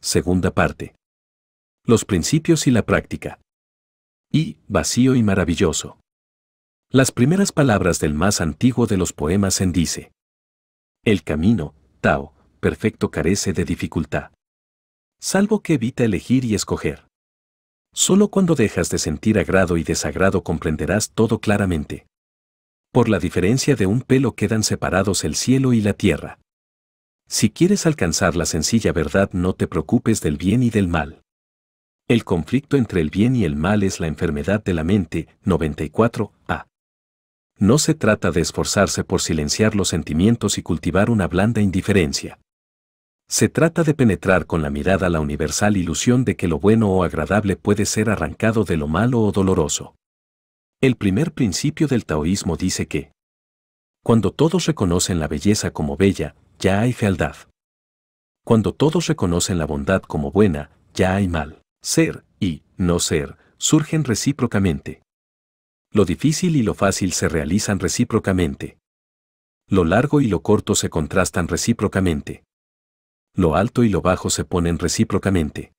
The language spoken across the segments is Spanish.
Segunda parte. Los principios y la práctica. Y, vacío y maravilloso. Las primeras palabras del más antiguo de los poemas en dice. El camino, Tao, perfecto carece de dificultad. Salvo que evita elegir y escoger. Solo cuando dejas de sentir agrado y desagrado comprenderás todo claramente. Por la diferencia de un pelo quedan separados el cielo y la tierra. Si quieres alcanzar la sencilla verdad no te preocupes del bien y del mal. El conflicto entre el bien y el mal es la enfermedad de la mente, 94a. No se trata de esforzarse por silenciar los sentimientos y cultivar una blanda indiferencia. Se trata de penetrar con la mirada la universal ilusión de que lo bueno o agradable puede ser arrancado de lo malo o doloroso. El primer principio del taoísmo dice que, cuando todos reconocen la belleza como bella, ya hay fealdad. Cuando todos reconocen la bondad como buena, ya hay mal. Ser y no ser surgen recíprocamente. Lo difícil y lo fácil se realizan recíprocamente. Lo largo y lo corto se contrastan recíprocamente. Lo alto y lo bajo se ponen recíprocamente.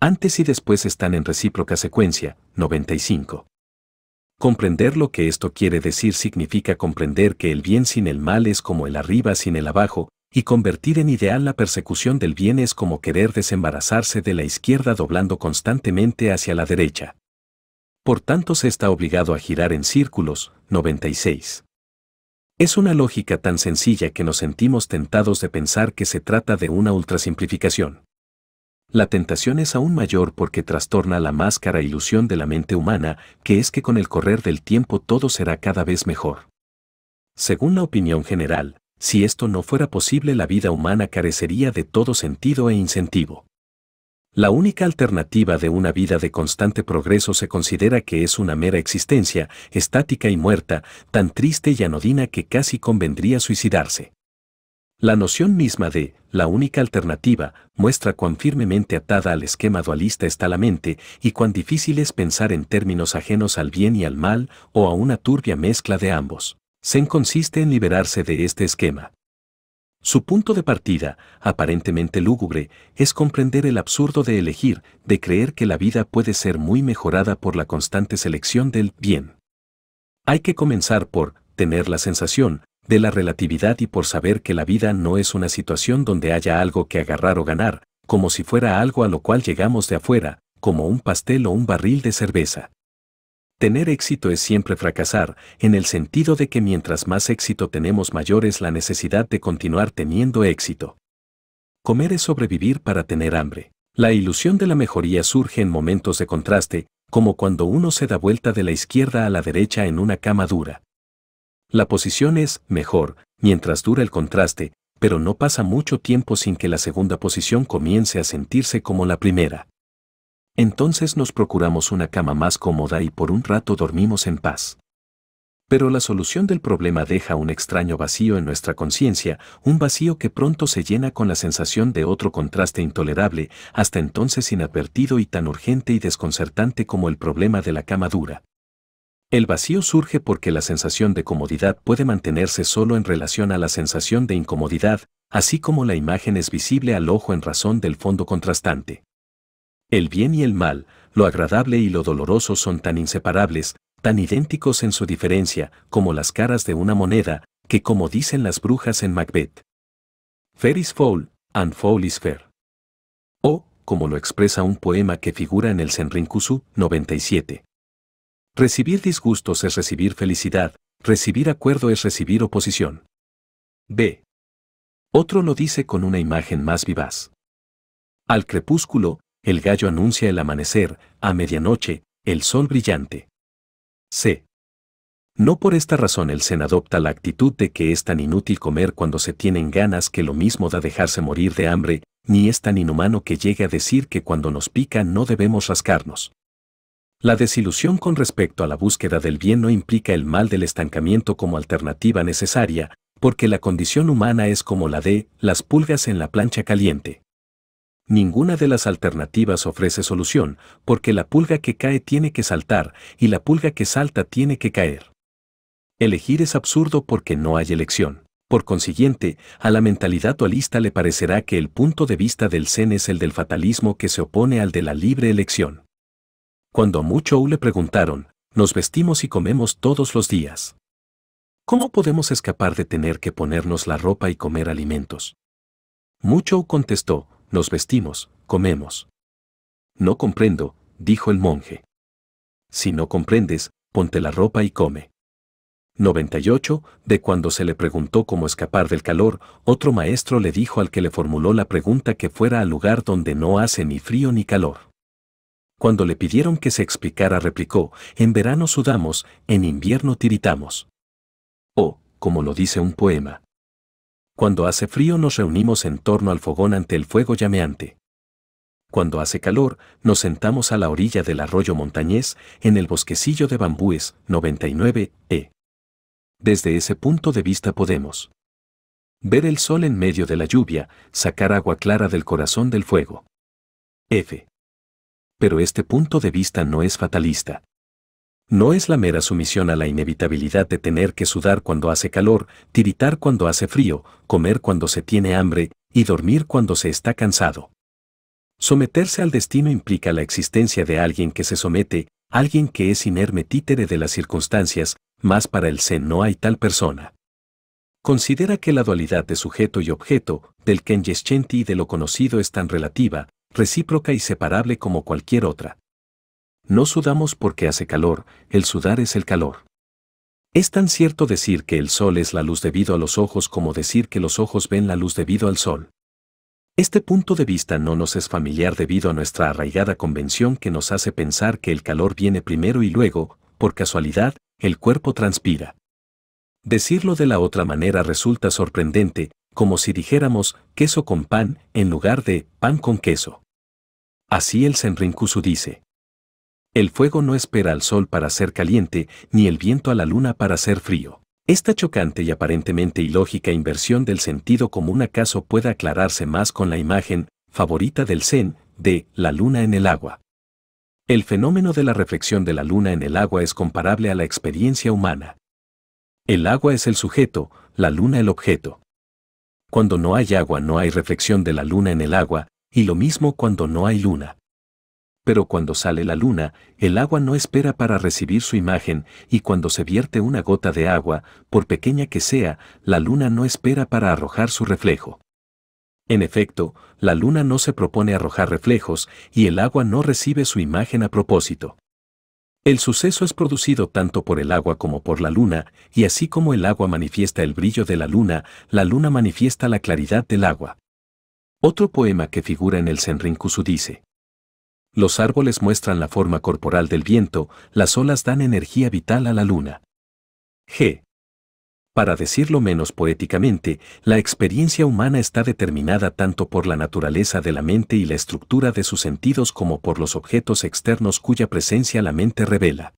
Antes y después están en recíproca secuencia, 95. Comprender lo que esto quiere decir significa comprender que el bien sin el mal es como el arriba sin el abajo, y convertir en ideal la persecución del bien es como querer desembarazarse de la izquierda doblando constantemente hacia la derecha. Por tanto se está obligado a girar en círculos, 96. Es una lógica tan sencilla que nos sentimos tentados de pensar que se trata de una ultrasimplificación. La tentación es aún mayor porque trastorna la máscara ilusión de la mente humana, que es que con el correr del tiempo todo será cada vez mejor. Según la opinión general, si esto no fuera posible la vida humana carecería de todo sentido e incentivo. La única alternativa de una vida de constante progreso se considera que es una mera existencia, estática y muerta, tan triste y anodina que casi convendría suicidarse. La noción misma de la única alternativa muestra cuán firmemente atada al esquema dualista está la mente y cuán difícil es pensar en términos ajenos al bien y al mal o a una turbia mezcla de ambos. Zen consiste en liberarse de este esquema. Su punto de partida, aparentemente lúgubre, es comprender el absurdo de elegir, de creer que la vida puede ser muy mejorada por la constante selección del bien. Hay que comenzar por tener la sensación de la relatividad y por saber que la vida no es una situación donde haya algo que agarrar o ganar, como si fuera algo a lo cual llegamos de afuera, como un pastel o un barril de cerveza. Tener éxito es siempre fracasar, en el sentido de que mientras más éxito tenemos mayor es la necesidad de continuar teniendo éxito. Comer es sobrevivir para tener hambre. La ilusión de la mejoría surge en momentos de contraste, como cuando uno se da vuelta de la izquierda a la derecha en una cama dura. La posición es mejor mientras dura el contraste, pero no pasa mucho tiempo sin que la segunda posición comience a sentirse como la primera. Entonces nos procuramos una cama más cómoda y por un rato dormimos en paz. Pero la solución del problema deja un extraño vacío en nuestra conciencia, un vacío que pronto se llena con la sensación de otro contraste intolerable, hasta entonces inadvertido y tan urgente y desconcertante como el problema de la cama dura. El vacío surge porque la sensación de comodidad puede mantenerse solo en relación a la sensación de incomodidad, así como la imagen es visible al ojo en razón del fondo contrastante. El bien y el mal, lo agradable y lo doloroso son tan inseparables, tan idénticos en su diferencia, como las caras de una moneda, que como dicen las brujas en Macbeth. Fair is foul, and foul is fair. O, como lo expresa un poema que figura en el Senrinkusu 97. Recibir disgustos es recibir felicidad, recibir acuerdo es recibir oposición. B. Otro lo dice con una imagen más vivaz. Al crepúsculo, el gallo anuncia el amanecer, a medianoche, el sol brillante. C. No por esta razón el Zen adopta la actitud de que es tan inútil comer cuando se tienen ganas que lo mismo da dejarse morir de hambre, ni es tan inhumano que llegue a decir que cuando nos pica no debemos rascarnos. La desilusión con respecto a la búsqueda del bien no implica el mal del estancamiento como alternativa necesaria, porque la condición humana es como la de las pulgas en la plancha caliente. Ninguna de las alternativas ofrece solución, porque la pulga que cae tiene que saltar y la pulga que salta tiene que caer. Elegir es absurdo porque no hay elección. Por consiguiente, a la mentalidad dualista le parecerá que el punto de vista del Zen es el del fatalismo que se opone al de la libre elección. Cuando a Mucho le preguntaron, nos vestimos y comemos todos los días. ¿Cómo podemos escapar de tener que ponernos la ropa y comer alimentos? Mucho contestó, nos vestimos, comemos. No comprendo, dijo el monje. Si no comprendes, ponte la ropa y come. 98. De cuando se le preguntó cómo escapar del calor, otro maestro le dijo al que le formuló la pregunta que fuera al lugar donde no hace ni frío ni calor. Cuando le pidieron que se explicara replicó, en verano sudamos, en invierno tiritamos. O, oh, como lo dice un poema. Cuando hace frío nos reunimos en torno al fogón ante el fuego llameante. Cuando hace calor, nos sentamos a la orilla del arroyo montañés, en el bosquecillo de bambúes, 99, e. Desde ese punto de vista podemos ver el sol en medio de la lluvia, sacar agua clara del corazón del fuego. F pero este punto de vista no es fatalista. No es la mera sumisión a la inevitabilidad de tener que sudar cuando hace calor, tiritar cuando hace frío, comer cuando se tiene hambre y dormir cuando se está cansado. Someterse al destino implica la existencia de alguien que se somete, alguien que es inerme títere de las circunstancias, más para el Zen no hay tal persona. Considera que la dualidad de sujeto y objeto, del Ken y de lo conocido es tan relativa, recíproca y separable como cualquier otra. No sudamos porque hace calor, el sudar es el calor. Es tan cierto decir que el sol es la luz debido a los ojos como decir que los ojos ven la luz debido al sol. Este punto de vista no nos es familiar debido a nuestra arraigada convención que nos hace pensar que el calor viene primero y luego, por casualidad, el cuerpo transpira. Decirlo de la otra manera resulta sorprendente, como si dijéramos queso con pan en lugar de pan con queso. Así el rinkusu dice. El fuego no espera al sol para ser caliente, ni el viento a la luna para ser frío. Esta chocante y aparentemente ilógica inversión del sentido común acaso puede aclararse más con la imagen, favorita del Zen, de la luna en el agua. El fenómeno de la reflexión de la luna en el agua es comparable a la experiencia humana. El agua es el sujeto, la luna el objeto. Cuando no hay agua no hay reflexión de la luna en el agua, y lo mismo cuando no hay luna. Pero cuando sale la luna, el agua no espera para recibir su imagen, y cuando se vierte una gota de agua, por pequeña que sea, la luna no espera para arrojar su reflejo. En efecto, la luna no se propone arrojar reflejos, y el agua no recibe su imagen a propósito. El suceso es producido tanto por el agua como por la luna, y así como el agua manifiesta el brillo de la luna, la luna manifiesta la claridad del agua. Otro poema que figura en el Kusu dice, Los árboles muestran la forma corporal del viento, las olas dan energía vital a la luna. G. Para decirlo menos poéticamente, la experiencia humana está determinada tanto por la naturaleza de la mente y la estructura de sus sentidos como por los objetos externos cuya presencia la mente revela.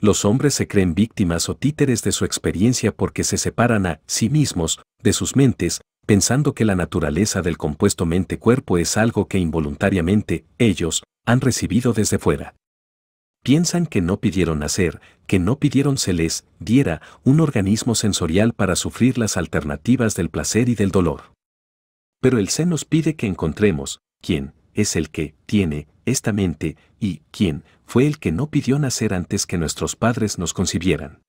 Los hombres se creen víctimas o títeres de su experiencia porque se separan a sí mismos, de sus mentes, pensando que la naturaleza del compuesto mente-cuerpo es algo que involuntariamente ellos han recibido desde fuera. Piensan que no pidieron nacer, que no pidieron se les diera un organismo sensorial para sufrir las alternativas del placer y del dolor. Pero el se nos pide que encontremos quién es el que tiene esta mente y quién fue el que no pidió nacer antes que nuestros padres nos concibieran.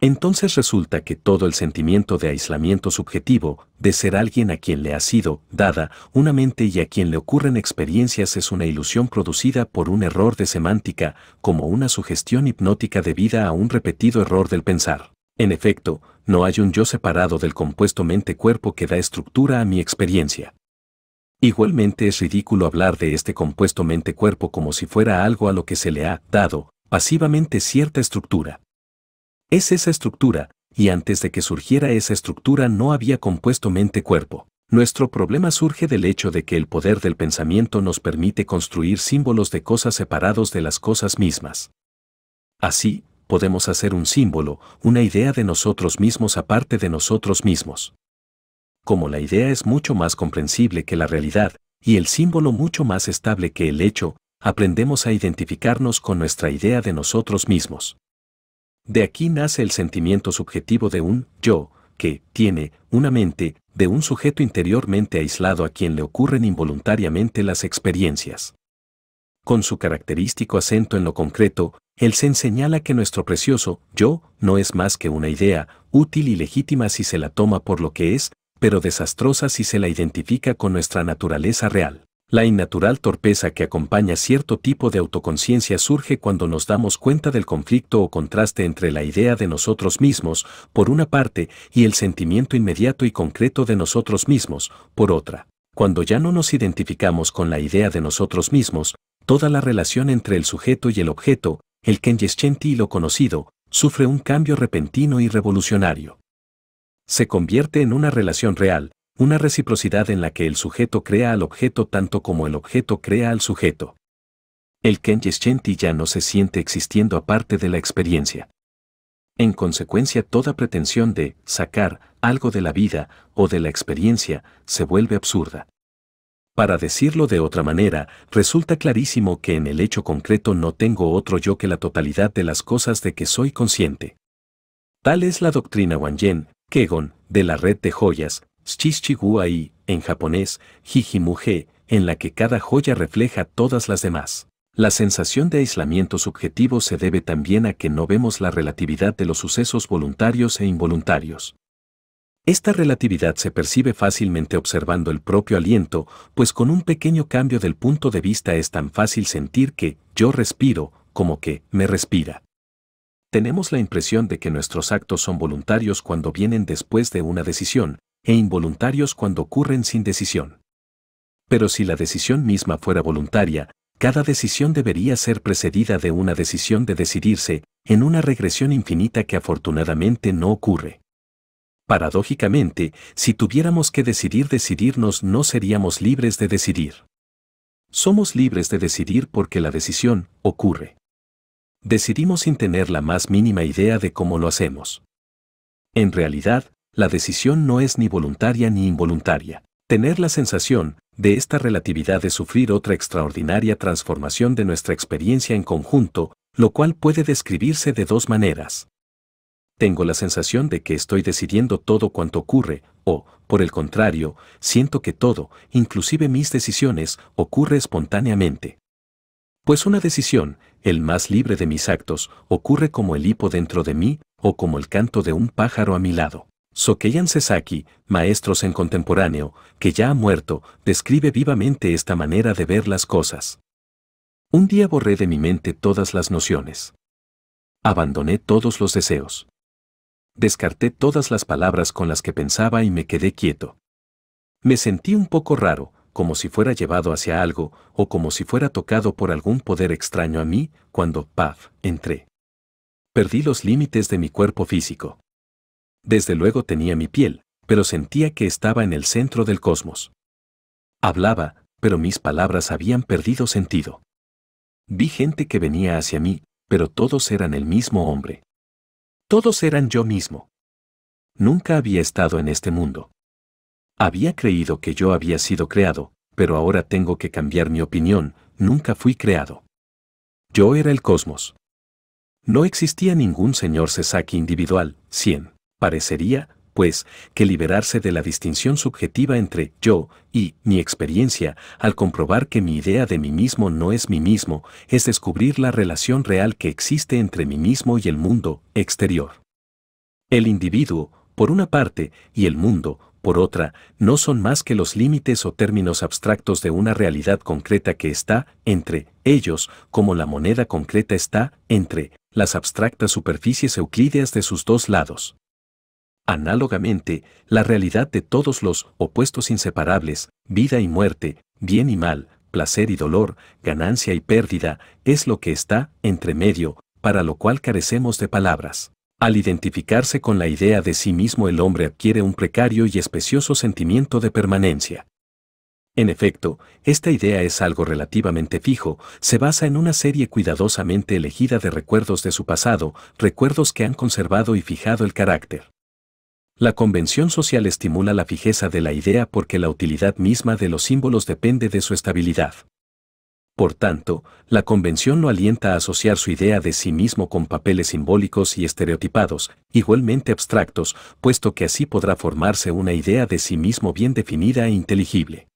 Entonces resulta que todo el sentimiento de aislamiento subjetivo, de ser alguien a quien le ha sido dada una mente y a quien le ocurren experiencias es una ilusión producida por un error de semántica, como una sugestión hipnótica debida a un repetido error del pensar. En efecto, no hay un yo separado del compuesto mente-cuerpo que da estructura a mi experiencia. Igualmente es ridículo hablar de este compuesto mente-cuerpo como si fuera algo a lo que se le ha dado pasivamente cierta estructura. Es esa estructura, y antes de que surgiera esa estructura no había compuesto mente-cuerpo. Nuestro problema surge del hecho de que el poder del pensamiento nos permite construir símbolos de cosas separados de las cosas mismas. Así, podemos hacer un símbolo, una idea de nosotros mismos aparte de nosotros mismos. Como la idea es mucho más comprensible que la realidad, y el símbolo mucho más estable que el hecho, aprendemos a identificarnos con nuestra idea de nosotros mismos. De aquí nace el sentimiento subjetivo de un yo, que tiene una mente, de un sujeto interiormente aislado a quien le ocurren involuntariamente las experiencias. Con su característico acento en lo concreto, él se señala que nuestro precioso yo no es más que una idea, útil y legítima si se la toma por lo que es, pero desastrosa si se la identifica con nuestra naturaleza real. La innatural torpeza que acompaña cierto tipo de autoconciencia surge cuando nos damos cuenta del conflicto o contraste entre la idea de nosotros mismos, por una parte, y el sentimiento inmediato y concreto de nosotros mismos, por otra. Cuando ya no nos identificamos con la idea de nosotros mismos, toda la relación entre el sujeto y el objeto, el kenyeschenti y lo conocido, sufre un cambio repentino y revolucionario. Se convierte en una relación real, una reciprocidad en la que el sujeto crea al objeto tanto como el objeto crea al sujeto. El Kenji ya no se siente existiendo aparte de la experiencia. En consecuencia, toda pretensión de sacar algo de la vida o de la experiencia se vuelve absurda. Para decirlo de otra manera, resulta clarísimo que en el hecho concreto no tengo otro yo que la totalidad de las cosas de que soy consciente. Tal es la doctrina Wanyen, Kegon, de la red de joyas, en japonés, en la que cada joya refleja todas las demás. La sensación de aislamiento subjetivo se debe también a que no vemos la relatividad de los sucesos voluntarios e involuntarios. Esta relatividad se percibe fácilmente observando el propio aliento, pues con un pequeño cambio del punto de vista es tan fácil sentir que yo respiro como que me respira. Tenemos la impresión de que nuestros actos son voluntarios cuando vienen después de una decisión, e involuntarios cuando ocurren sin decisión. Pero si la decisión misma fuera voluntaria, cada decisión debería ser precedida de una decisión de decidirse, en una regresión infinita que afortunadamente no ocurre. Paradójicamente, si tuviéramos que decidir decidirnos no seríamos libres de decidir. Somos libres de decidir porque la decisión ocurre. Decidimos sin tener la más mínima idea de cómo lo hacemos. En realidad, la decisión no es ni voluntaria ni involuntaria. Tener la sensación de esta relatividad de sufrir otra extraordinaria transformación de nuestra experiencia en conjunto, lo cual puede describirse de dos maneras. Tengo la sensación de que estoy decidiendo todo cuanto ocurre, o, por el contrario, siento que todo, inclusive mis decisiones, ocurre espontáneamente. Pues una decisión, el más libre de mis actos, ocurre como el hipo dentro de mí, o como el canto de un pájaro a mi lado. Sokeyan Sesaki, maestros en contemporáneo, que ya ha muerto, describe vivamente esta manera de ver las cosas. Un día borré de mi mente todas las nociones. Abandoné todos los deseos. Descarté todas las palabras con las que pensaba y me quedé quieto. Me sentí un poco raro, como si fuera llevado hacia algo, o como si fuera tocado por algún poder extraño a mí, cuando, paf, entré. Perdí los límites de mi cuerpo físico. Desde luego tenía mi piel, pero sentía que estaba en el centro del cosmos. Hablaba, pero mis palabras habían perdido sentido. Vi gente que venía hacia mí, pero todos eran el mismo hombre. Todos eran yo mismo. Nunca había estado en este mundo. Había creído que yo había sido creado, pero ahora tengo que cambiar mi opinión, nunca fui creado. Yo era el cosmos. No existía ningún señor SESAKI individual, 100. Parecería, pues, que liberarse de la distinción subjetiva entre yo y mi experiencia, al comprobar que mi idea de mí mismo no es mí mismo, es descubrir la relación real que existe entre mí mismo y el mundo exterior. El individuo, por una parte, y el mundo, por otra, no son más que los límites o términos abstractos de una realidad concreta que está entre ellos, como la moneda concreta está entre las abstractas superficies euclídeas de sus dos lados. Análogamente, la realidad de todos los opuestos inseparables, vida y muerte, bien y mal, placer y dolor, ganancia y pérdida, es lo que está entre medio, para lo cual carecemos de palabras. Al identificarse con la idea de sí mismo el hombre adquiere un precario y especioso sentimiento de permanencia. En efecto, esta idea es algo relativamente fijo, se basa en una serie cuidadosamente elegida de recuerdos de su pasado, recuerdos que han conservado y fijado el carácter. La convención social estimula la fijeza de la idea porque la utilidad misma de los símbolos depende de su estabilidad. Por tanto, la convención no alienta a asociar su idea de sí mismo con papeles simbólicos y estereotipados, igualmente abstractos, puesto que así podrá formarse una idea de sí mismo bien definida e inteligible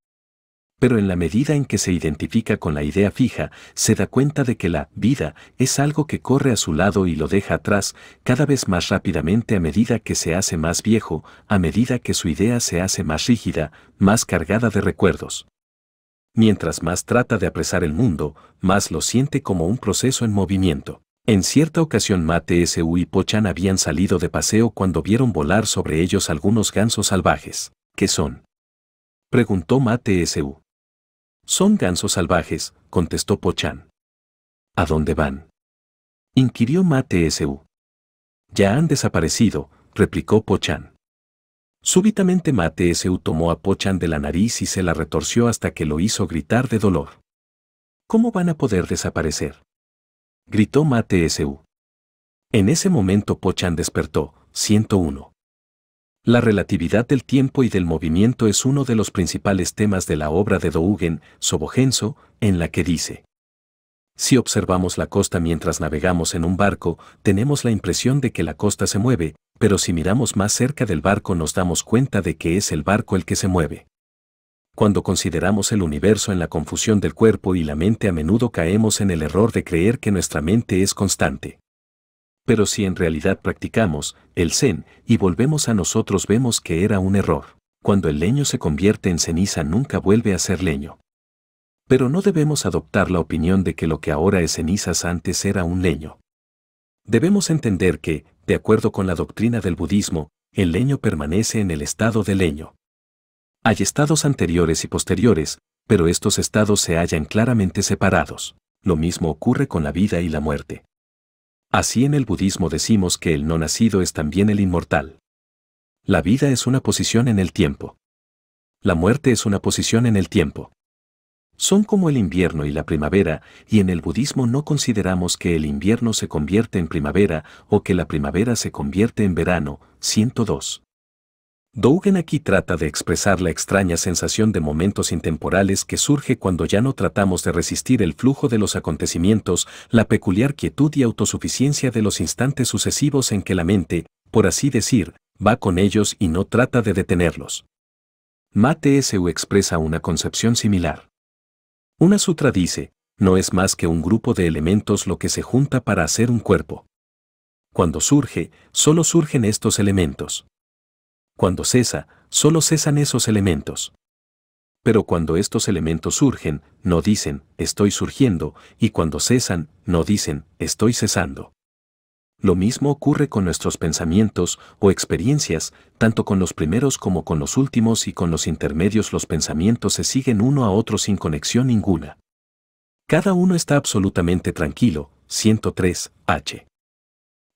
pero en la medida en que se identifica con la idea fija, se da cuenta de que la vida es algo que corre a su lado y lo deja atrás cada vez más rápidamente a medida que se hace más viejo, a medida que su idea se hace más rígida, más cargada de recuerdos. Mientras más trata de apresar el mundo, más lo siente como un proceso en movimiento. En cierta ocasión Mate S.U. y Pochan habían salido de paseo cuando vieron volar sobre ellos algunos gansos salvajes. ¿Qué son? Preguntó Mate S.U. Son gansos salvajes, contestó Pochan. ¿A dónde van? inquirió Mate Su. Ya han desaparecido, replicó Pochan. Súbitamente Mate Su tomó a Pochan de la nariz y se la retorció hasta que lo hizo gritar de dolor. ¿Cómo van a poder desaparecer? gritó Mate Su. En ese momento Pochan despertó, 101. La relatividad del tiempo y del movimiento es uno de los principales temas de la obra de Dogen, Sobogenso, en la que dice, si observamos la costa mientras navegamos en un barco, tenemos la impresión de que la costa se mueve, pero si miramos más cerca del barco nos damos cuenta de que es el barco el que se mueve. Cuando consideramos el universo en la confusión del cuerpo y la mente a menudo caemos en el error de creer que nuestra mente es constante pero si en realidad practicamos el zen y volvemos a nosotros vemos que era un error. Cuando el leño se convierte en ceniza nunca vuelve a ser leño. Pero no debemos adoptar la opinión de que lo que ahora es cenizas antes era un leño. Debemos entender que, de acuerdo con la doctrina del budismo, el leño permanece en el estado de leño. Hay estados anteriores y posteriores, pero estos estados se hallan claramente separados. Lo mismo ocurre con la vida y la muerte. Así en el budismo decimos que el no nacido es también el inmortal. La vida es una posición en el tiempo. La muerte es una posición en el tiempo. Son como el invierno y la primavera, y en el budismo no consideramos que el invierno se convierte en primavera o que la primavera se convierte en verano. 102. Dogen aquí trata de expresar la extraña sensación de momentos intemporales que surge cuando ya no tratamos de resistir el flujo de los acontecimientos, la peculiar quietud y autosuficiencia de los instantes sucesivos en que la mente, por así decir, va con ellos y no trata de detenerlos. Mate expresa una concepción similar. Una sutra dice, no es más que un grupo de elementos lo que se junta para hacer un cuerpo. Cuando surge, solo surgen estos elementos. Cuando cesa, solo cesan esos elementos. Pero cuando estos elementos surgen, no dicen, estoy surgiendo, y cuando cesan, no dicen, estoy cesando. Lo mismo ocurre con nuestros pensamientos o experiencias, tanto con los primeros como con los últimos y con los intermedios los pensamientos se siguen uno a otro sin conexión ninguna. Cada uno está absolutamente tranquilo, 103, H.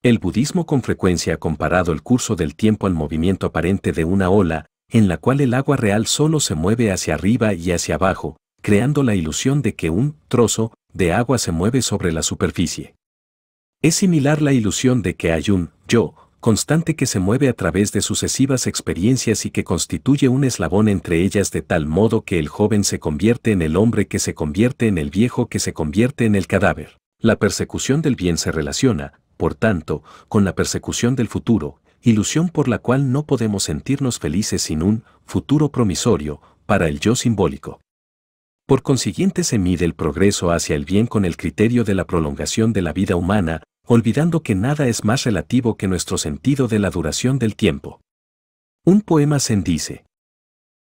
El budismo con frecuencia ha comparado el curso del tiempo al movimiento aparente de una ola, en la cual el agua real solo se mueve hacia arriba y hacia abajo, creando la ilusión de que un trozo de agua se mueve sobre la superficie. Es similar la ilusión de que hay un yo constante que se mueve a través de sucesivas experiencias y que constituye un eslabón entre ellas de tal modo que el joven se convierte en el hombre que se convierte en el viejo que se convierte en el cadáver. La persecución del bien se relaciona, por tanto, con la persecución del futuro, ilusión por la cual no podemos sentirnos felices sin un futuro promisorio para el yo simbólico. Por consiguiente se mide el progreso hacia el bien con el criterio de la prolongación de la vida humana, olvidando que nada es más relativo que nuestro sentido de la duración del tiempo. Un poema Zen dice,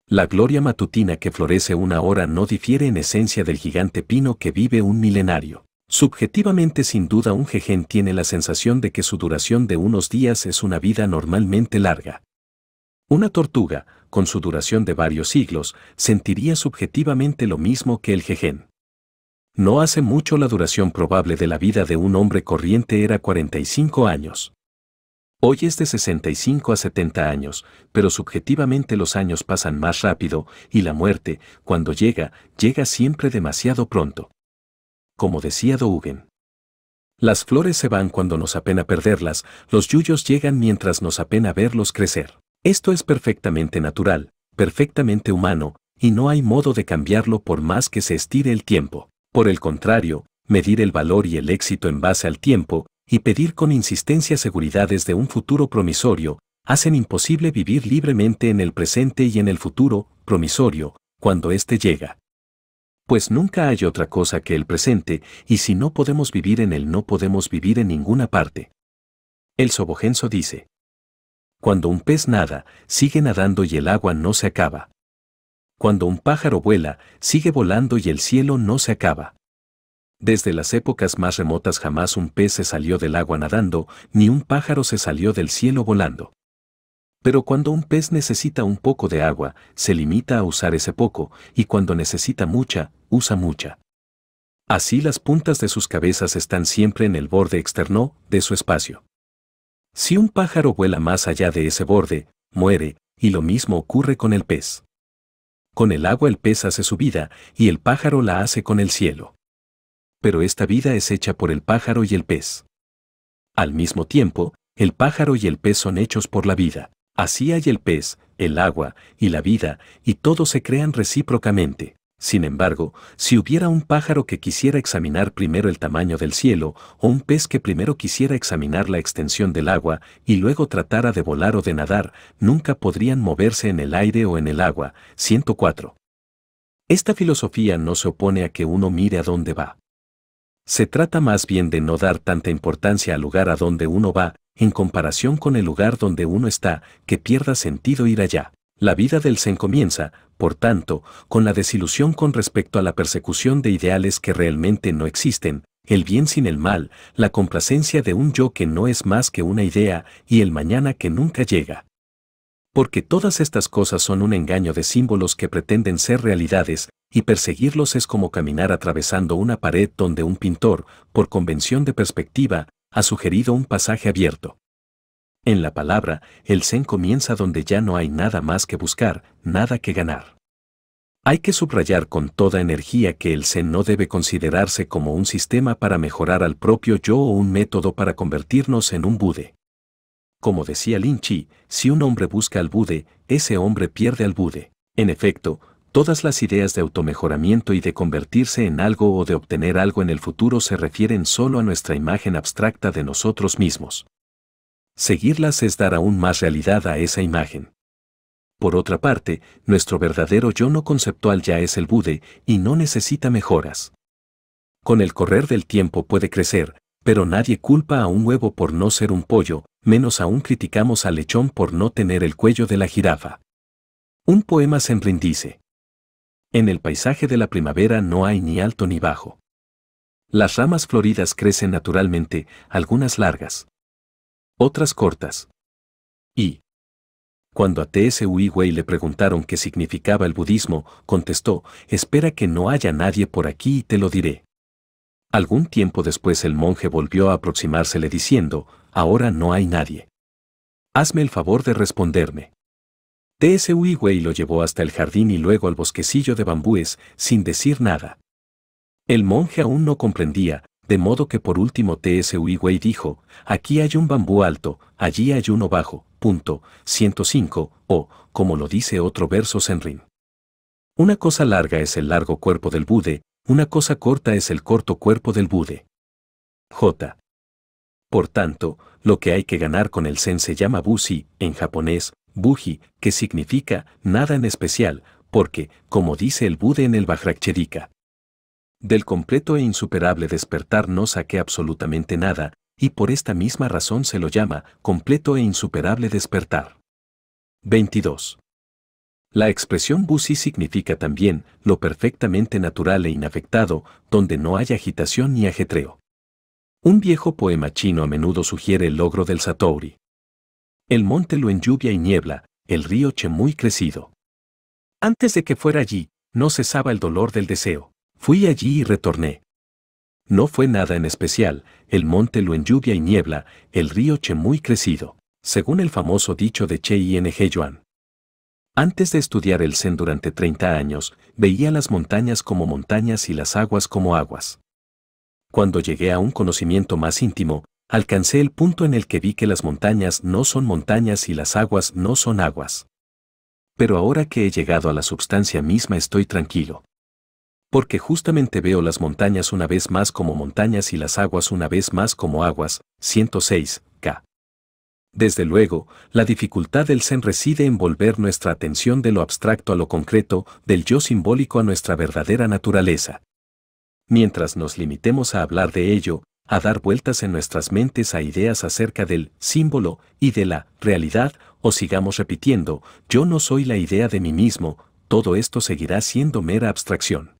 La gloria matutina que florece una hora no difiere en esencia del gigante pino que vive un milenario. Subjetivamente sin duda un jejen tiene la sensación de que su duración de unos días es una vida normalmente larga. Una tortuga, con su duración de varios siglos, sentiría subjetivamente lo mismo que el jejen. No hace mucho la duración probable de la vida de un hombre corriente era 45 años. Hoy es de 65 a 70 años, pero subjetivamente los años pasan más rápido y la muerte, cuando llega, llega siempre demasiado pronto como decía Dougen. Las flores se van cuando nos apena perderlas, los yuyos llegan mientras nos apena verlos crecer. Esto es perfectamente natural, perfectamente humano, y no hay modo de cambiarlo por más que se estire el tiempo. Por el contrario, medir el valor y el éxito en base al tiempo, y pedir con insistencia seguridades de un futuro promisorio, hacen imposible vivir libremente en el presente y en el futuro promisorio, cuando éste llega pues nunca hay otra cosa que el presente, y si no podemos vivir en él no podemos vivir en ninguna parte. El Sobogenso dice, Cuando un pez nada, sigue nadando y el agua no se acaba. Cuando un pájaro vuela, sigue volando y el cielo no se acaba. Desde las épocas más remotas jamás un pez se salió del agua nadando, ni un pájaro se salió del cielo volando. Pero cuando un pez necesita un poco de agua, se limita a usar ese poco, y cuando necesita mucha, usa mucha. Así las puntas de sus cabezas están siempre en el borde externo de su espacio. Si un pájaro vuela más allá de ese borde, muere, y lo mismo ocurre con el pez. Con el agua el pez hace su vida, y el pájaro la hace con el cielo. Pero esta vida es hecha por el pájaro y el pez. Al mismo tiempo, el pájaro y el pez son hechos por la vida. Así hay el pez, el agua y la vida, y todos se crean recíprocamente. Sin embargo, si hubiera un pájaro que quisiera examinar primero el tamaño del cielo, o un pez que primero quisiera examinar la extensión del agua y luego tratara de volar o de nadar, nunca podrían moverse en el aire o en el agua. 104. Esta filosofía no se opone a que uno mire a dónde va. Se trata más bien de no dar tanta importancia al lugar a donde uno va, en comparación con el lugar donde uno está, que pierda sentido ir allá. La vida del Zen comienza, por tanto, con la desilusión con respecto a la persecución de ideales que realmente no existen, el bien sin el mal, la complacencia de un yo que no es más que una idea y el mañana que nunca llega. Porque todas estas cosas son un engaño de símbolos que pretenden ser realidades, y perseguirlos es como caminar atravesando una pared donde un pintor, por convención de perspectiva, ha sugerido un pasaje abierto. En la palabra, el Zen comienza donde ya no hay nada más que buscar, nada que ganar. Hay que subrayar con toda energía que el Zen no debe considerarse como un sistema para mejorar al propio yo o un método para convertirnos en un Bude. Como decía Lin Chi, si un hombre busca al Bude, ese hombre pierde al Bude. En efecto, Todas las ideas de automejoramiento y de convertirse en algo o de obtener algo en el futuro se refieren solo a nuestra imagen abstracta de nosotros mismos. Seguirlas es dar aún más realidad a esa imagen. Por otra parte, nuestro verdadero yo no conceptual ya es el Bude y no necesita mejoras. Con el correr del tiempo puede crecer, pero nadie culpa a un huevo por no ser un pollo, menos aún criticamos al lechón por no tener el cuello de la jirafa. Un poema se enrindice. En el paisaje de la primavera no hay ni alto ni bajo. Las ramas floridas crecen naturalmente, algunas largas, otras cortas. Y cuando a T.S. Wei le preguntaron qué significaba el budismo, contestó, espera que no haya nadie por aquí y te lo diré. Algún tiempo después el monje volvió a aproximársele diciendo, ahora no hay nadie. Hazme el favor de responderme. T.S. lo llevó hasta el jardín y luego al bosquecillo de bambúes, sin decir nada. El monje aún no comprendía, de modo que por último T.S. dijo, aquí hay un bambú alto, allí hay uno bajo, punto, 105, o, como lo dice otro verso Senrin. Una cosa larga es el largo cuerpo del Bude, una cosa corta es el corto cuerpo del Bude. J. Por tanto, lo que hay que ganar con el Zen se llama busi, en japonés, Buji, que significa nada en especial, porque, como dice el Bude en el Vajracchedika, del completo e insuperable despertar no saqué absolutamente nada, y por esta misma razón se lo llama completo e insuperable despertar. 22. La expresión busi significa también lo perfectamente natural e inafectado, donde no hay agitación ni ajetreo. Un viejo poema chino a menudo sugiere el logro del Satori. El monte lo en lluvia y niebla, el río Chemuy crecido. Antes de que fuera allí, no cesaba el dolor del deseo. Fui allí y retorné. No fue nada en especial, el monte lo en lluvia y niebla, el río muy crecido, según el famoso dicho de Che Ing Yuan. Antes de estudiar el Zen durante 30 años, veía las montañas como montañas y las aguas como aguas. Cuando llegué a un conocimiento más íntimo, Alcancé el punto en el que vi que las montañas no son montañas y las aguas no son aguas. Pero ahora que he llegado a la substancia misma estoy tranquilo. Porque justamente veo las montañas una vez más como montañas y las aguas una vez más como aguas, 106, K. Desde luego, la dificultad del Zen reside en volver nuestra atención de lo abstracto a lo concreto, del yo simbólico a nuestra verdadera naturaleza. Mientras nos limitemos a hablar de ello, a dar vueltas en nuestras mentes a ideas acerca del símbolo y de la realidad, o sigamos repitiendo, yo no soy la idea de mí mismo, todo esto seguirá siendo mera abstracción.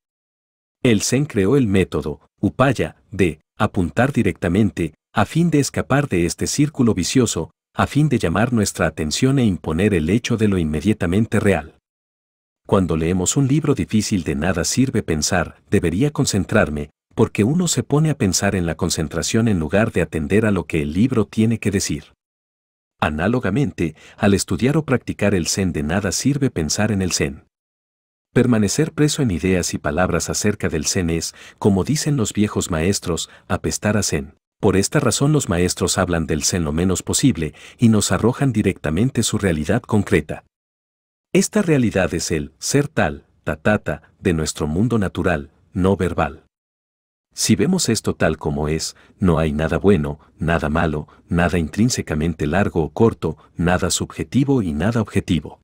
El Zen creó el método, Upaya, de apuntar directamente, a fin de escapar de este círculo vicioso, a fin de llamar nuestra atención e imponer el hecho de lo inmediatamente real. Cuando leemos un libro difícil de nada sirve pensar, debería concentrarme, porque uno se pone a pensar en la concentración en lugar de atender a lo que el libro tiene que decir. Análogamente, al estudiar o practicar el zen de nada sirve pensar en el zen. Permanecer preso en ideas y palabras acerca del zen es, como dicen los viejos maestros, apestar a zen. Por esta razón los maestros hablan del zen lo menos posible y nos arrojan directamente su realidad concreta. Esta realidad es el ser tal, tatata, de nuestro mundo natural, no verbal. Si vemos esto tal como es, no hay nada bueno, nada malo, nada intrínsecamente largo o corto, nada subjetivo y nada objetivo.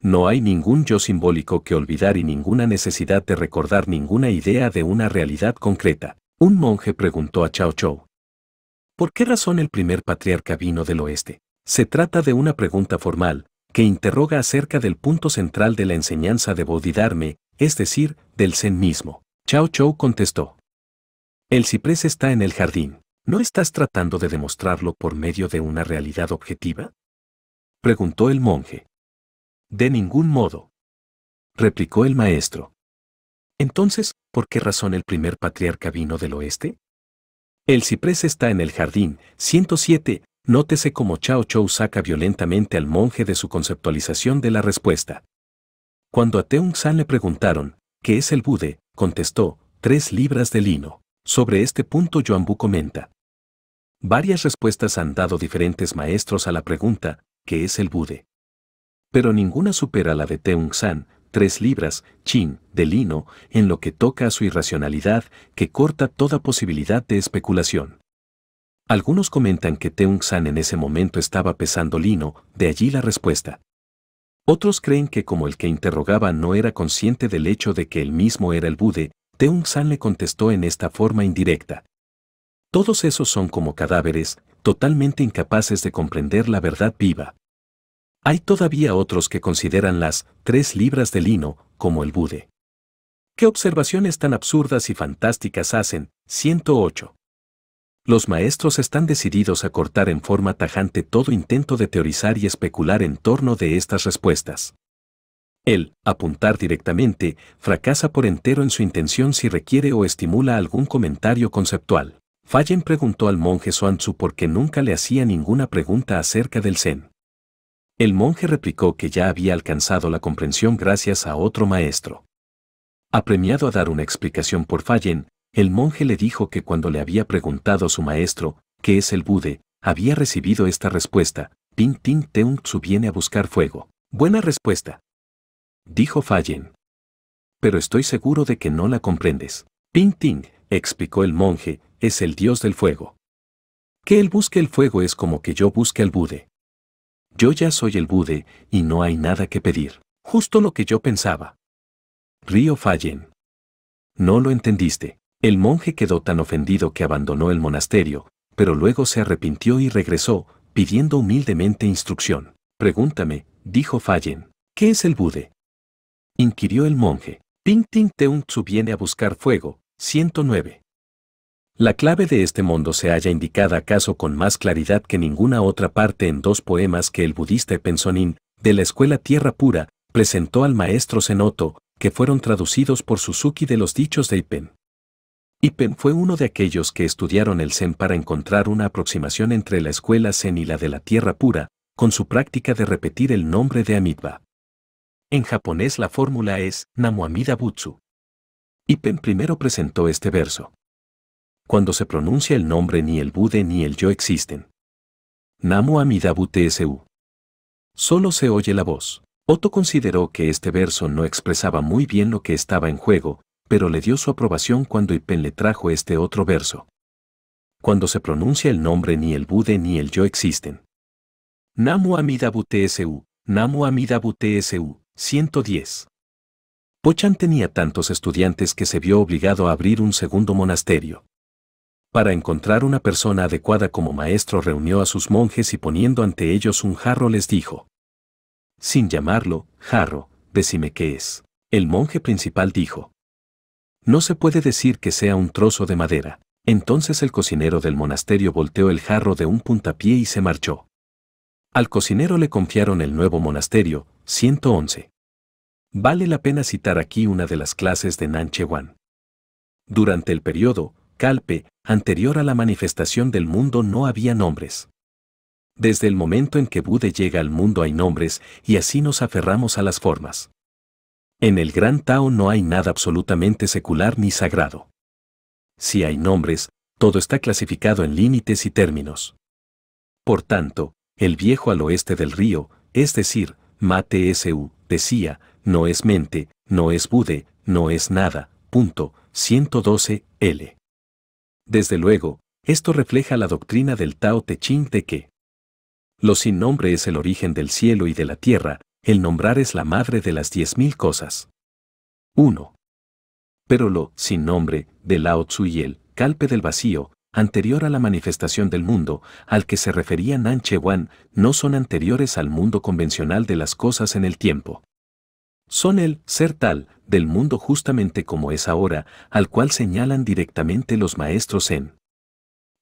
No hay ningún yo simbólico que olvidar y ninguna necesidad de recordar ninguna idea de una realidad concreta. Un monje preguntó a Chao Chou. ¿Por qué razón el primer patriarca vino del oeste? Se trata de una pregunta formal, que interroga acerca del punto central de la enseñanza de Bodhidharma, es decir, del Zen mismo. Chao Chou contestó. El ciprés está en el jardín. ¿No estás tratando de demostrarlo por medio de una realidad objetiva? Preguntó el monje. De ningún modo. Replicó el maestro. Entonces, ¿por qué razón el primer patriarca vino del oeste? El ciprés está en el jardín, 107, nótese cómo Chao Chou saca violentamente al monje de su conceptualización de la respuesta. Cuando a Teung San le preguntaron, ¿qué es el Bude? contestó, tres libras de lino. Sobre este punto Bu comenta. Varias respuestas han dado diferentes maestros a la pregunta, ¿qué es el Bude? Pero ninguna supera la de Teung San, tres libras, chin, de lino, en lo que toca a su irracionalidad, que corta toda posibilidad de especulación. Algunos comentan que Teung San en ese momento estaba pesando lino, de allí la respuesta. Otros creen que como el que interrogaba no era consciente del hecho de que él mismo era el Bude, Teung-san le contestó en esta forma indirecta. Todos esos son como cadáveres, totalmente incapaces de comprender la verdad viva. Hay todavía otros que consideran las tres libras de lino como el Bude. ¿Qué observaciones tan absurdas y fantásticas hacen? 108. Los maestros están decididos a cortar en forma tajante todo intento de teorizar y especular en torno de estas respuestas. Él, apuntar directamente fracasa por entero en su intención si requiere o estimula algún comentario conceptual. Fallen preguntó al monje Suanzu por qué nunca le hacía ninguna pregunta acerca del Zen. El monje replicó que ya había alcanzado la comprensión gracias a otro maestro. Apremiado a dar una explicación por Fallen, el monje le dijo que cuando le había preguntado a su maestro, ¿qué es el Bude?, había recibido esta respuesta, Ping Ting Teung Tzu viene a buscar fuego. Buena respuesta dijo Fallen. Pero estoy seguro de que no la comprendes. Ping Ting, explicó el monje, es el dios del fuego. Que él busque el fuego es como que yo busque al Bude. Yo ya soy el Bude y no hay nada que pedir. Justo lo que yo pensaba. Río Fallen. No lo entendiste. El monje quedó tan ofendido que abandonó el monasterio, pero luego se arrepintió y regresó, pidiendo humildemente instrucción. Pregúntame, dijo Fallen, ¿qué es el Bude? inquirió el monje. Ping Ting Teung Tzu viene a buscar fuego. 109. La clave de este mundo se halla indicada acaso con más claridad que ninguna otra parte en dos poemas que el budista Pensonin, de la escuela Tierra Pura, presentó al maestro Zenoto, que fueron traducidos por Suzuki de los dichos de Ipen. Ipen fue uno de aquellos que estudiaron el Zen para encontrar una aproximación entre la escuela Zen y la de la Tierra Pura, con su práctica de repetir el nombre de Amidba. En japonés la fórmula es Amida Butsu. Ipen primero presentó este verso. Cuando se pronuncia el nombre ni el Bude ni el yo existen. Namu Amida Butsu. Solo se oye la voz. Otto consideró que este verso no expresaba muy bien lo que estaba en juego, pero le dio su aprobación cuando Ipen le trajo este otro verso. Cuando se pronuncia el nombre ni el Bude ni el yo existen. Namu Amida Butsu. Namu Amida Butsu. 110. Pochan tenía tantos estudiantes que se vio obligado a abrir un segundo monasterio. Para encontrar una persona adecuada como maestro reunió a sus monjes y poniendo ante ellos un jarro les dijo. Sin llamarlo, jarro, decime qué es. El monje principal dijo. No se puede decir que sea un trozo de madera. Entonces el cocinero del monasterio volteó el jarro de un puntapié y se marchó. Al cocinero le confiaron el nuevo monasterio, 111. Vale la pena citar aquí una de las clases de Nan Wan. Durante el periodo Calpe, anterior a la manifestación del mundo no había nombres. Desde el momento en que Bude llega al mundo hay nombres y así nos aferramos a las formas. En el gran Tao no hay nada absolutamente secular ni sagrado. Si hay nombres, todo está clasificado en límites y términos. Por tanto, el viejo al oeste del río, es decir, Mate S.U., decía, no es mente, no es Bude, no es nada, punto, 112, L. Desde luego, esto refleja la doctrina del Tao Te Ching de que lo sin nombre es el origen del cielo y de la tierra, el nombrar es la madre de las diez mil cosas. 1. Pero lo sin nombre de Lao Tzu y el calpe del vacío anterior a la manifestación del mundo, al que se refería Nan Che Wan, no son anteriores al mundo convencional de las cosas en el tiempo. Son el ser tal del mundo justamente como es ahora, al cual señalan directamente los maestros en.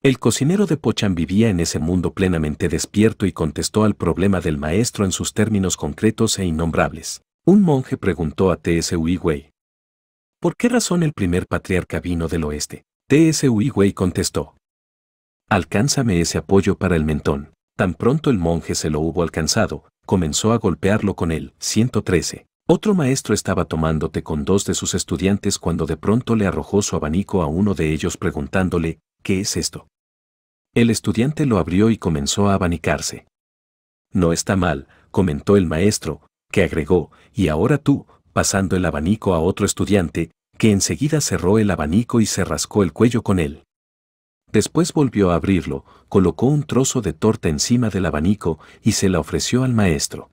El cocinero de Pochan vivía en ese mundo plenamente despierto y contestó al problema del maestro en sus términos concretos e innombrables. Un monje preguntó a T.S. Wei ¿Por qué razón el primer patriarca vino del oeste? T.S. contestó. Alcánzame ese apoyo para el mentón. Tan pronto el monje se lo hubo alcanzado, comenzó a golpearlo con él. 113. Otro maestro estaba tomándote con dos de sus estudiantes cuando de pronto le arrojó su abanico a uno de ellos preguntándole, ¿qué es esto? El estudiante lo abrió y comenzó a abanicarse. No está mal, comentó el maestro, que agregó, y ahora tú, pasando el abanico a otro estudiante, que enseguida cerró el abanico y se rascó el cuello con él. Después volvió a abrirlo, colocó un trozo de torta encima del abanico y se la ofreció al maestro.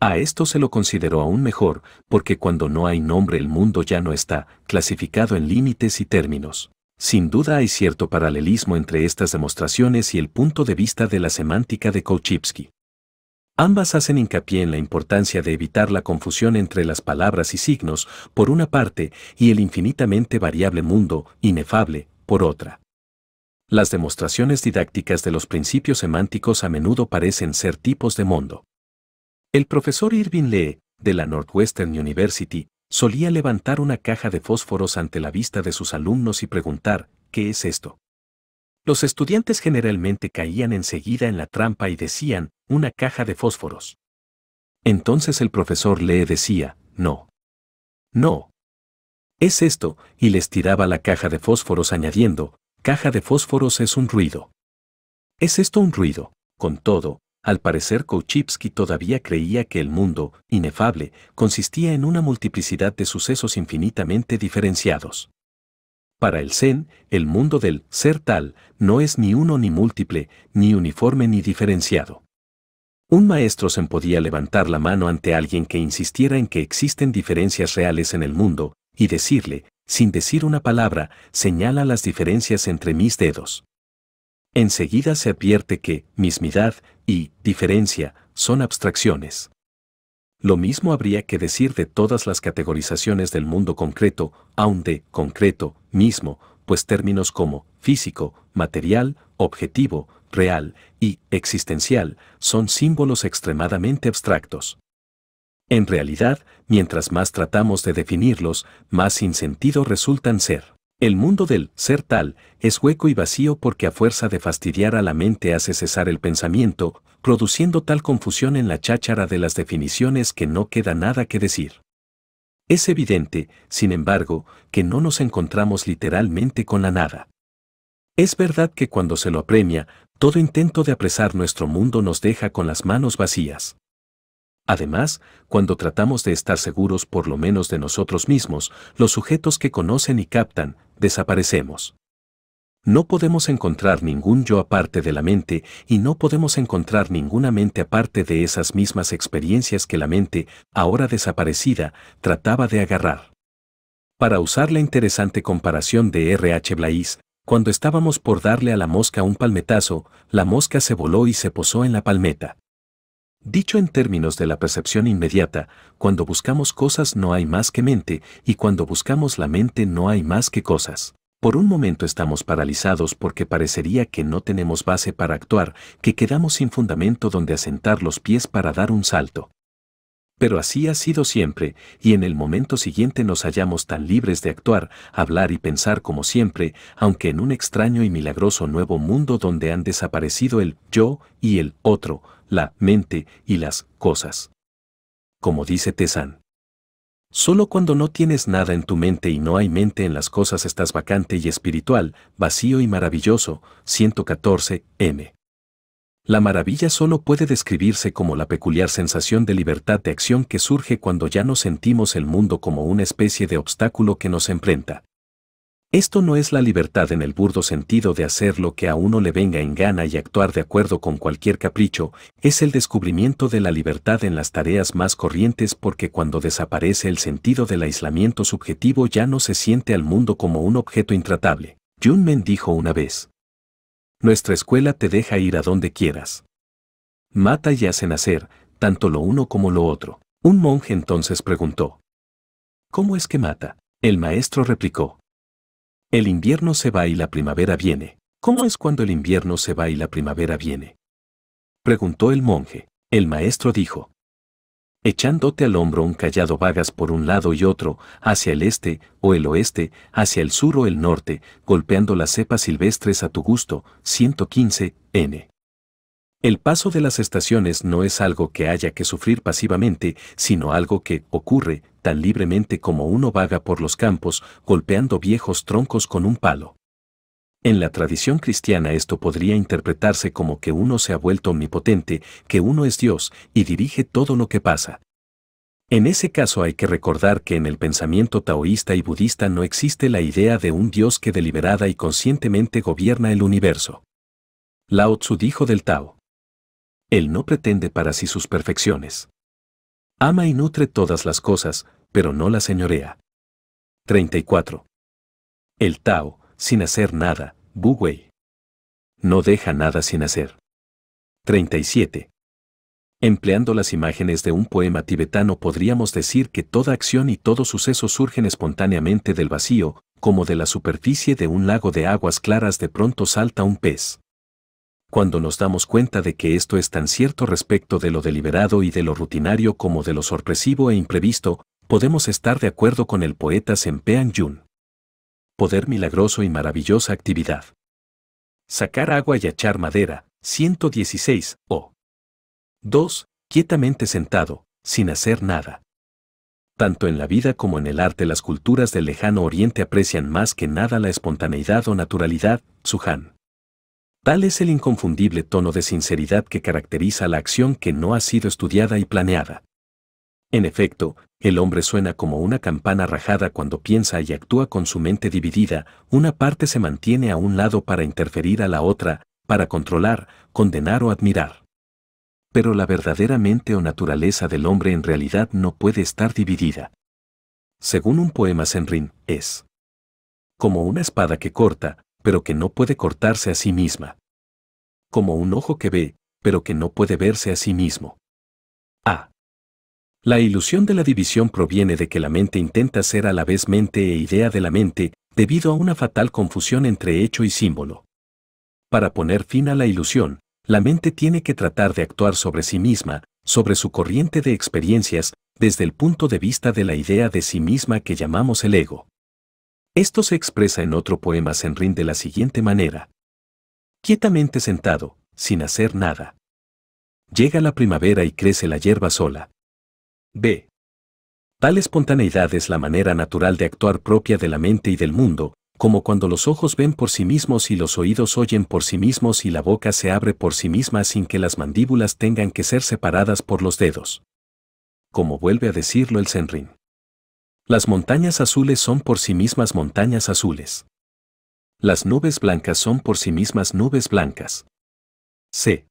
A esto se lo consideró aún mejor, porque cuando no hay nombre el mundo ya no está, clasificado en límites y términos. Sin duda hay cierto paralelismo entre estas demostraciones y el punto de vista de la semántica de Kouchipsky. Ambas hacen hincapié en la importancia de evitar la confusión entre las palabras y signos, por una parte, y el infinitamente variable mundo, inefable, por otra. Las demostraciones didácticas de los principios semánticos a menudo parecen ser tipos de mundo. El profesor Irving Lee, de la Northwestern University, solía levantar una caja de fósforos ante la vista de sus alumnos y preguntar, ¿qué es esto? Los estudiantes generalmente caían enseguida en la trampa y decían, una caja de fósforos. Entonces el profesor Lee decía, no. No. Es esto, y les tiraba la caja de fósforos añadiendo, caja de fósforos es un ruido. ¿Es esto un ruido? Con todo, al parecer Kouchipsky todavía creía que el mundo, inefable, consistía en una multiplicidad de sucesos infinitamente diferenciados. Para el Zen, el mundo del ser tal no es ni uno ni múltiple, ni uniforme ni diferenciado. Un maestro Zen podía levantar la mano ante alguien que insistiera en que existen diferencias reales en el mundo, y decirle, sin decir una palabra, señala las diferencias entre mis dedos. Enseguida se advierte que mismidad y diferencia son abstracciones. Lo mismo habría que decir de todas las categorizaciones del mundo concreto, aun de concreto mismo, pues términos como físico, material, objetivo, real y existencial son símbolos extremadamente abstractos. En realidad, mientras más tratamos de definirlos, más sin sentido resultan ser. El mundo del ser tal es hueco y vacío porque a fuerza de fastidiar a la mente hace cesar el pensamiento, produciendo tal confusión en la cháchara de las definiciones que no queda nada que decir. Es evidente, sin embargo, que no nos encontramos literalmente con la nada. Es verdad que cuando se lo apremia, todo intento de apresar nuestro mundo nos deja con las manos vacías. Además, cuando tratamos de estar seguros por lo menos de nosotros mismos, los sujetos que conocen y captan, desaparecemos. No podemos encontrar ningún yo aparte de la mente y no podemos encontrar ninguna mente aparte de esas mismas experiencias que la mente, ahora desaparecida, trataba de agarrar. Para usar la interesante comparación de R.H. Blaise, cuando estábamos por darle a la mosca un palmetazo, la mosca se voló y se posó en la palmeta. Dicho en términos de la percepción inmediata, cuando buscamos cosas no hay más que mente y cuando buscamos la mente no hay más que cosas. Por un momento estamos paralizados porque parecería que no tenemos base para actuar, que quedamos sin fundamento donde asentar los pies para dar un salto. Pero así ha sido siempre, y en el momento siguiente nos hallamos tan libres de actuar, hablar y pensar como siempre, aunque en un extraño y milagroso nuevo mundo donde han desaparecido el yo y el otro, la mente y las cosas. Como dice tesan Solo cuando no tienes nada en tu mente y no hay mente en las cosas estás vacante y espiritual, vacío y maravilloso. 114 M. La maravilla solo puede describirse como la peculiar sensación de libertad de acción que surge cuando ya no sentimos el mundo como una especie de obstáculo que nos enfrenta. Esto no es la libertad en el burdo sentido de hacer lo que a uno le venga en gana y actuar de acuerdo con cualquier capricho, es el descubrimiento de la libertad en las tareas más corrientes porque cuando desaparece el sentido del aislamiento subjetivo ya no se siente al mundo como un objeto intratable. Men dijo una vez. Nuestra escuela te deja ir a donde quieras. Mata y hace nacer, tanto lo uno como lo otro. Un monje entonces preguntó. ¿Cómo es que mata? El maestro replicó. El invierno se va y la primavera viene. ¿Cómo es cuando el invierno se va y la primavera viene? Preguntó el monje. El maestro dijo. Echándote al hombro un callado vagas por un lado y otro, hacia el este o el oeste, hacia el sur o el norte, golpeando las cepas silvestres a tu gusto, 115, n. El paso de las estaciones no es algo que haya que sufrir pasivamente, sino algo que ocurre tan libremente como uno vaga por los campos golpeando viejos troncos con un palo. En la tradición cristiana esto podría interpretarse como que uno se ha vuelto omnipotente, que uno es Dios y dirige todo lo que pasa. En ese caso hay que recordar que en el pensamiento taoísta y budista no existe la idea de un Dios que deliberada y conscientemente gobierna el universo. Lao Tzu dijo del Tao. Él no pretende para sí sus perfecciones. Ama y nutre todas las cosas, pero no las señorea. 34. El Tao, sin hacer nada, Bu Wei. No deja nada sin hacer. 37. Empleando las imágenes de un poema tibetano podríamos decir que toda acción y todo suceso surgen espontáneamente del vacío, como de la superficie de un lago de aguas claras de pronto salta un pez cuando nos damos cuenta de que esto es tan cierto respecto de lo deliberado y de lo rutinario como de lo sorpresivo e imprevisto, podemos estar de acuerdo con el poeta Sempean Yun. Poder milagroso y maravillosa actividad. Sacar agua y echar madera, 116, o 2. Quietamente sentado, sin hacer nada. Tanto en la vida como en el arte las culturas del lejano oriente aprecian más que nada la espontaneidad o naturalidad, Suhan. Tal es el inconfundible tono de sinceridad que caracteriza la acción que no ha sido estudiada y planeada. En efecto, el hombre suena como una campana rajada cuando piensa y actúa con su mente dividida, una parte se mantiene a un lado para interferir a la otra, para controlar, condenar o admirar. Pero la verdadera mente o naturaleza del hombre en realidad no puede estar dividida. Según un poema Senrin, es como una espada que corta, pero que no puede cortarse a sí misma. Como un ojo que ve, pero que no puede verse a sí mismo. A. La ilusión de la división proviene de que la mente intenta ser a la vez mente e idea de la mente, debido a una fatal confusión entre hecho y símbolo. Para poner fin a la ilusión, la mente tiene que tratar de actuar sobre sí misma, sobre su corriente de experiencias, desde el punto de vista de la idea de sí misma que llamamos el ego. Esto se expresa en otro poema Senrin de la siguiente manera. Quietamente sentado, sin hacer nada. Llega la primavera y crece la hierba sola. B. Tal espontaneidad es la manera natural de actuar propia de la mente y del mundo, como cuando los ojos ven por sí mismos y los oídos oyen por sí mismos y la boca se abre por sí misma sin que las mandíbulas tengan que ser separadas por los dedos. Como vuelve a decirlo el Senrín. Las montañas azules son por sí mismas montañas azules. Las nubes blancas son por sí mismas nubes blancas. C.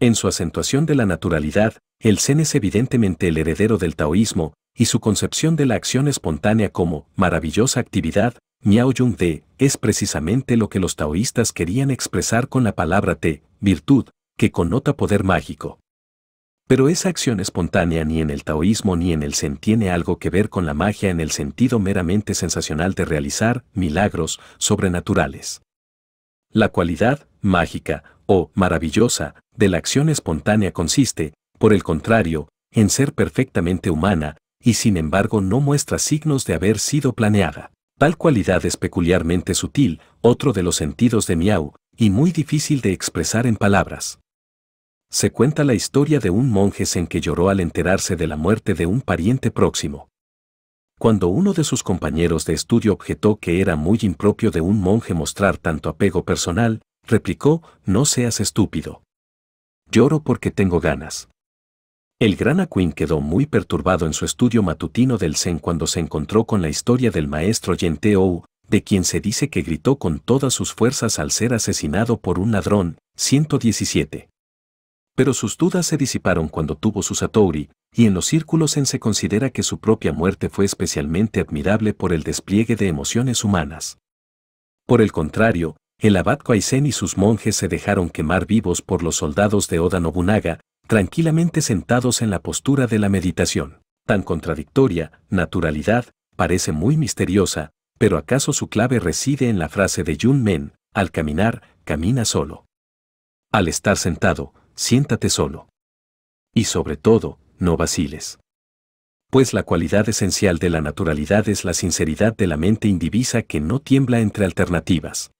En su acentuación de la naturalidad, el Zen es evidentemente el heredero del taoísmo, y su concepción de la acción espontánea como maravillosa actividad, Miao Jung De, es precisamente lo que los taoístas querían expresar con la palabra Te, virtud, que connota poder mágico. Pero esa acción espontánea ni en el taoísmo ni en el zen tiene algo que ver con la magia en el sentido meramente sensacional de realizar milagros sobrenaturales. La cualidad mágica o maravillosa de la acción espontánea consiste, por el contrario, en ser perfectamente humana y sin embargo no muestra signos de haber sido planeada. Tal cualidad es peculiarmente sutil, otro de los sentidos de Miau, y muy difícil de expresar en palabras se cuenta la historia de un monje zen que lloró al enterarse de la muerte de un pariente próximo. Cuando uno de sus compañeros de estudio objetó que era muy impropio de un monje mostrar tanto apego personal, replicó, no seas estúpido. Lloro porque tengo ganas. El gran Aquin quedó muy perturbado en su estudio matutino del Zen cuando se encontró con la historia del maestro Yenteo, de quien se dice que gritó con todas sus fuerzas al ser asesinado por un ladrón, 117 pero sus dudas se disiparon cuando tuvo su Satori, y en los círculos en se considera que su propia muerte fue especialmente admirable por el despliegue de emociones humanas. Por el contrario, el abad Kaisen y sus monjes se dejaron quemar vivos por los soldados de Oda Nobunaga, tranquilamente sentados en la postura de la meditación. Tan contradictoria, naturalidad, parece muy misteriosa, pero acaso su clave reside en la frase de Yun Men, al caminar, camina solo. Al estar sentado, siéntate solo. Y sobre todo, no vaciles. Pues la cualidad esencial de la naturalidad es la sinceridad de la mente indivisa que no tiembla entre alternativas.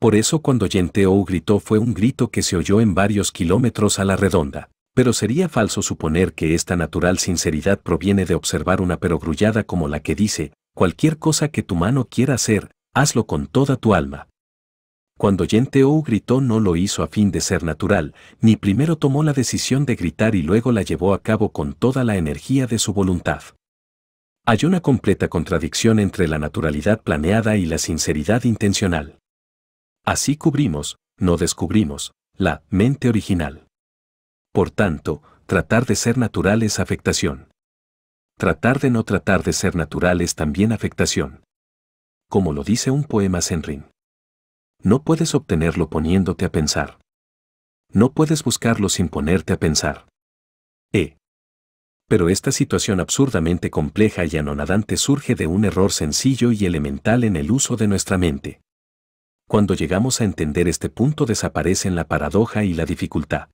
Por eso cuando Yenteo gritó fue un grito que se oyó en varios kilómetros a la redonda. Pero sería falso suponer que esta natural sinceridad proviene de observar una perogrullada como la que dice, cualquier cosa que tu mano quiera hacer, hazlo con toda tu alma, cuando Yenteou gritó no lo hizo a fin de ser natural, ni primero tomó la decisión de gritar y luego la llevó a cabo con toda la energía de su voluntad. Hay una completa contradicción entre la naturalidad planeada y la sinceridad intencional. Así cubrimos, no descubrimos, la mente original. Por tanto, tratar de ser natural es afectación. Tratar de no tratar de ser natural es también afectación. Como lo dice un poema Senrin. No puedes obtenerlo poniéndote a pensar. No puedes buscarlo sin ponerte a pensar. E. Pero esta situación absurdamente compleja y anonadante surge de un error sencillo y elemental en el uso de nuestra mente. Cuando llegamos a entender este punto desaparecen la paradoja y la dificultad.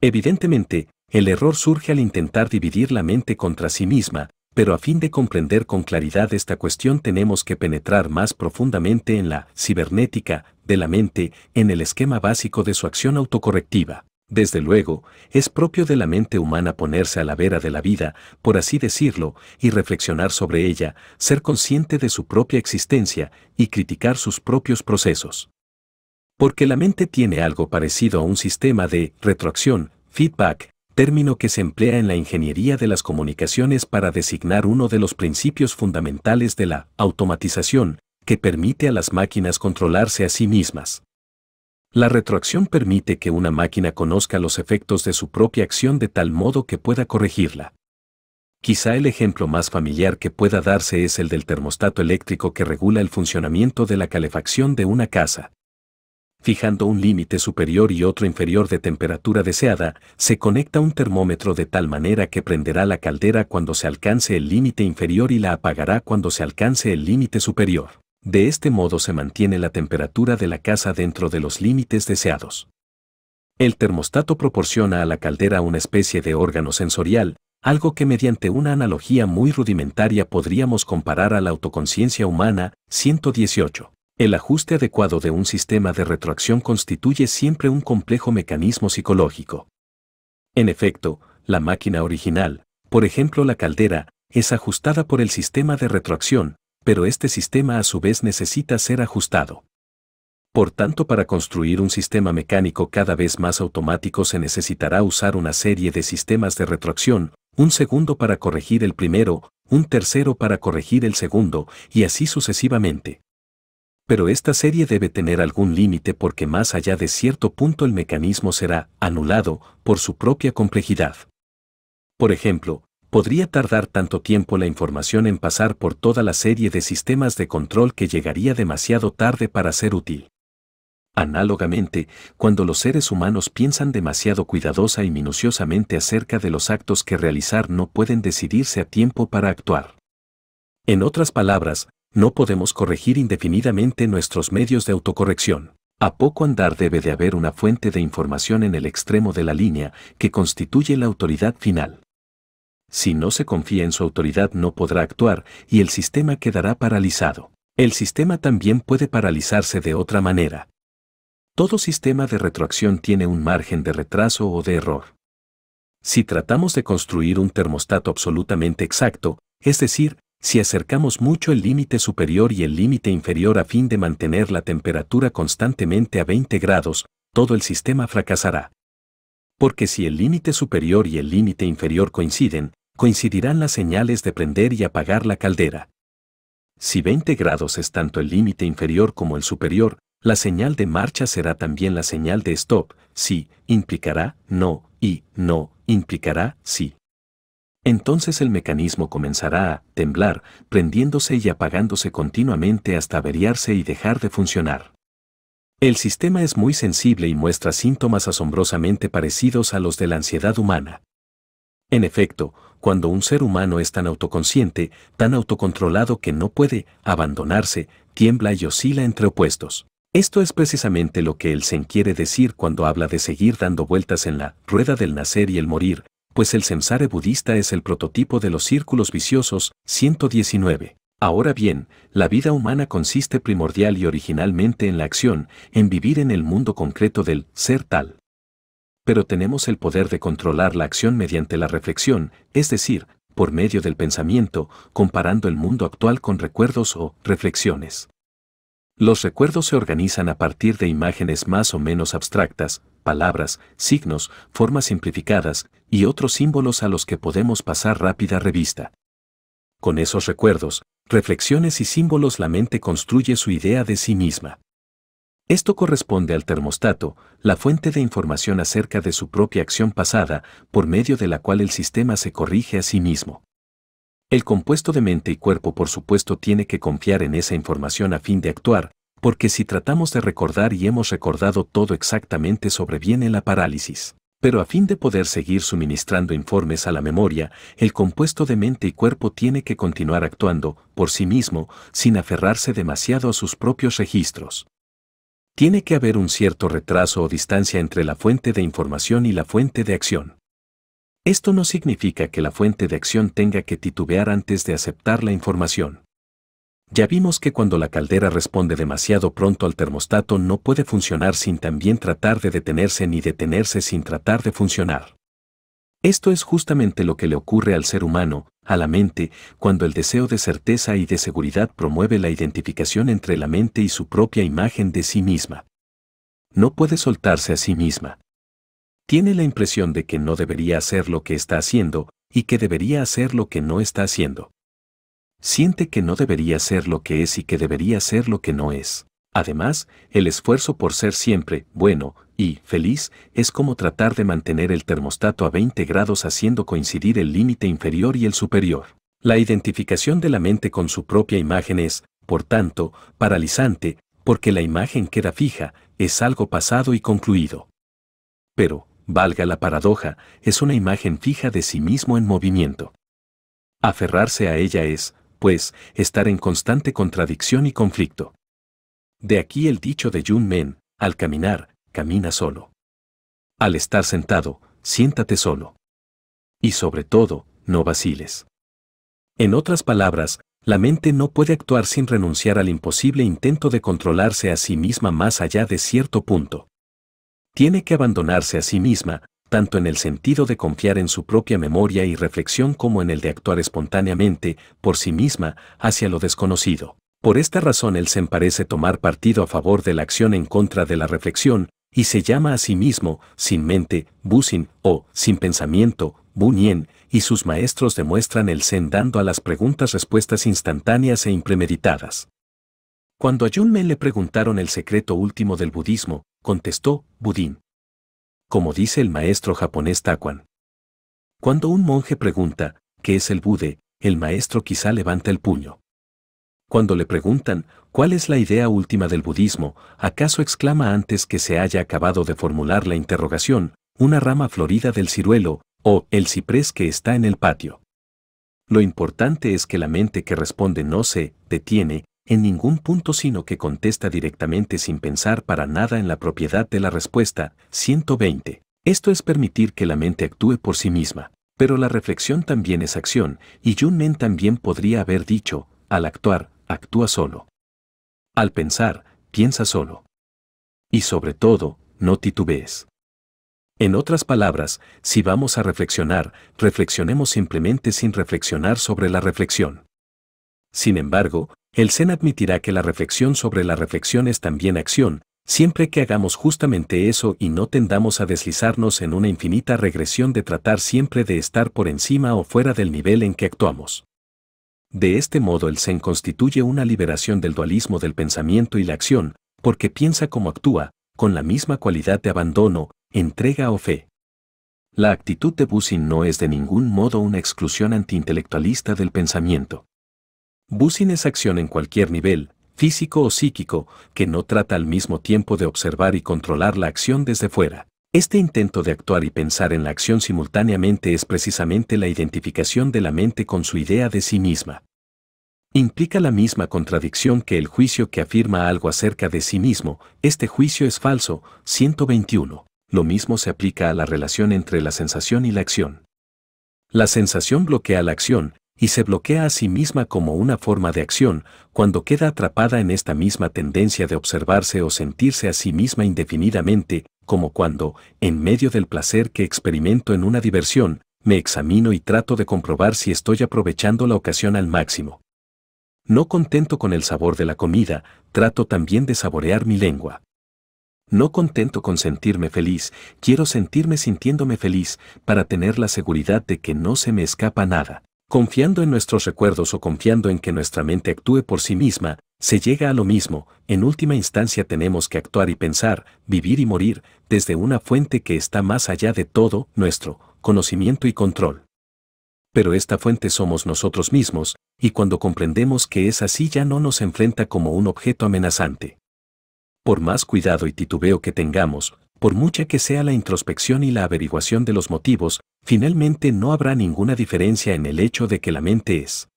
Evidentemente, el error surge al intentar dividir la mente contra sí misma, pero a fin de comprender con claridad esta cuestión tenemos que penetrar más profundamente en la cibernética de la mente, en el esquema básico de su acción autocorrectiva. Desde luego, es propio de la mente humana ponerse a la vera de la vida, por así decirlo, y reflexionar sobre ella, ser consciente de su propia existencia y criticar sus propios procesos. Porque la mente tiene algo parecido a un sistema de retroacción, feedback, término que se emplea en la ingeniería de las comunicaciones para designar uno de los principios fundamentales de la automatización, que permite a las máquinas controlarse a sí mismas. La retroacción permite que una máquina conozca los efectos de su propia acción de tal modo que pueda corregirla. Quizá el ejemplo más familiar que pueda darse es el del termostato eléctrico que regula el funcionamiento de la calefacción de una casa fijando un límite superior y otro inferior de temperatura deseada, se conecta un termómetro de tal manera que prenderá la caldera cuando se alcance el límite inferior y la apagará cuando se alcance el límite superior. De este modo se mantiene la temperatura de la casa dentro de los límites deseados. El termostato proporciona a la caldera una especie de órgano sensorial, algo que mediante una analogía muy rudimentaria podríamos comparar a la autoconciencia humana, 118. El ajuste adecuado de un sistema de retroacción constituye siempre un complejo mecanismo psicológico. En efecto, la máquina original, por ejemplo la caldera, es ajustada por el sistema de retroacción, pero este sistema a su vez necesita ser ajustado. Por tanto, para construir un sistema mecánico cada vez más automático se necesitará usar una serie de sistemas de retroacción, un segundo para corregir el primero, un tercero para corregir el segundo, y así sucesivamente pero esta serie debe tener algún límite porque más allá de cierto punto el mecanismo será anulado por su propia complejidad. Por ejemplo, podría tardar tanto tiempo la información en pasar por toda la serie de sistemas de control que llegaría demasiado tarde para ser útil. Análogamente, cuando los seres humanos piensan demasiado cuidadosa y minuciosamente acerca de los actos que realizar no pueden decidirse a tiempo para actuar. En otras palabras, no podemos corregir indefinidamente nuestros medios de autocorrección. A poco andar debe de haber una fuente de información en el extremo de la línea que constituye la autoridad final. Si no se confía en su autoridad no podrá actuar y el sistema quedará paralizado. El sistema también puede paralizarse de otra manera. Todo sistema de retroacción tiene un margen de retraso o de error. Si tratamos de construir un termostato absolutamente exacto, es decir, si acercamos mucho el límite superior y el límite inferior a fin de mantener la temperatura constantemente a 20 grados, todo el sistema fracasará. Porque si el límite superior y el límite inferior coinciden, coincidirán las señales de prender y apagar la caldera. Si 20 grados es tanto el límite inferior como el superior, la señal de marcha será también la señal de stop, sí, implicará no, y no, implicará sí. Entonces el mecanismo comenzará a temblar, prendiéndose y apagándose continuamente hasta averiarse y dejar de funcionar. El sistema es muy sensible y muestra síntomas asombrosamente parecidos a los de la ansiedad humana. En efecto, cuando un ser humano es tan autoconsciente, tan autocontrolado que no puede abandonarse, tiembla y oscila entre opuestos. Esto es precisamente lo que el Zen quiere decir cuando habla de seguir dando vueltas en la rueda del nacer y el morir, pues el samsara budista es el prototipo de los círculos viciosos, 119. Ahora bien, la vida humana consiste primordial y originalmente en la acción, en vivir en el mundo concreto del ser tal. Pero tenemos el poder de controlar la acción mediante la reflexión, es decir, por medio del pensamiento, comparando el mundo actual con recuerdos o reflexiones. Los recuerdos se organizan a partir de imágenes más o menos abstractas, palabras, signos, formas simplificadas y otros símbolos a los que podemos pasar rápida revista. Con esos recuerdos, reflexiones y símbolos la mente construye su idea de sí misma. Esto corresponde al termostato, la fuente de información acerca de su propia acción pasada, por medio de la cual el sistema se corrige a sí mismo. El compuesto de mente y cuerpo por supuesto tiene que confiar en esa información a fin de actuar, porque si tratamos de recordar y hemos recordado todo exactamente sobreviene la parálisis. Pero a fin de poder seguir suministrando informes a la memoria, el compuesto de mente y cuerpo tiene que continuar actuando por sí mismo sin aferrarse demasiado a sus propios registros. Tiene que haber un cierto retraso o distancia entre la fuente de información y la fuente de acción. Esto no significa que la fuente de acción tenga que titubear antes de aceptar la información. Ya vimos que cuando la caldera responde demasiado pronto al termostato no puede funcionar sin también tratar de detenerse ni detenerse sin tratar de funcionar. Esto es justamente lo que le ocurre al ser humano, a la mente, cuando el deseo de certeza y de seguridad promueve la identificación entre la mente y su propia imagen de sí misma. No puede soltarse a sí misma, tiene la impresión de que no debería hacer lo que está haciendo y que debería hacer lo que no está haciendo. Siente que no debería ser lo que es y que debería ser lo que no es. Además, el esfuerzo por ser siempre bueno y feliz es como tratar de mantener el termostato a 20 grados haciendo coincidir el límite inferior y el superior. La identificación de la mente con su propia imagen es, por tanto, paralizante, porque la imagen queda fija, es algo pasado y concluido. Pero, valga la paradoja, es una imagen fija de sí mismo en movimiento. Aferrarse a ella es, pues, estar en constante contradicción y conflicto. De aquí el dicho de Jun Men, al caminar, camina solo. Al estar sentado, siéntate solo. Y sobre todo, no vaciles. En otras palabras, la mente no puede actuar sin renunciar al imposible intento de controlarse a sí misma más allá de cierto punto tiene que abandonarse a sí misma, tanto en el sentido de confiar en su propia memoria y reflexión como en el de actuar espontáneamente, por sí misma, hacia lo desconocido. Por esta razón el Zen parece tomar partido a favor de la acción en contra de la reflexión, y se llama a sí mismo, sin mente, Busin, o, sin pensamiento, nien. y sus maestros demuestran el Zen dando a las preguntas respuestas instantáneas e impremeditadas. Cuando a Yunmen le preguntaron el secreto último del budismo, contestó, Budín. Como dice el maestro japonés Takuan. Cuando un monje pregunta, ¿qué es el Bude? El maestro quizá levanta el puño. Cuando le preguntan, ¿cuál es la idea última del budismo? ¿Acaso exclama antes que se haya acabado de formular la interrogación, una rama florida del ciruelo, o el ciprés que está en el patio? Lo importante es que la mente que responde no se detiene, en ningún punto sino que contesta directamente sin pensar para nada en la propiedad de la respuesta. 120. Esto es permitir que la mente actúe por sí misma. Pero la reflexión también es acción, y Yunmen también podría haber dicho, al actuar, actúa solo. Al pensar, piensa solo. Y sobre todo, no titubees. En otras palabras, si vamos a reflexionar, reflexionemos simplemente sin reflexionar sobre la reflexión. Sin embargo, el Zen admitirá que la reflexión sobre la reflexión es también acción, siempre que hagamos justamente eso y no tendamos a deslizarnos en una infinita regresión de tratar siempre de estar por encima o fuera del nivel en que actuamos. De este modo el Zen constituye una liberación del dualismo del pensamiento y la acción, porque piensa como actúa, con la misma cualidad de abandono, entrega o fe. La actitud de Busin no es de ningún modo una exclusión antiintelectualista del pensamiento. Business es acción en cualquier nivel, físico o psíquico, que no trata al mismo tiempo de observar y controlar la acción desde fuera. Este intento de actuar y pensar en la acción simultáneamente es precisamente la identificación de la mente con su idea de sí misma. Implica la misma contradicción que el juicio que afirma algo acerca de sí mismo, este juicio es falso, 121. Lo mismo se aplica a la relación entre la sensación y la acción. La sensación bloquea la acción, y se bloquea a sí misma como una forma de acción cuando queda atrapada en esta misma tendencia de observarse o sentirse a sí misma indefinidamente, como cuando, en medio del placer que experimento en una diversión, me examino y trato de comprobar si estoy aprovechando la ocasión al máximo. No contento con el sabor de la comida, trato también de saborear mi lengua. No contento con sentirme feliz, quiero sentirme sintiéndome feliz para tener la seguridad de que no se me escapa nada. Confiando en nuestros recuerdos o confiando en que nuestra mente actúe por sí misma, se llega a lo mismo, en última instancia tenemos que actuar y pensar, vivir y morir, desde una fuente que está más allá de todo nuestro conocimiento y control. Pero esta fuente somos nosotros mismos, y cuando comprendemos que es así ya no nos enfrenta como un objeto amenazante. Por más cuidado y titubeo que tengamos, por mucha que sea la introspección y la averiguación de los motivos, Finalmente no habrá ninguna diferencia en el hecho de que la mente es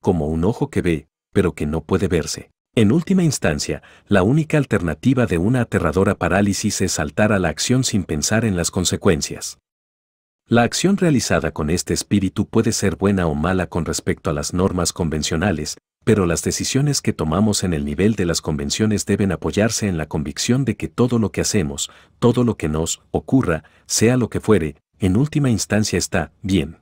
como un ojo que ve, pero que no puede verse. En última instancia, la única alternativa de una aterradora parálisis es saltar a la acción sin pensar en las consecuencias. La acción realizada con este espíritu puede ser buena o mala con respecto a las normas convencionales, pero las decisiones que tomamos en el nivel de las convenciones deben apoyarse en la convicción de que todo lo que hacemos, todo lo que nos ocurra, sea lo que fuere, en última instancia está bien.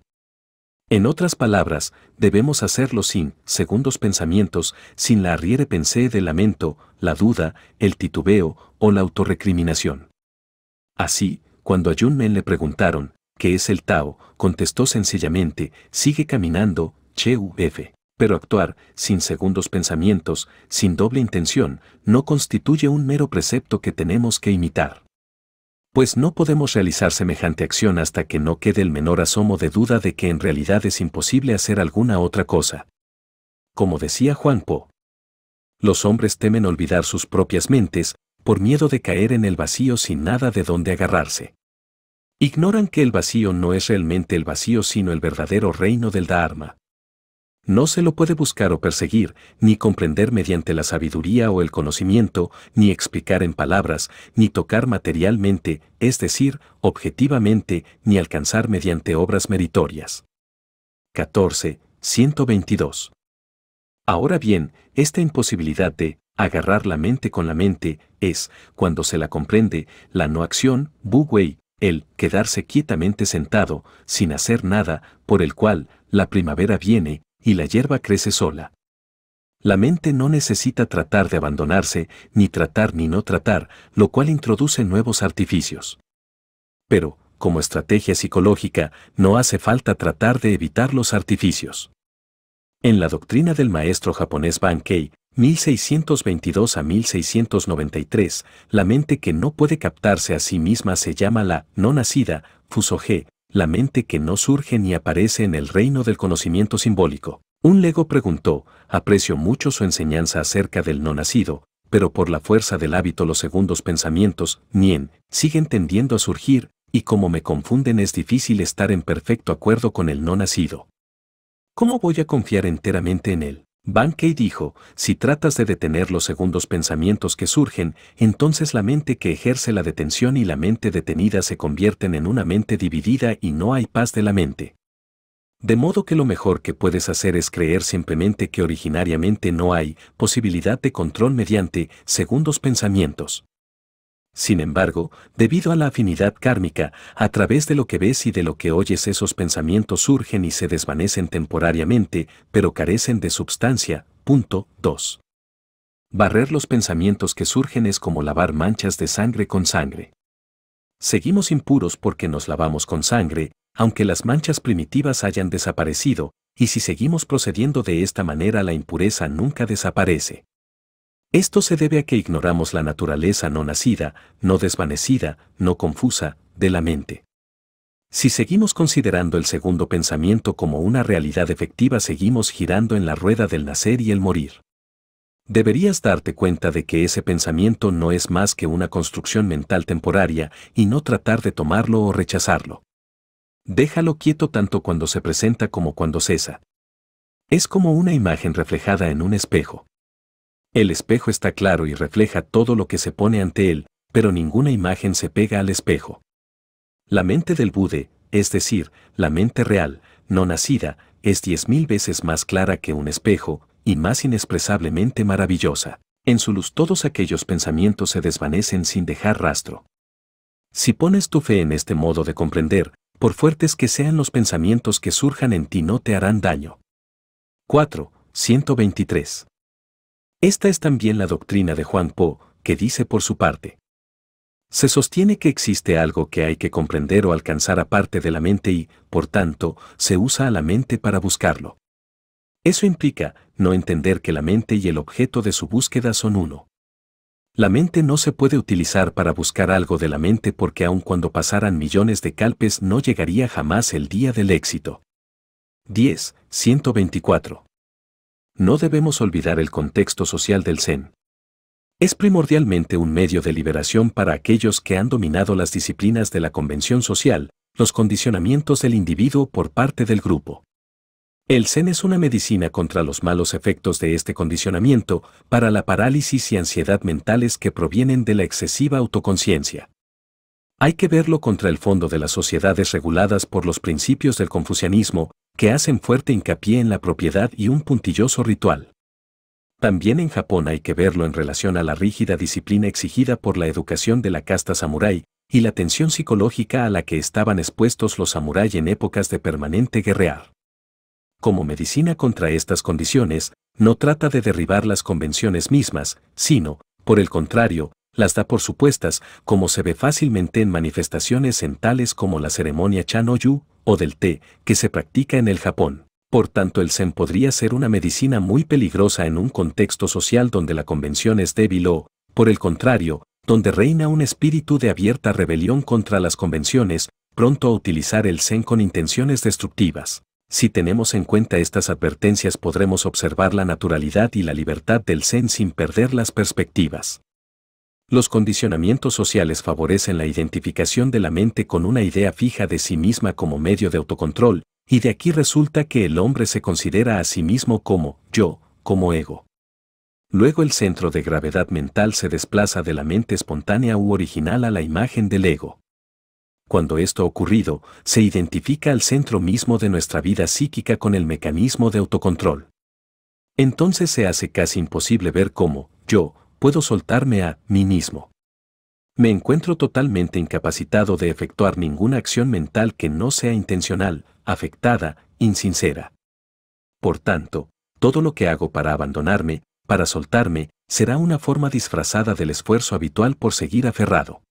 En otras palabras, debemos hacerlo sin segundos pensamientos, sin la arriere pensé del lamento, la duda, el titubeo o la autorrecriminación. Así, cuando a Yunmen Men le preguntaron, ¿qué es el Tao?, contestó sencillamente, sigue caminando, Che Pero actuar, sin segundos pensamientos, sin doble intención, no constituye un mero precepto que tenemos que imitar pues no podemos realizar semejante acción hasta que no quede el menor asomo de duda de que en realidad es imposible hacer alguna otra cosa. Como decía Juan Po, los hombres temen olvidar sus propias mentes, por miedo de caer en el vacío sin nada de donde agarrarse. Ignoran que el vacío no es realmente el vacío sino el verdadero reino del Dharma. No se lo puede buscar o perseguir, ni comprender mediante la sabiduría o el conocimiento, ni explicar en palabras, ni tocar materialmente, es decir, objetivamente, ni alcanzar mediante obras meritorias. 14. Ahora bien, esta imposibilidad de agarrar la mente con la mente es, cuando se la comprende, la no acción, bu el quedarse quietamente sentado, sin hacer nada, por el cual la primavera viene, y la hierba crece sola. La mente no necesita tratar de abandonarse, ni tratar ni no tratar, lo cual introduce nuevos artificios. Pero, como estrategia psicológica, no hace falta tratar de evitar los artificios. En la doctrina del maestro japonés Bankei, 1622 a 1693, la mente que no puede captarse a sí misma se llama la no nacida, fusoge, la mente que no surge ni aparece en el reino del conocimiento simbólico. Un lego preguntó, aprecio mucho su enseñanza acerca del no nacido, pero por la fuerza del hábito los segundos pensamientos, nien, siguen tendiendo a surgir, y como me confunden es difícil estar en perfecto acuerdo con el no nacido. ¿Cómo voy a confiar enteramente en él? Bankey dijo, si tratas de detener los segundos pensamientos que surgen, entonces la mente que ejerce la detención y la mente detenida se convierten en una mente dividida y no hay paz de la mente. De modo que lo mejor que puedes hacer es creer simplemente que originariamente no hay posibilidad de control mediante segundos pensamientos. Sin embargo, debido a la afinidad kármica, a través de lo que ves y de lo que oyes esos pensamientos surgen y se desvanecen temporariamente, pero carecen de substancia. 2. Barrer los pensamientos que surgen es como lavar manchas de sangre con sangre. Seguimos impuros porque nos lavamos con sangre, aunque las manchas primitivas hayan desaparecido, y si seguimos procediendo de esta manera la impureza nunca desaparece. Esto se debe a que ignoramos la naturaleza no nacida, no desvanecida, no confusa, de la mente. Si seguimos considerando el segundo pensamiento como una realidad efectiva, seguimos girando en la rueda del nacer y el morir. Deberías darte cuenta de que ese pensamiento no es más que una construcción mental temporaria y no tratar de tomarlo o rechazarlo. Déjalo quieto tanto cuando se presenta como cuando cesa. Es como una imagen reflejada en un espejo. El espejo está claro y refleja todo lo que se pone ante él, pero ninguna imagen se pega al espejo. La mente del Bude, es decir, la mente real, no nacida, es diez mil veces más clara que un espejo, y más inexpresablemente maravillosa. En su luz todos aquellos pensamientos se desvanecen sin dejar rastro. Si pones tu fe en este modo de comprender, por fuertes que sean los pensamientos que surjan en ti no te harán daño. 4. 123. Esta es también la doctrina de Juan Po, que dice por su parte. Se sostiene que existe algo que hay que comprender o alcanzar aparte de la mente y, por tanto, se usa a la mente para buscarlo. Eso implica no entender que la mente y el objeto de su búsqueda son uno. La mente no se puede utilizar para buscar algo de la mente porque aun cuando pasaran millones de calpes no llegaría jamás el día del éxito. 10. 124 no debemos olvidar el contexto social del Zen. Es primordialmente un medio de liberación para aquellos que han dominado las disciplinas de la convención social, los condicionamientos del individuo por parte del grupo. El Zen es una medicina contra los malos efectos de este condicionamiento para la parálisis y ansiedad mentales que provienen de la excesiva autoconciencia. Hay que verlo contra el fondo de las sociedades reguladas por los principios del confucianismo, que hacen fuerte hincapié en la propiedad y un puntilloso ritual. También en Japón hay que verlo en relación a la rígida disciplina exigida por la educación de la casta samurái y la tensión psicológica a la que estaban expuestos los samurái en épocas de permanente guerrear. Como medicina contra estas condiciones, no trata de derribar las convenciones mismas, sino, por el contrario, las da por supuestas, como se ve fácilmente en manifestaciones en tales como la ceremonia Chan o del té que se practica en el Japón. Por tanto, el zen podría ser una medicina muy peligrosa en un contexto social donde la convención es débil o, por el contrario, donde reina un espíritu de abierta rebelión contra las convenciones, pronto a utilizar el zen con intenciones destructivas. Si tenemos en cuenta estas advertencias podremos observar la naturalidad y la libertad del zen sin perder las perspectivas. Los condicionamientos sociales favorecen la identificación de la mente con una idea fija de sí misma como medio de autocontrol, y de aquí resulta que el hombre se considera a sí mismo como yo, como ego. Luego el centro de gravedad mental se desplaza de la mente espontánea u original a la imagen del ego. Cuando esto ha ocurrido, se identifica al centro mismo de nuestra vida psíquica con el mecanismo de autocontrol. Entonces se hace casi imposible ver cómo yo, puedo soltarme a mí mismo. Me encuentro totalmente incapacitado de efectuar ninguna acción mental que no sea intencional, afectada, insincera. Por tanto, todo lo que hago para abandonarme, para soltarme, será una forma disfrazada del esfuerzo habitual por seguir aferrado.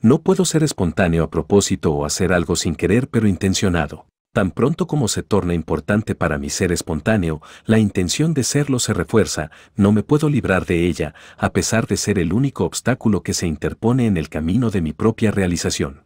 No puedo ser espontáneo a propósito o hacer algo sin querer pero intencionado. Tan pronto como se torna importante para mi ser espontáneo, la intención de serlo se refuerza, no me puedo librar de ella, a pesar de ser el único obstáculo que se interpone en el camino de mi propia realización.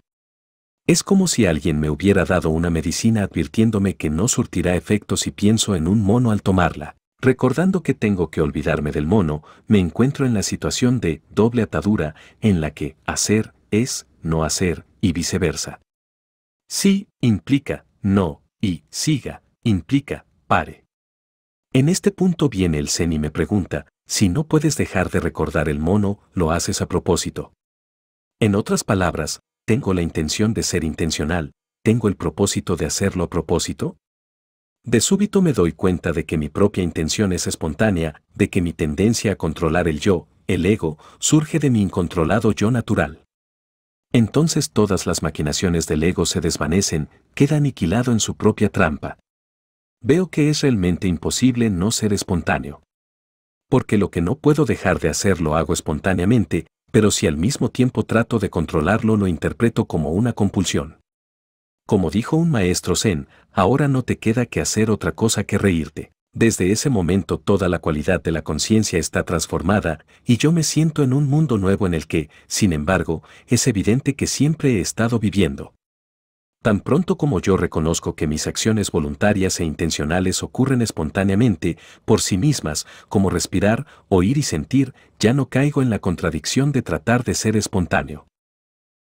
Es como si alguien me hubiera dado una medicina advirtiéndome que no surtirá efecto si pienso en un mono al tomarla. Recordando que tengo que olvidarme del mono, me encuentro en la situación de doble atadura en la que hacer es no hacer y viceversa. Sí, implica no, y siga, implica, pare. En este punto viene el Zen y me pregunta, si no puedes dejar de recordar el mono, lo haces a propósito. En otras palabras, ¿tengo la intención de ser intencional? ¿Tengo el propósito de hacerlo a propósito? De súbito me doy cuenta de que mi propia intención es espontánea, de que mi tendencia a controlar el yo, el ego, surge de mi incontrolado yo natural entonces todas las maquinaciones del ego se desvanecen, queda aniquilado en su propia trampa. Veo que es realmente imposible no ser espontáneo. Porque lo que no puedo dejar de hacer lo hago espontáneamente, pero si al mismo tiempo trato de controlarlo lo interpreto como una compulsión. Como dijo un maestro zen, ahora no te queda que hacer otra cosa que reírte desde ese momento toda la cualidad de la conciencia está transformada y yo me siento en un mundo nuevo en el que, sin embargo, es evidente que siempre he estado viviendo. Tan pronto como yo reconozco que mis acciones voluntarias e intencionales ocurren espontáneamente, por sí mismas, como respirar, oír y sentir, ya no caigo en la contradicción de tratar de ser espontáneo.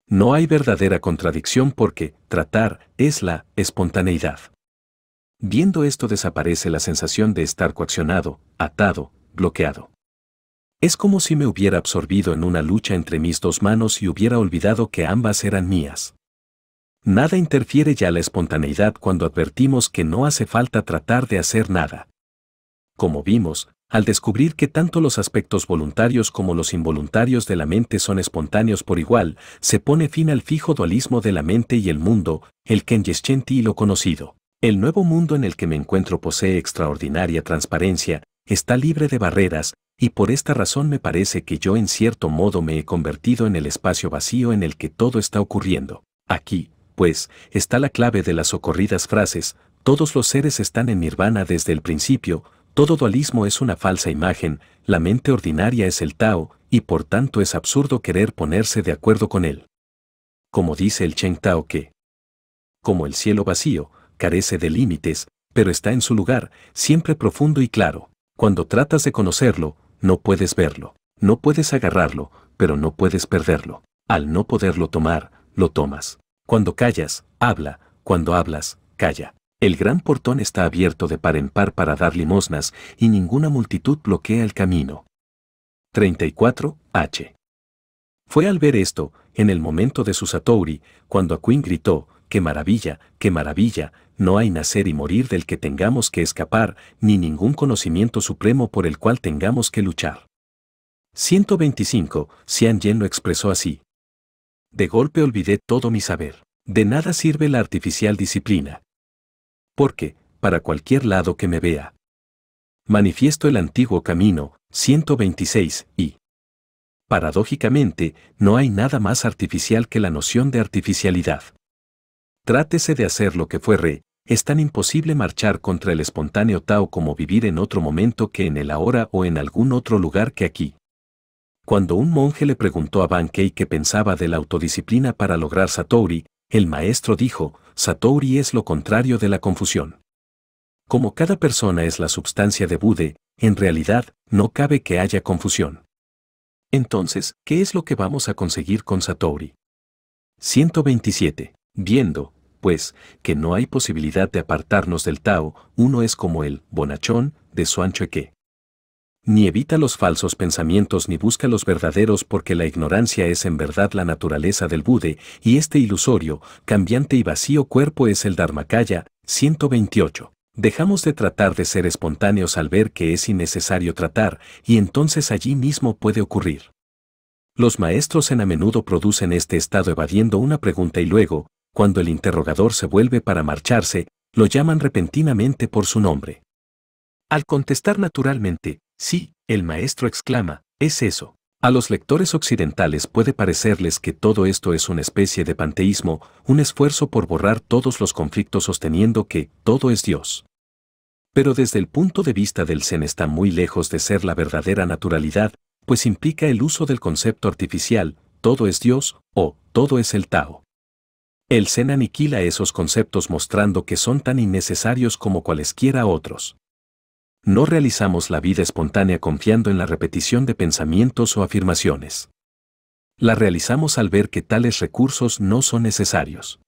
No hay verdadera contradicción porque tratar es la espontaneidad. Viendo esto desaparece la sensación de estar coaccionado, atado, bloqueado. Es como si me hubiera absorbido en una lucha entre mis dos manos y hubiera olvidado que ambas eran mías. Nada interfiere ya la espontaneidad cuando advertimos que no hace falta tratar de hacer nada. Como vimos, al descubrir que tanto los aspectos voluntarios como los involuntarios de la mente son espontáneos por igual, se pone fin al fijo dualismo de la mente y el mundo, el Kenyeschenti y lo conocido. El nuevo mundo en el que me encuentro posee extraordinaria transparencia, está libre de barreras, y por esta razón me parece que yo en cierto modo me he convertido en el espacio vacío en el que todo está ocurriendo. Aquí, pues, está la clave de las socorridas frases, todos los seres están en nirvana desde el principio, todo dualismo es una falsa imagen, la mente ordinaria es el Tao, y por tanto es absurdo querer ponerse de acuerdo con él. Como dice el Cheng Tao que, como el cielo vacío, carece de límites, pero está en su lugar, siempre profundo y claro. Cuando tratas de conocerlo, no puedes verlo, no puedes agarrarlo, pero no puedes perderlo. Al no poderlo tomar, lo tomas. Cuando callas, habla, cuando hablas, calla. El gran portón está abierto de par en par para dar limosnas y ninguna multitud bloquea el camino. 34. H. Fue al ver esto, en el momento de su Satori, cuando Aquin gritó, qué maravilla, qué maravilla, no hay nacer y morir del que tengamos que escapar, ni ningún conocimiento supremo por el cual tengamos que luchar. 125. Xian Yen lo expresó así. De golpe olvidé todo mi saber. De nada sirve la artificial disciplina. Porque, para cualquier lado que me vea, manifiesto el antiguo camino, 126, y Paradójicamente, no hay nada más artificial que la noción de artificialidad. Trátese de hacer lo que fue re, es tan imposible marchar contra el espontáneo Tao como vivir en otro momento que en el ahora o en algún otro lugar que aquí. Cuando un monje le preguntó a Bankei qué pensaba de la autodisciplina para lograr Satori, el maestro dijo, Satori es lo contrario de la confusión. Como cada persona es la substancia de Bude, en realidad no cabe que haya confusión. Entonces, ¿qué es lo que vamos a conseguir con Satori? 127. Viendo, pues, que no hay posibilidad de apartarnos del Tao, uno es como el bonachón de Suanchoeque. Ni evita los falsos pensamientos ni busca los verdaderos porque la ignorancia es en verdad la naturaleza del Bude y este ilusorio, cambiante y vacío cuerpo es el Dharmakaya, 128. Dejamos de tratar de ser espontáneos al ver que es innecesario tratar y entonces allí mismo puede ocurrir. Los maestros en a menudo producen este estado evadiendo una pregunta y luego, cuando el interrogador se vuelve para marcharse, lo llaman repentinamente por su nombre. Al contestar naturalmente, sí, el maestro exclama, es eso. A los lectores occidentales puede parecerles que todo esto es una especie de panteísmo, un esfuerzo por borrar todos los conflictos sosteniendo que todo es Dios. Pero desde el punto de vista del Zen está muy lejos de ser la verdadera naturalidad, pues implica el uso del concepto artificial, todo es Dios o todo es el Tao. El Zen aniquila esos conceptos mostrando que son tan innecesarios como cualesquiera otros. No realizamos la vida espontánea confiando en la repetición de pensamientos o afirmaciones. La realizamos al ver que tales recursos no son necesarios.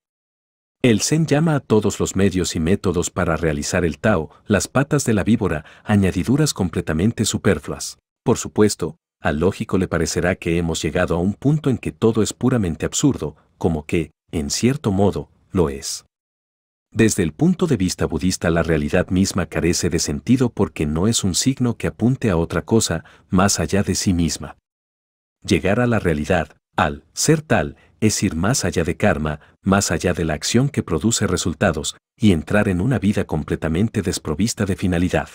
El Zen llama a todos los medios y métodos para realizar el Tao, las patas de la víbora, añadiduras completamente superfluas. Por supuesto, al lógico le parecerá que hemos llegado a un punto en que todo es puramente absurdo, como que, en cierto modo, lo es. Desde el punto de vista budista la realidad misma carece de sentido porque no es un signo que apunte a otra cosa más allá de sí misma. Llegar a la realidad, al ser tal, es ir más allá de karma, más allá de la acción que produce resultados, y entrar en una vida completamente desprovista de finalidad.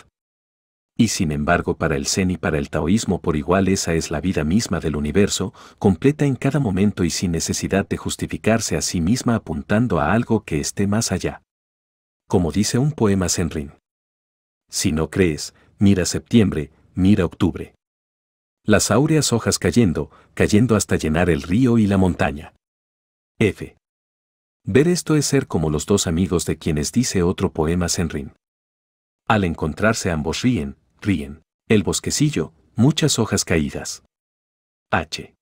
Y sin embargo para el Zen y para el taoísmo por igual esa es la vida misma del universo, completa en cada momento y sin necesidad de justificarse a sí misma apuntando a algo que esté más allá. Como dice un poema Senrin. Si no crees, mira septiembre, mira octubre. Las áureas hojas cayendo, cayendo hasta llenar el río y la montaña. F. Ver esto es ser como los dos amigos de quienes dice otro poema Senrin. Al encontrarse ambos ríen, ríen. El bosquecillo, muchas hojas caídas. H.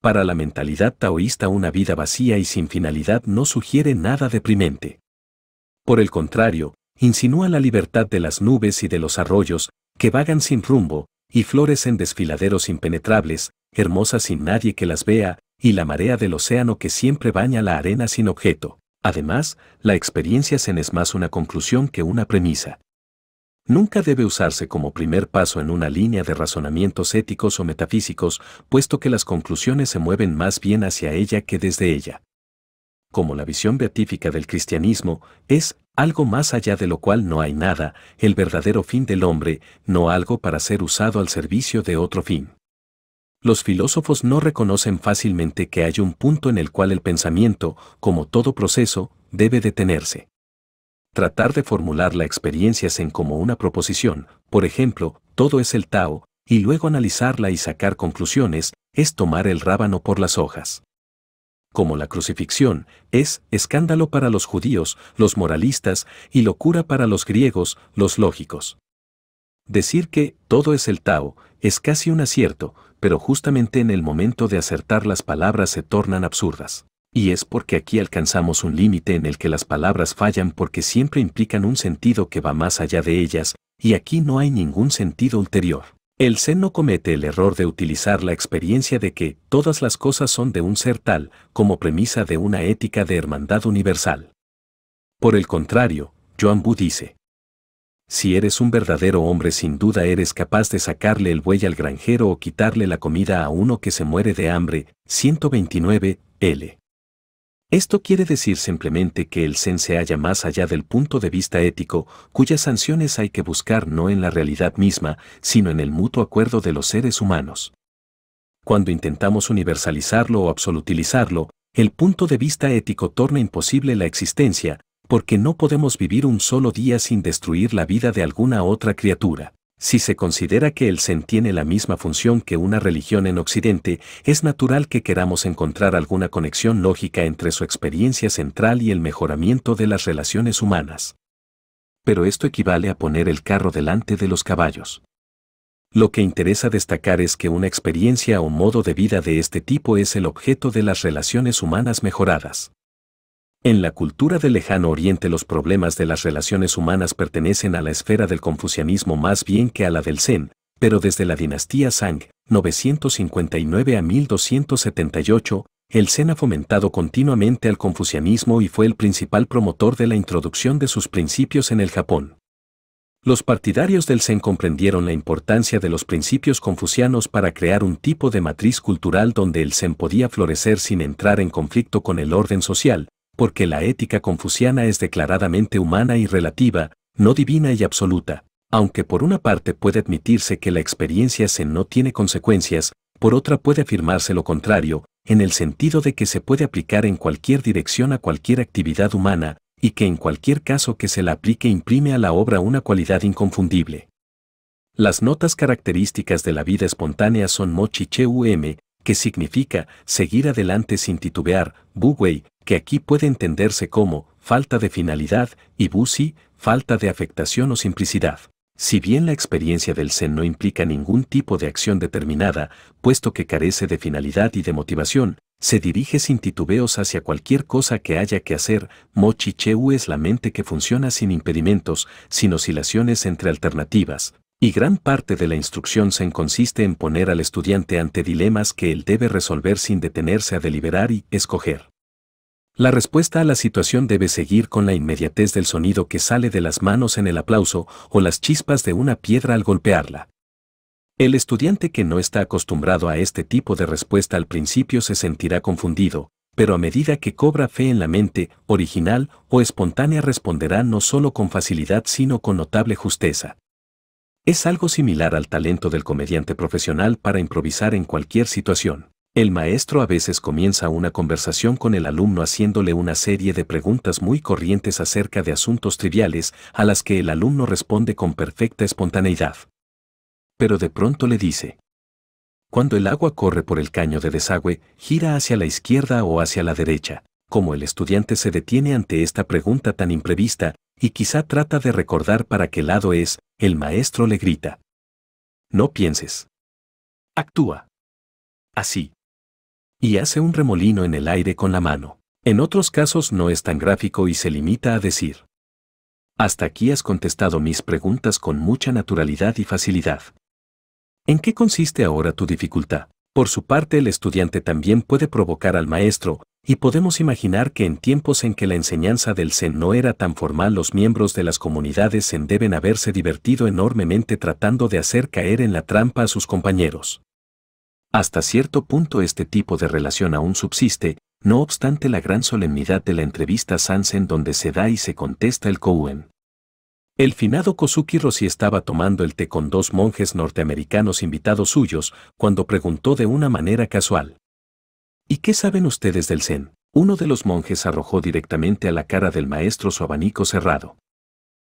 Para la mentalidad taoísta una vida vacía y sin finalidad no sugiere nada deprimente. Por el contrario, insinúa la libertad de las nubes y de los arroyos, que vagan sin rumbo, y flores en desfiladeros impenetrables, hermosas sin nadie que las vea, y la marea del océano que siempre baña la arena sin objeto. Además, la experiencia se es más una conclusión que una premisa nunca debe usarse como primer paso en una línea de razonamientos éticos o metafísicos, puesto que las conclusiones se mueven más bien hacia ella que desde ella. Como la visión beatífica del cristianismo es algo más allá de lo cual no hay nada, el verdadero fin del hombre, no algo para ser usado al servicio de otro fin. Los filósofos no reconocen fácilmente que hay un punto en el cual el pensamiento, como todo proceso, debe detenerse tratar de formular la experiencia en como una proposición, por ejemplo, todo es el Tao, y luego analizarla y sacar conclusiones, es tomar el rábano por las hojas. Como la crucifixión, es escándalo para los judíos, los moralistas, y locura para los griegos, los lógicos. Decir que todo es el Tao es casi un acierto, pero justamente en el momento de acertar las palabras se tornan absurdas. Y es porque aquí alcanzamos un límite en el que las palabras fallan porque siempre implican un sentido que va más allá de ellas, y aquí no hay ningún sentido ulterior. El Zen no comete el error de utilizar la experiencia de que todas las cosas son de un ser tal como premisa de una ética de hermandad universal. Por el contrario, Joan Bu dice, si eres un verdadero hombre sin duda eres capaz de sacarle el buey al granjero o quitarle la comida a uno que se muere de hambre. 129, L. Esto quiere decir simplemente que el zen se halla más allá del punto de vista ético, cuyas sanciones hay que buscar no en la realidad misma, sino en el mutuo acuerdo de los seres humanos. Cuando intentamos universalizarlo o absolutizarlo, el punto de vista ético torna imposible la existencia, porque no podemos vivir un solo día sin destruir la vida de alguna otra criatura. Si se considera que el Zen tiene la misma función que una religión en Occidente, es natural que queramos encontrar alguna conexión lógica entre su experiencia central y el mejoramiento de las relaciones humanas. Pero esto equivale a poner el carro delante de los caballos. Lo que interesa destacar es que una experiencia o modo de vida de este tipo es el objeto de las relaciones humanas mejoradas. En la cultura del lejano oriente los problemas de las relaciones humanas pertenecen a la esfera del confucianismo más bien que a la del Zen, pero desde la dinastía Sang 959 a 1278, el Zen ha fomentado continuamente al confucianismo y fue el principal promotor de la introducción de sus principios en el Japón. Los partidarios del Zen comprendieron la importancia de los principios confucianos para crear un tipo de matriz cultural donde el Zen podía florecer sin entrar en conflicto con el orden social, porque la ética confuciana es declaradamente humana y relativa, no divina y absoluta. Aunque por una parte puede admitirse que la experiencia se no tiene consecuencias, por otra puede afirmarse lo contrario, en el sentido de que se puede aplicar en cualquier dirección a cualquier actividad humana, y que en cualquier caso que se la aplique imprime a la obra una cualidad inconfundible. Las notas características de la vida espontánea son Mochi UM que significa seguir adelante sin titubear, Buwei, que aquí puede entenderse como falta de finalidad, y Busi, falta de afectación o simplicidad. Si bien la experiencia del Zen no implica ningún tipo de acción determinada, puesto que carece de finalidad y de motivación, se dirige sin titubeos hacia cualquier cosa que haya que hacer. Mochi Cheu es la mente que funciona sin impedimentos, sin oscilaciones entre alternativas, y gran parte de la instrucción se consiste en poner al estudiante ante dilemas que él debe resolver sin detenerse a deliberar y escoger. La respuesta a la situación debe seguir con la inmediatez del sonido que sale de las manos en el aplauso o las chispas de una piedra al golpearla. El estudiante que no está acostumbrado a este tipo de respuesta al principio se sentirá confundido, pero a medida que cobra fe en la mente, original o espontánea responderá no solo con facilidad sino con notable justeza. Es algo similar al talento del comediante profesional para improvisar en cualquier situación. El maestro a veces comienza una conversación con el alumno haciéndole una serie de preguntas muy corrientes acerca de asuntos triviales a las que el alumno responde con perfecta espontaneidad. Pero de pronto le dice, cuando el agua corre por el caño de desagüe, gira hacia la izquierda o hacia la derecha. Como el estudiante se detiene ante esta pregunta tan imprevista, y quizá trata de recordar para qué lado es, el maestro le grita. No pienses. Actúa. Así. Y hace un remolino en el aire con la mano. En otros casos no es tan gráfico y se limita a decir. Hasta aquí has contestado mis preguntas con mucha naturalidad y facilidad. ¿En qué consiste ahora tu dificultad? Por su parte, el estudiante también puede provocar al maestro, y podemos imaginar que en tiempos en que la enseñanza del Zen no era tan formal los miembros de las comunidades Zen deben haberse divertido enormemente tratando de hacer caer en la trampa a sus compañeros. Hasta cierto punto este tipo de relación aún subsiste, no obstante la gran solemnidad de la entrevista Sansen donde se da y se contesta el Kouen. El finado Kosuki Rossi estaba tomando el té con dos monjes norteamericanos invitados suyos cuando preguntó de una manera casual. ¿Y qué saben ustedes del Zen? Uno de los monjes arrojó directamente a la cara del maestro su abanico cerrado.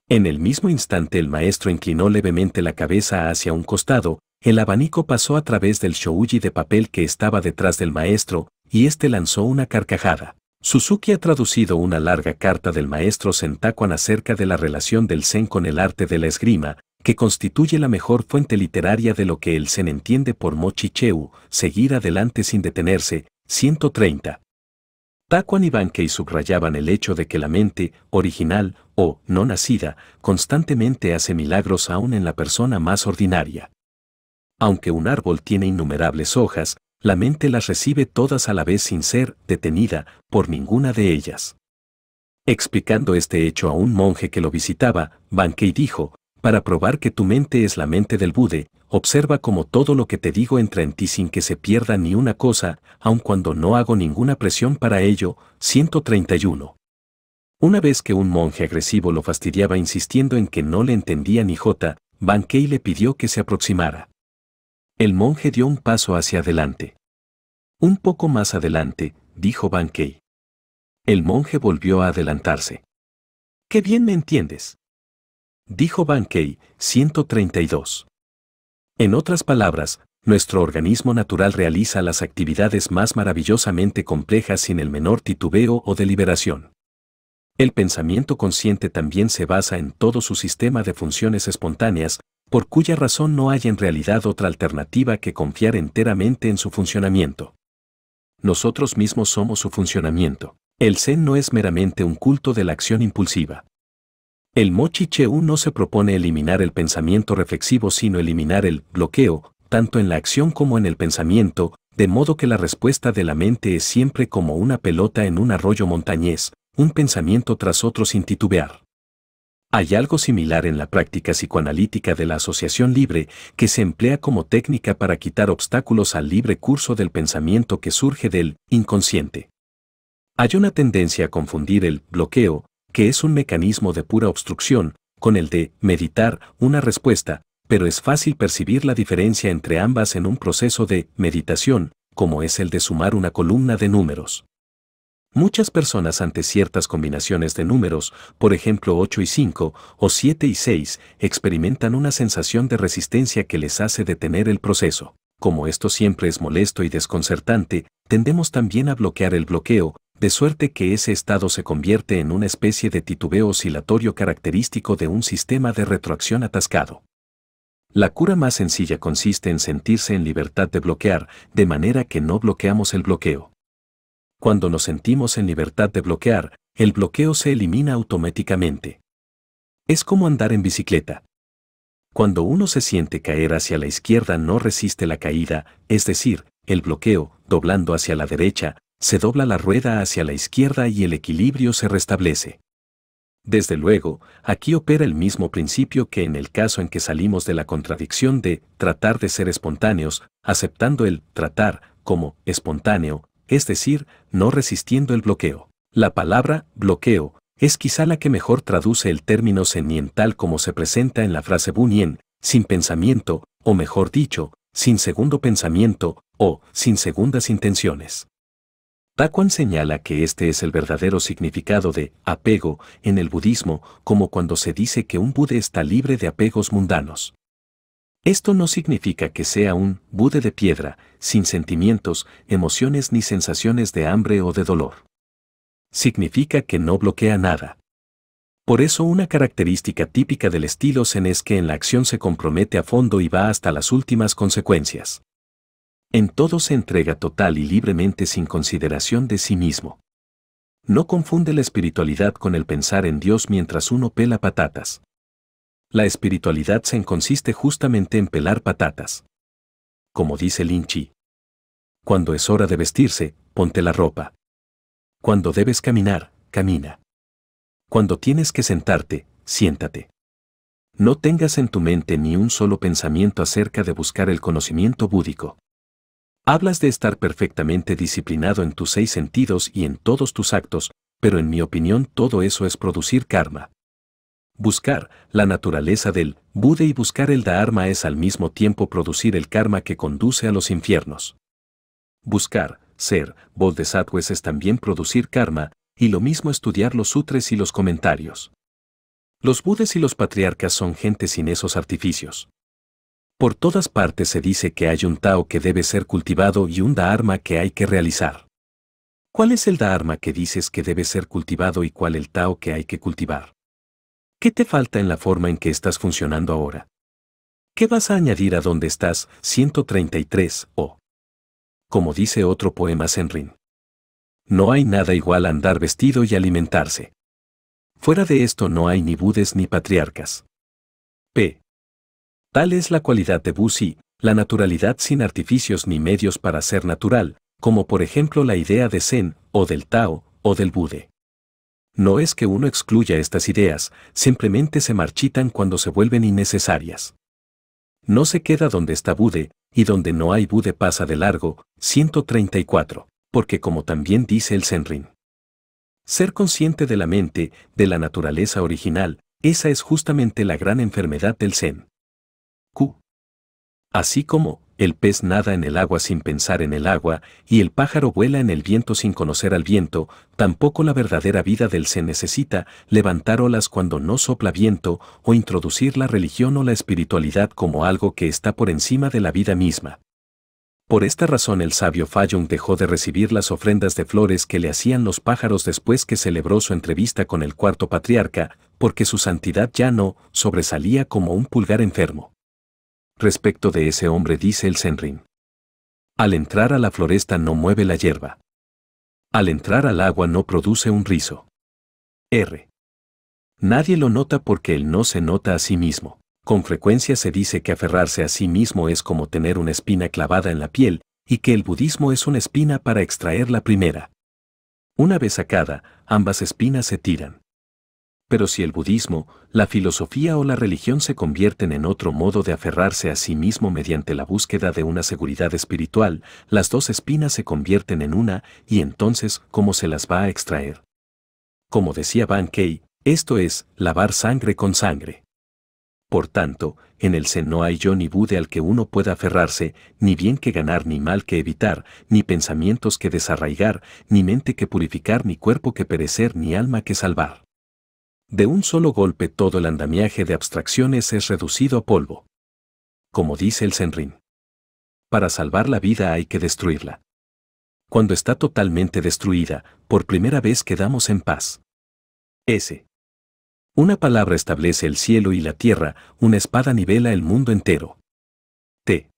En el mismo instante el maestro inclinó levemente la cabeza hacia un costado, el abanico pasó a través del shouji de papel que estaba detrás del maestro, y este lanzó una carcajada. Suzuki ha traducido una larga carta del maestro Sentakuan acerca de la relación del Zen con el arte de la esgrima, que constituye la mejor fuente literaria de lo que el Zen entiende por Mochicheu, seguir adelante sin detenerse, 130. Tacuan y Bankei subrayaban el hecho de que la mente, original o no nacida, constantemente hace milagros aún en la persona más ordinaria. Aunque un árbol tiene innumerables hojas, la mente las recibe todas a la vez sin ser detenida por ninguna de ellas. Explicando este hecho a un monje que lo visitaba, Bankei dijo, para probar que tu mente es la mente del Bude, observa cómo todo lo que te digo entra en ti sin que se pierda ni una cosa, aun cuando no hago ninguna presión para ello. 131. Una vez que un monje agresivo lo fastidiaba insistiendo en que no le entendía ni Jota, Bankei le pidió que se aproximara. El monje dio un paso hacia adelante. Un poco más adelante, dijo Bankei. El monje volvió a adelantarse. Qué bien me entiendes dijo Bankey, 132. En otras palabras, nuestro organismo natural realiza las actividades más maravillosamente complejas sin el menor titubeo o deliberación. El pensamiento consciente también se basa en todo su sistema de funciones espontáneas, por cuya razón no hay en realidad otra alternativa que confiar enteramente en su funcionamiento. Nosotros mismos somos su funcionamiento. El Zen no es meramente un culto de la acción impulsiva. El Mochi Cheu no se propone eliminar el pensamiento reflexivo sino eliminar el bloqueo, tanto en la acción como en el pensamiento, de modo que la respuesta de la mente es siempre como una pelota en un arroyo montañés, un pensamiento tras otro sin titubear. Hay algo similar en la práctica psicoanalítica de la asociación libre, que se emplea como técnica para quitar obstáculos al libre curso del pensamiento que surge del inconsciente. Hay una tendencia a confundir el bloqueo que es un mecanismo de pura obstrucción, con el de meditar una respuesta, pero es fácil percibir la diferencia entre ambas en un proceso de meditación, como es el de sumar una columna de números. Muchas personas ante ciertas combinaciones de números, por ejemplo 8 y 5 o 7 y 6, experimentan una sensación de resistencia que les hace detener el proceso. Como esto siempre es molesto y desconcertante, tendemos también a bloquear el bloqueo, de suerte que ese estado se convierte en una especie de titubeo oscilatorio característico de un sistema de retroacción atascado. La cura más sencilla consiste en sentirse en libertad de bloquear, de manera que no bloqueamos el bloqueo. Cuando nos sentimos en libertad de bloquear, el bloqueo se elimina automáticamente. Es como andar en bicicleta. Cuando uno se siente caer hacia la izquierda no resiste la caída, es decir, el bloqueo, doblando hacia la derecha, se dobla la rueda hacia la izquierda y el equilibrio se restablece. Desde luego, aquí opera el mismo principio que en el caso en que salimos de la contradicción de tratar de ser espontáneos, aceptando el tratar como espontáneo, es decir, no resistiendo el bloqueo. La palabra bloqueo es quizá la que mejor traduce el término senien como se presenta en la frase bunien, sin pensamiento, o mejor dicho, sin segundo pensamiento, o sin segundas intenciones. Daquan señala que este es el verdadero significado de apego en el budismo, como cuando se dice que un bude está libre de apegos mundanos. Esto no significa que sea un Buda de piedra, sin sentimientos, emociones ni sensaciones de hambre o de dolor. Significa que no bloquea nada. Por eso una característica típica del estilo Zen es que en la acción se compromete a fondo y va hasta las últimas consecuencias. En todo se entrega total y libremente sin consideración de sí mismo. No confunde la espiritualidad con el pensar en Dios mientras uno pela patatas. La espiritualidad se consiste justamente en pelar patatas. Como dice Chi. Cuando es hora de vestirse, ponte la ropa. Cuando debes caminar, camina. Cuando tienes que sentarte, siéntate. No tengas en tu mente ni un solo pensamiento acerca de buscar el conocimiento búdico. Hablas de estar perfectamente disciplinado en tus seis sentidos y en todos tus actos, pero en mi opinión todo eso es producir karma. Buscar la naturaleza del Bude y buscar el Dharma es al mismo tiempo producir el karma que conduce a los infiernos. Buscar ser bodhisattvas es también producir karma, y lo mismo estudiar los sutres y los comentarios. Los budes y los patriarcas son gente sin esos artificios. Por todas partes se dice que hay un Tao que debe ser cultivado y un Dharma que hay que realizar. ¿Cuál es el Dharma que dices que debe ser cultivado y cuál el Tao que hay que cultivar? ¿Qué te falta en la forma en que estás funcionando ahora? ¿Qué vas a añadir a donde estás 133 o? Como dice otro poema Senrin. No hay nada igual a andar vestido y alimentarse. Fuera de esto no hay ni budes ni patriarcas. P. Tal es la cualidad de Bussy, la naturalidad sin artificios ni medios para ser natural, como por ejemplo la idea de Zen, o del Tao, o del Bude. No es que uno excluya estas ideas, simplemente se marchitan cuando se vuelven innecesarias. No se queda donde está Bude, y donde no hay Bude pasa de largo, 134, porque como también dice el Zenrin, Ser consciente de la mente, de la naturaleza original, esa es justamente la gran enfermedad del Zen. Q. Así como, el pez nada en el agua sin pensar en el agua, y el pájaro vuela en el viento sin conocer al viento, tampoco la verdadera vida del se necesita levantar olas cuando no sopla viento o introducir la religión o la espiritualidad como algo que está por encima de la vida misma. Por esta razón el sabio Fayung dejó de recibir las ofrendas de flores que le hacían los pájaros después que celebró su entrevista con el cuarto patriarca, porque su santidad ya no sobresalía como un pulgar enfermo. Respecto de ese hombre dice el Senrin. Al entrar a la floresta no mueve la hierba. Al entrar al agua no produce un rizo. R. Nadie lo nota porque él no se nota a sí mismo. Con frecuencia se dice que aferrarse a sí mismo es como tener una espina clavada en la piel y que el budismo es una espina para extraer la primera. Una vez sacada, ambas espinas se tiran. Pero si el budismo, la filosofía o la religión se convierten en otro modo de aferrarse a sí mismo mediante la búsqueda de una seguridad espiritual, las dos espinas se convierten en una y entonces ¿cómo se las va a extraer? Como decía Van esto es, lavar sangre con sangre. Por tanto, en el Zen no hay yo ni Bude al que uno pueda aferrarse, ni bien que ganar, ni mal que evitar, ni pensamientos que desarraigar, ni mente que purificar, ni cuerpo que perecer, ni alma que salvar. De un solo golpe todo el andamiaje de abstracciones es reducido a polvo. Como dice el Senrin. Para salvar la vida hay que destruirla. Cuando está totalmente destruida, por primera vez quedamos en paz. S. Una palabra establece el cielo y la tierra, una espada nivela el mundo entero. T.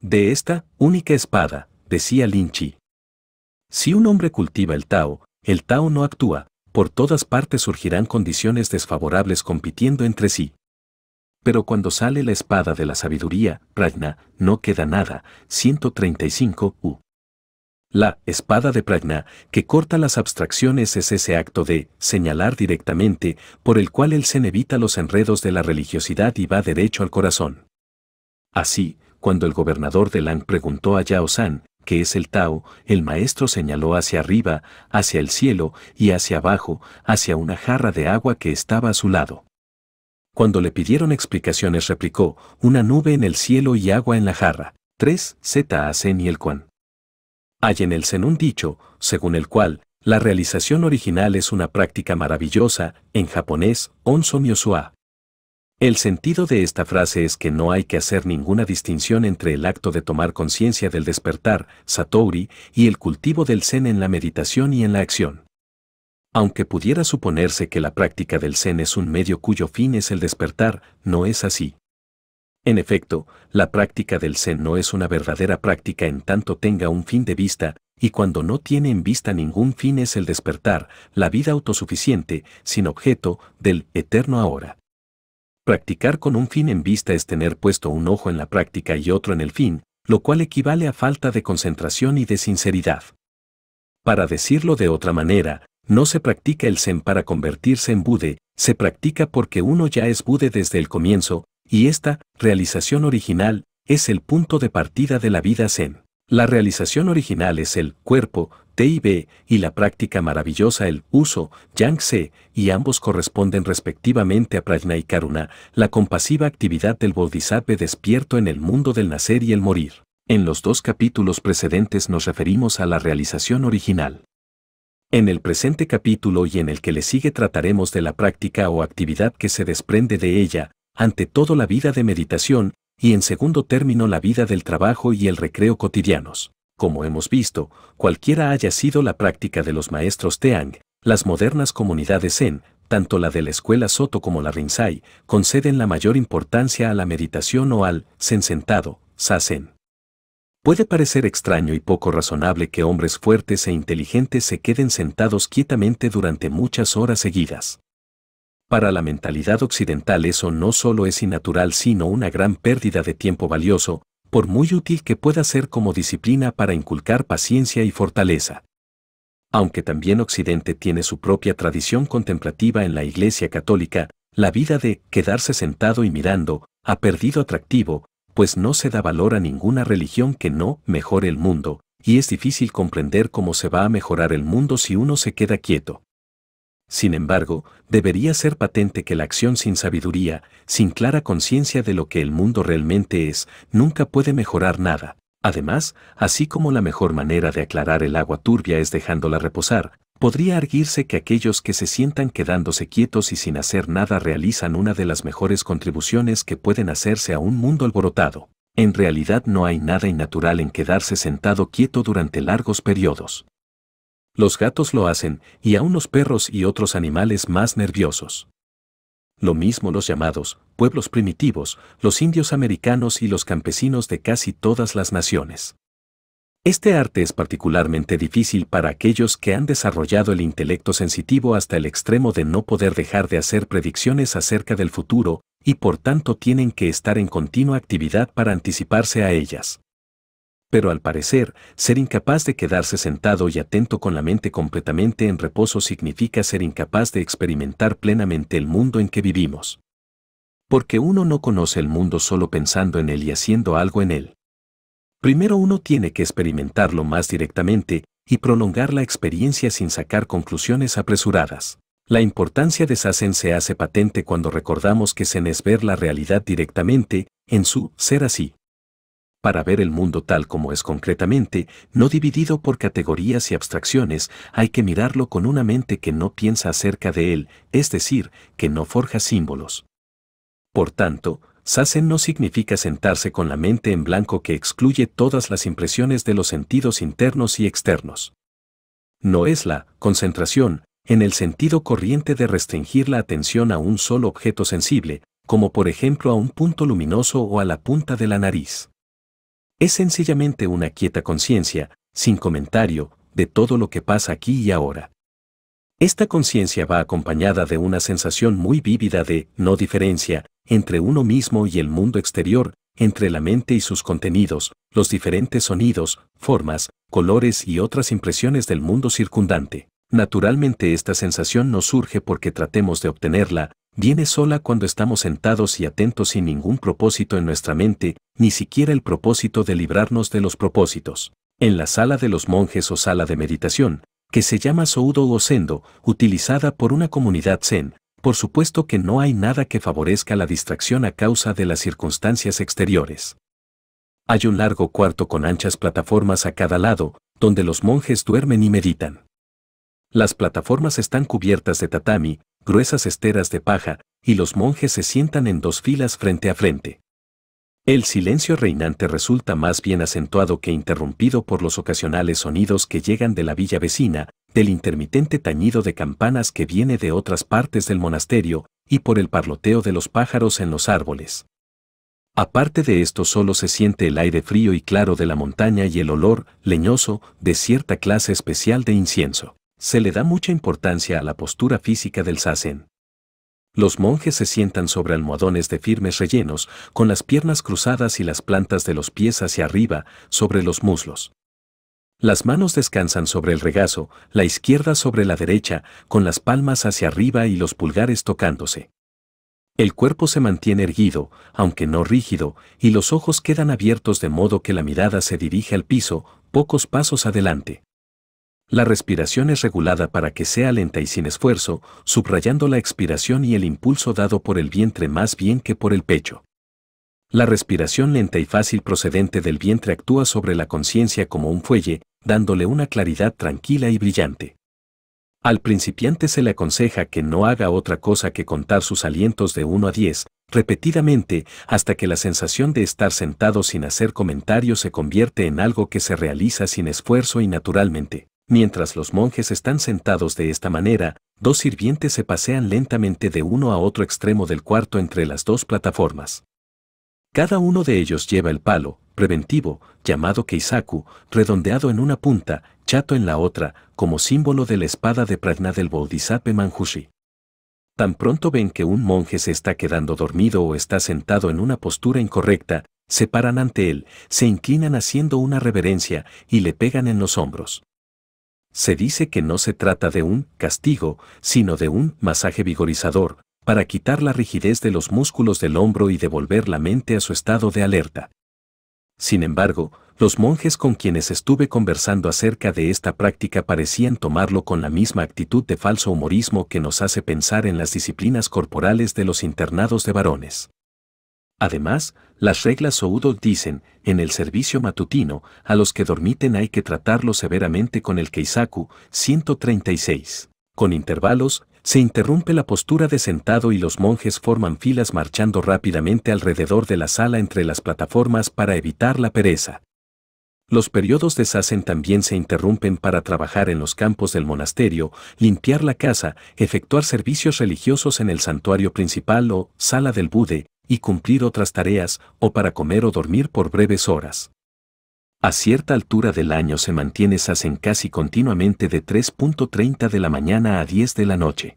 De esta única espada, decía Lin Chi. Si un hombre cultiva el Tao, el Tao no actúa, por todas partes surgirán condiciones desfavorables compitiendo entre sí. Pero cuando sale la espada de la sabiduría, Prajna, no queda nada. 135 U. La espada de Prajna, que corta las abstracciones, es ese acto de señalar directamente, por el cual el Zen evita los enredos de la religiosidad y va derecho al corazón. Así, cuando el gobernador de Lang preguntó a Yao San, que es el Tao, el maestro señaló hacia arriba, hacia el cielo y hacia abajo, hacia una jarra de agua que estaba a su lado. Cuando le pidieron explicaciones replicó, una nube en el cielo y agua en la jarra. 3. Z. Zen y el Quan. Hay en el Zen un dicho, según el cual, la realización original es una práctica maravillosa, en japonés, onso myosua, el sentido de esta frase es que no hay que hacer ninguna distinción entre el acto de tomar conciencia del despertar, Satori, y el cultivo del Zen en la meditación y en la acción. Aunque pudiera suponerse que la práctica del Zen es un medio cuyo fin es el despertar, no es así. En efecto, la práctica del Zen no es una verdadera práctica en tanto tenga un fin de vista, y cuando no tiene en vista ningún fin es el despertar, la vida autosuficiente, sin objeto, del eterno ahora. Practicar con un fin en vista es tener puesto un ojo en la práctica y otro en el fin, lo cual equivale a falta de concentración y de sinceridad. Para decirlo de otra manera, no se practica el Zen para convertirse en Bude, se practica porque uno ya es Bude desde el comienzo, y esta realización original es el punto de partida de la vida Zen. La realización original es el cuerpo, TIB, y la práctica maravillosa el uso, Yangtze, y ambos corresponden respectivamente a Prajna y Karuna, la compasiva actividad del Bodhisattva despierto en el mundo del nacer y el morir. En los dos capítulos precedentes nos referimos a la realización original. En el presente capítulo y en el que le sigue trataremos de la práctica o actividad que se desprende de ella, ante todo la vida de meditación, y en segundo término la vida del trabajo y el recreo cotidianos. Como hemos visto, cualquiera haya sido la práctica de los maestros Teang, las modernas comunidades Zen, tanto la de la escuela Soto como la Rinzai, conceden la mayor importancia a la meditación o al Zen sentado, Sazen. Puede parecer extraño y poco razonable que hombres fuertes e inteligentes se queden sentados quietamente durante muchas horas seguidas. Para la mentalidad occidental eso no solo es innatural sino una gran pérdida de tiempo valioso, por muy útil que pueda ser como disciplina para inculcar paciencia y fortaleza. Aunque también Occidente tiene su propia tradición contemplativa en la Iglesia Católica, la vida de quedarse sentado y mirando ha perdido atractivo, pues no se da valor a ninguna religión que no mejore el mundo, y es difícil comprender cómo se va a mejorar el mundo si uno se queda quieto. Sin embargo, debería ser patente que la acción sin sabiduría, sin clara conciencia de lo que el mundo realmente es, nunca puede mejorar nada. Además, así como la mejor manera de aclarar el agua turbia es dejándola reposar, podría arguirse que aquellos que se sientan quedándose quietos y sin hacer nada realizan una de las mejores contribuciones que pueden hacerse a un mundo alborotado. En realidad no hay nada innatural en quedarse sentado quieto durante largos periodos. Los gatos lo hacen, y aún los perros y otros animales más nerviosos. Lo mismo los llamados pueblos primitivos, los indios americanos y los campesinos de casi todas las naciones. Este arte es particularmente difícil para aquellos que han desarrollado el intelecto sensitivo hasta el extremo de no poder dejar de hacer predicciones acerca del futuro, y por tanto tienen que estar en continua actividad para anticiparse a ellas pero al parecer, ser incapaz de quedarse sentado y atento con la mente completamente en reposo significa ser incapaz de experimentar plenamente el mundo en que vivimos. Porque uno no conoce el mundo solo pensando en él y haciendo algo en él. Primero uno tiene que experimentarlo más directamente y prolongar la experiencia sin sacar conclusiones apresuradas. La importancia de Sassen se hace patente cuando recordamos que Zen es ver la realidad directamente, en su ser así para ver el mundo tal como es concretamente, no dividido por categorías y abstracciones, hay que mirarlo con una mente que no piensa acerca de él, es decir, que no forja símbolos. Por tanto, Sassen no significa sentarse con la mente en blanco que excluye todas las impresiones de los sentidos internos y externos. No es la concentración, en el sentido corriente de restringir la atención a un solo objeto sensible, como por ejemplo a un punto luminoso o a la punta de la nariz. Es sencillamente una quieta conciencia, sin comentario, de todo lo que pasa aquí y ahora. Esta conciencia va acompañada de una sensación muy vívida de no diferencia entre uno mismo y el mundo exterior, entre la mente y sus contenidos, los diferentes sonidos, formas, colores y otras impresiones del mundo circundante. Naturalmente esta sensación no surge porque tratemos de obtenerla, viene sola cuando estamos sentados y atentos sin ningún propósito en nuestra mente, ni siquiera el propósito de librarnos de los propósitos. En la sala de los monjes o sala de meditación, que se llama Soudo o Sendo, utilizada por una comunidad zen, por supuesto que no hay nada que favorezca la distracción a causa de las circunstancias exteriores. Hay un largo cuarto con anchas plataformas a cada lado, donde los monjes duermen y meditan. Las plataformas están cubiertas de tatami, gruesas esteras de paja, y los monjes se sientan en dos filas frente a frente. El silencio reinante resulta más bien acentuado que interrumpido por los ocasionales sonidos que llegan de la villa vecina, del intermitente tañido de campanas que viene de otras partes del monasterio, y por el parloteo de los pájaros en los árboles. Aparte de esto solo se siente el aire frío y claro de la montaña y el olor, leñoso, de cierta clase especial de incienso. Se le da mucha importancia a la postura física del sasen. Los monjes se sientan sobre almohadones de firmes rellenos, con las piernas cruzadas y las plantas de los pies hacia arriba, sobre los muslos. Las manos descansan sobre el regazo, la izquierda sobre la derecha, con las palmas hacia arriba y los pulgares tocándose. El cuerpo se mantiene erguido, aunque no rígido, y los ojos quedan abiertos de modo que la mirada se dirige al piso, pocos pasos adelante. La respiración es regulada para que sea lenta y sin esfuerzo, subrayando la expiración y el impulso dado por el vientre más bien que por el pecho. La respiración lenta y fácil procedente del vientre actúa sobre la conciencia como un fuelle, dándole una claridad tranquila y brillante. Al principiante se le aconseja que no haga otra cosa que contar sus alientos de 1 a 10, repetidamente, hasta que la sensación de estar sentado sin hacer comentarios se convierte en algo que se realiza sin esfuerzo y naturalmente. Mientras los monjes están sentados de esta manera, dos sirvientes se pasean lentamente de uno a otro extremo del cuarto entre las dos plataformas. Cada uno de ellos lleva el palo, preventivo, llamado Keisaku, redondeado en una punta, chato en la otra, como símbolo de la espada de pragna del Bodhisattva Manjushi. Tan pronto ven que un monje se está quedando dormido o está sentado en una postura incorrecta, se paran ante él, se inclinan haciendo una reverencia y le pegan en los hombros se dice que no se trata de un castigo, sino de un masaje vigorizador, para quitar la rigidez de los músculos del hombro y devolver la mente a su estado de alerta. Sin embargo, los monjes con quienes estuve conversando acerca de esta práctica parecían tomarlo con la misma actitud de falso humorismo que nos hace pensar en las disciplinas corporales de los internados de varones. Además, las reglas Soudo dicen, en el servicio matutino, a los que dormiten hay que tratarlos severamente con el Keisaku 136. Con intervalos, se interrumpe la postura de sentado y los monjes forman filas marchando rápidamente alrededor de la sala entre las plataformas para evitar la pereza. Los periodos de sasen también se interrumpen para trabajar en los campos del monasterio, limpiar la casa, efectuar servicios religiosos en el santuario principal o sala del Bude, y cumplir otras tareas o para comer o dormir por breves horas. A cierta altura del año se mantiene Sasen casi continuamente de 3.30 de la mañana a 10 de la noche.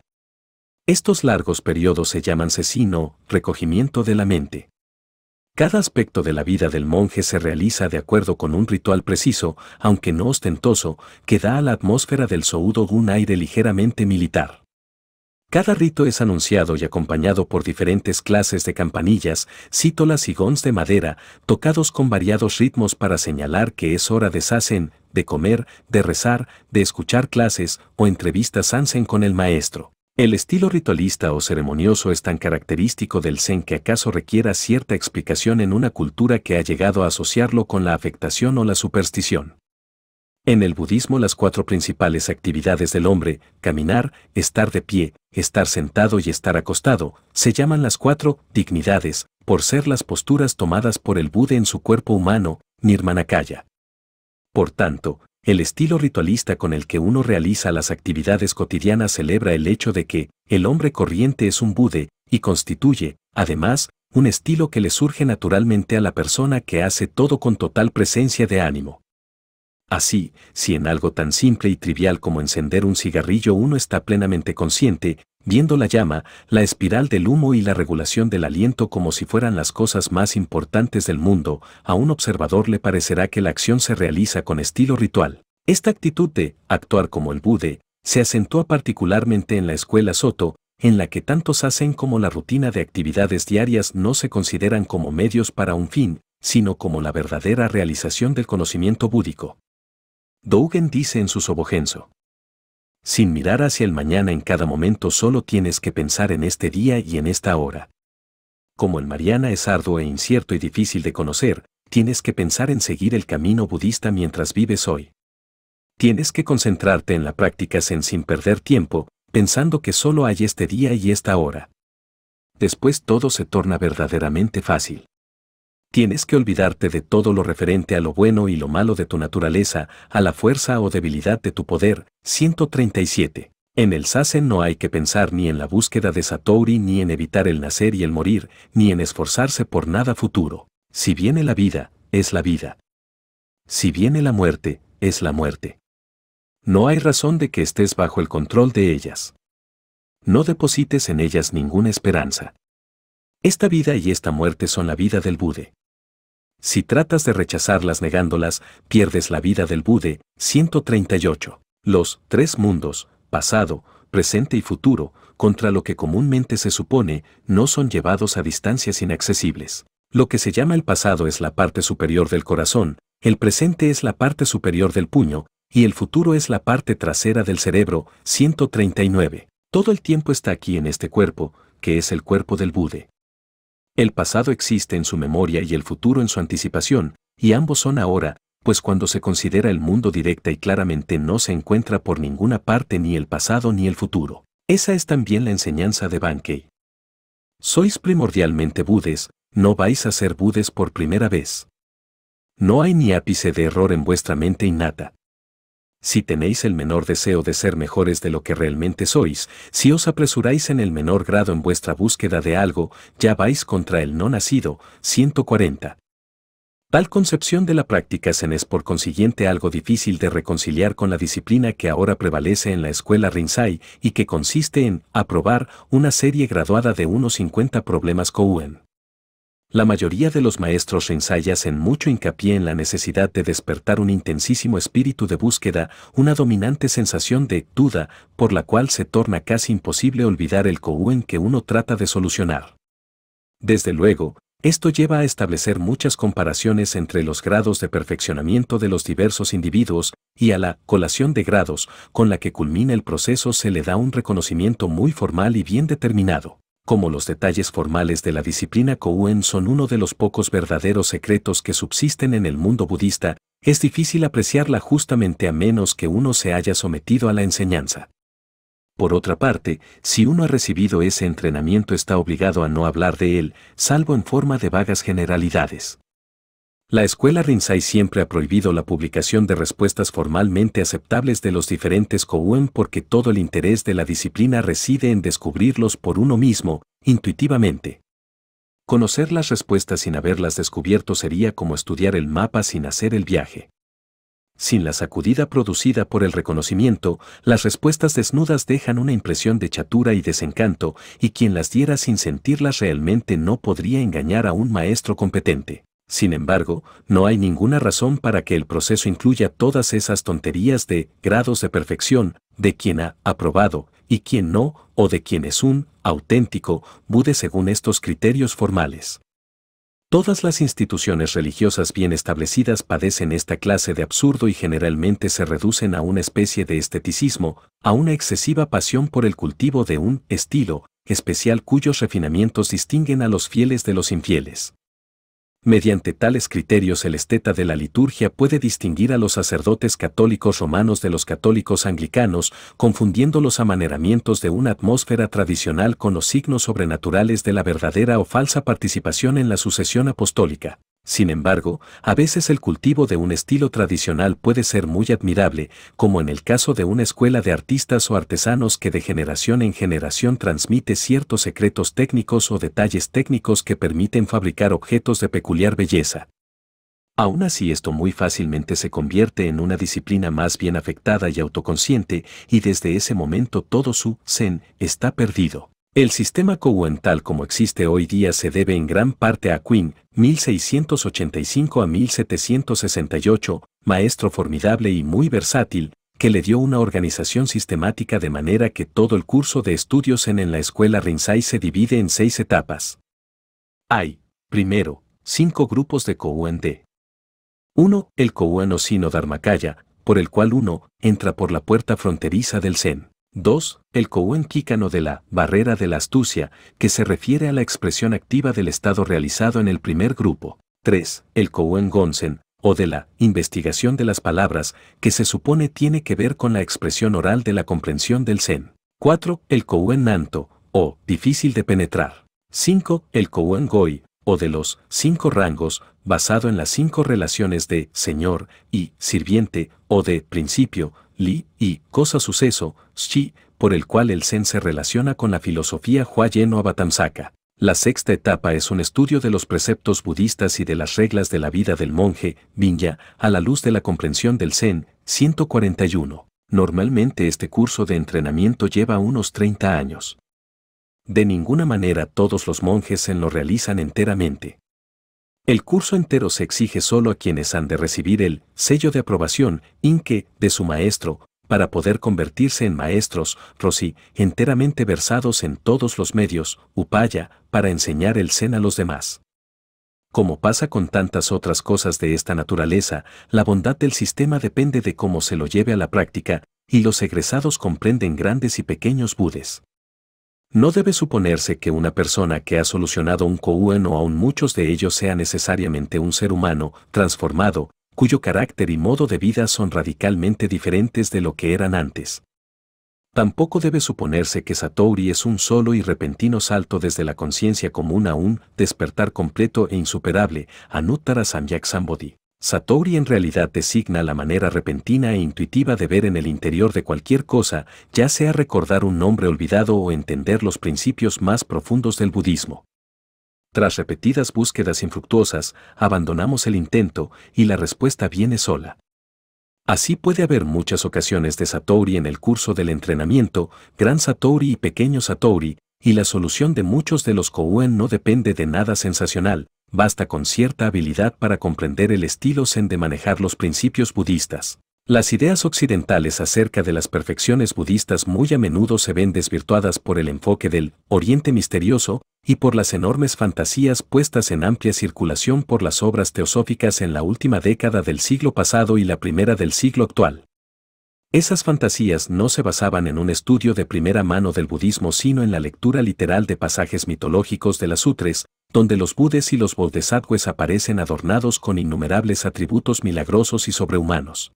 Estos largos periodos se llaman sesino, recogimiento de la mente. Cada aspecto de la vida del monje se realiza de acuerdo con un ritual preciso, aunque no ostentoso, que da a la atmósfera del Soudo un aire ligeramente militar. Cada rito es anunciado y acompañado por diferentes clases de campanillas, cítolas y gons de madera, tocados con variados ritmos para señalar que es hora de sasen, de comer, de rezar, de escuchar clases o entrevistas sansen con el maestro. El estilo ritualista o ceremonioso es tan característico del zen que acaso requiera cierta explicación en una cultura que ha llegado a asociarlo con la afectación o la superstición. En el budismo las cuatro principales actividades del hombre, caminar, estar de pie, estar sentado y estar acostado, se llaman las cuatro dignidades, por ser las posturas tomadas por el Bude en su cuerpo humano, Nirmanakaya. Por tanto, el estilo ritualista con el que uno realiza las actividades cotidianas celebra el hecho de que el hombre corriente es un Bude y constituye, además, un estilo que le surge naturalmente a la persona que hace todo con total presencia de ánimo. Así, si en algo tan simple y trivial como encender un cigarrillo uno está plenamente consciente, viendo la llama, la espiral del humo y la regulación del aliento como si fueran las cosas más importantes del mundo, a un observador le parecerá que la acción se realiza con estilo ritual. Esta actitud de actuar como el Bude se acentúa particularmente en la escuela Soto, en la que tantos hacen como la rutina de actividades diarias no se consideran como medios para un fin, sino como la verdadera realización del conocimiento búdico. Dougen dice en su Sobogenso. Sin mirar hacia el mañana en cada momento solo tienes que pensar en este día y en esta hora. Como el Mariana es arduo e incierto y difícil de conocer, tienes que pensar en seguir el camino budista mientras vives hoy. Tienes que concentrarte en la práctica zen sin perder tiempo, pensando que solo hay este día y esta hora. Después todo se torna verdaderamente fácil tienes que olvidarte de todo lo referente a lo bueno y lo malo de tu naturaleza, a la fuerza o debilidad de tu poder. 137. En el Sasen no hay que pensar ni en la búsqueda de Satori, ni en evitar el nacer y el morir, ni en esforzarse por nada futuro. Si viene la vida, es la vida. Si viene la muerte, es la muerte. No hay razón de que estés bajo el control de ellas. No deposites en ellas ninguna esperanza. Esta vida y esta muerte son la vida del Bude. Si tratas de rechazarlas negándolas, pierdes la vida del Bude. 138. Los tres mundos, pasado, presente y futuro, contra lo que comúnmente se supone, no son llevados a distancias inaccesibles. Lo que se llama el pasado es la parte superior del corazón, el presente es la parte superior del puño, y el futuro es la parte trasera del cerebro. 139. Todo el tiempo está aquí en este cuerpo, que es el cuerpo del Bude. El pasado existe en su memoria y el futuro en su anticipación, y ambos son ahora, pues cuando se considera el mundo directa y claramente no se encuentra por ninguna parte ni el pasado ni el futuro. Esa es también la enseñanza de Bankei. Sois primordialmente budes, no vais a ser budes por primera vez. No hay ni ápice de error en vuestra mente innata si tenéis el menor deseo de ser mejores de lo que realmente sois, si os apresuráis en el menor grado en vuestra búsqueda de algo, ya vais contra el no nacido, 140. Tal concepción de la práctica Zen es por consiguiente algo difícil de reconciliar con la disciplina que ahora prevalece en la escuela Rinzai y que consiste en aprobar una serie graduada de unos 50 problemas Kouen. La mayoría de los maestros Rinzai en mucho hincapié en la necesidad de despertar un intensísimo espíritu de búsqueda, una dominante sensación de duda, por la cual se torna casi imposible olvidar el kouen que uno trata de solucionar. Desde luego, esto lleva a establecer muchas comparaciones entre los grados de perfeccionamiento de los diversos individuos y a la colación de grados con la que culmina el proceso se le da un reconocimiento muy formal y bien determinado como los detalles formales de la disciplina Kouen son uno de los pocos verdaderos secretos que subsisten en el mundo budista, es difícil apreciarla justamente a menos que uno se haya sometido a la enseñanza. Por otra parte, si uno ha recibido ese entrenamiento está obligado a no hablar de él, salvo en forma de vagas generalidades. La escuela Rinzai siempre ha prohibido la publicación de respuestas formalmente aceptables de los diferentes Kouen porque todo el interés de la disciplina reside en descubrirlos por uno mismo, intuitivamente. Conocer las respuestas sin haberlas descubierto sería como estudiar el mapa sin hacer el viaje. Sin la sacudida producida por el reconocimiento, las respuestas desnudas dejan una impresión de chatura y desencanto, y quien las diera sin sentirlas realmente no podría engañar a un maestro competente. Sin embargo, no hay ninguna razón para que el proceso incluya todas esas tonterías de grados de perfección, de quien ha aprobado y quien no, o de quien es un auténtico bude según estos criterios formales. Todas las instituciones religiosas bien establecidas padecen esta clase de absurdo y generalmente se reducen a una especie de esteticismo, a una excesiva pasión por el cultivo de un estilo especial cuyos refinamientos distinguen a los fieles de los infieles. Mediante tales criterios el esteta de la liturgia puede distinguir a los sacerdotes católicos romanos de los católicos anglicanos, confundiendo los amaneramientos de una atmósfera tradicional con los signos sobrenaturales de la verdadera o falsa participación en la sucesión apostólica. Sin embargo, a veces el cultivo de un estilo tradicional puede ser muy admirable, como en el caso de una escuela de artistas o artesanos que de generación en generación transmite ciertos secretos técnicos o detalles técnicos que permiten fabricar objetos de peculiar belleza. Aún así esto muy fácilmente se convierte en una disciplina más bien afectada y autoconsciente, y desde ese momento todo su zen está perdido. El sistema Kouen tal como existe hoy día se debe en gran parte a Quinn, 1685 a 1768, maestro formidable y muy versátil, que le dio una organización sistemática de manera que todo el curso de estudios en, en la escuela Rinzai se divide en seis etapas. Hay, primero, cinco grupos de Kouen D. 1. El Kouen Osino Dharmakaya, por el cual uno entra por la puerta fronteriza del Zen. 2. El Cowen o de la barrera de la astucia, que se refiere a la expresión activa del estado realizado en el primer grupo. 3. El kouen Gonsen, o de la investigación de las palabras, que se supone tiene que ver con la expresión oral de la comprensión del Zen. 4. El Kowen Nanto, o difícil de penetrar. 5. El Kowen Goi, o de los cinco rangos, basado en las cinco relaciones de señor y sirviente, o de principio, Li y cosa suceso, Shi, por el cual el Zen se relaciona con la filosofía Huayeno Abatamsaka. La sexta etapa es un estudio de los preceptos budistas y de las reglas de la vida del monje, Vinya, a la luz de la comprensión del Zen, 141. Normalmente este curso de entrenamiento lleva unos 30 años. De ninguna manera todos los monjes Zen lo realizan enteramente. El curso entero se exige solo a quienes han de recibir el sello de aprobación inque, de su maestro para poder convertirse en maestros, Rosi, enteramente versados en todos los medios, Upaya, para enseñar el Zen a los demás. Como pasa con tantas otras cosas de esta naturaleza, la bondad del sistema depende de cómo se lo lleve a la práctica, y los egresados comprenden grandes y pequeños budes. No debe suponerse que una persona que ha solucionado un kouen o aún muchos de ellos sea necesariamente un ser humano, transformado, cuyo carácter y modo de vida son radicalmente diferentes de lo que eran antes. Tampoco debe suponerse que Satori es un solo y repentino salto desde la conciencia común a un despertar completo e insuperable, Anuttara Samyak Sambodhi. Satori en realidad designa la manera repentina e intuitiva de ver en el interior de cualquier cosa, ya sea recordar un nombre olvidado o entender los principios más profundos del budismo. Tras repetidas búsquedas infructuosas, abandonamos el intento y la respuesta viene sola. Así puede haber muchas ocasiones de Satori en el curso del entrenamiento, gran Satori y pequeño Satori, y la solución de muchos de los Kouen no depende de nada sensacional, basta con cierta habilidad para comprender el estilo zen de manejar los principios budistas. Las ideas occidentales acerca de las perfecciones budistas muy a menudo se ven desvirtuadas por el enfoque del Oriente misterioso y por las enormes fantasías puestas en amplia circulación por las obras teosóficas en la última década del siglo pasado y la primera del siglo actual. Esas fantasías no se basaban en un estudio de primera mano del budismo sino en la lectura literal de pasajes mitológicos de las sutres, donde los budes y los bodhisattvas aparecen adornados con innumerables atributos milagrosos y sobrehumanos.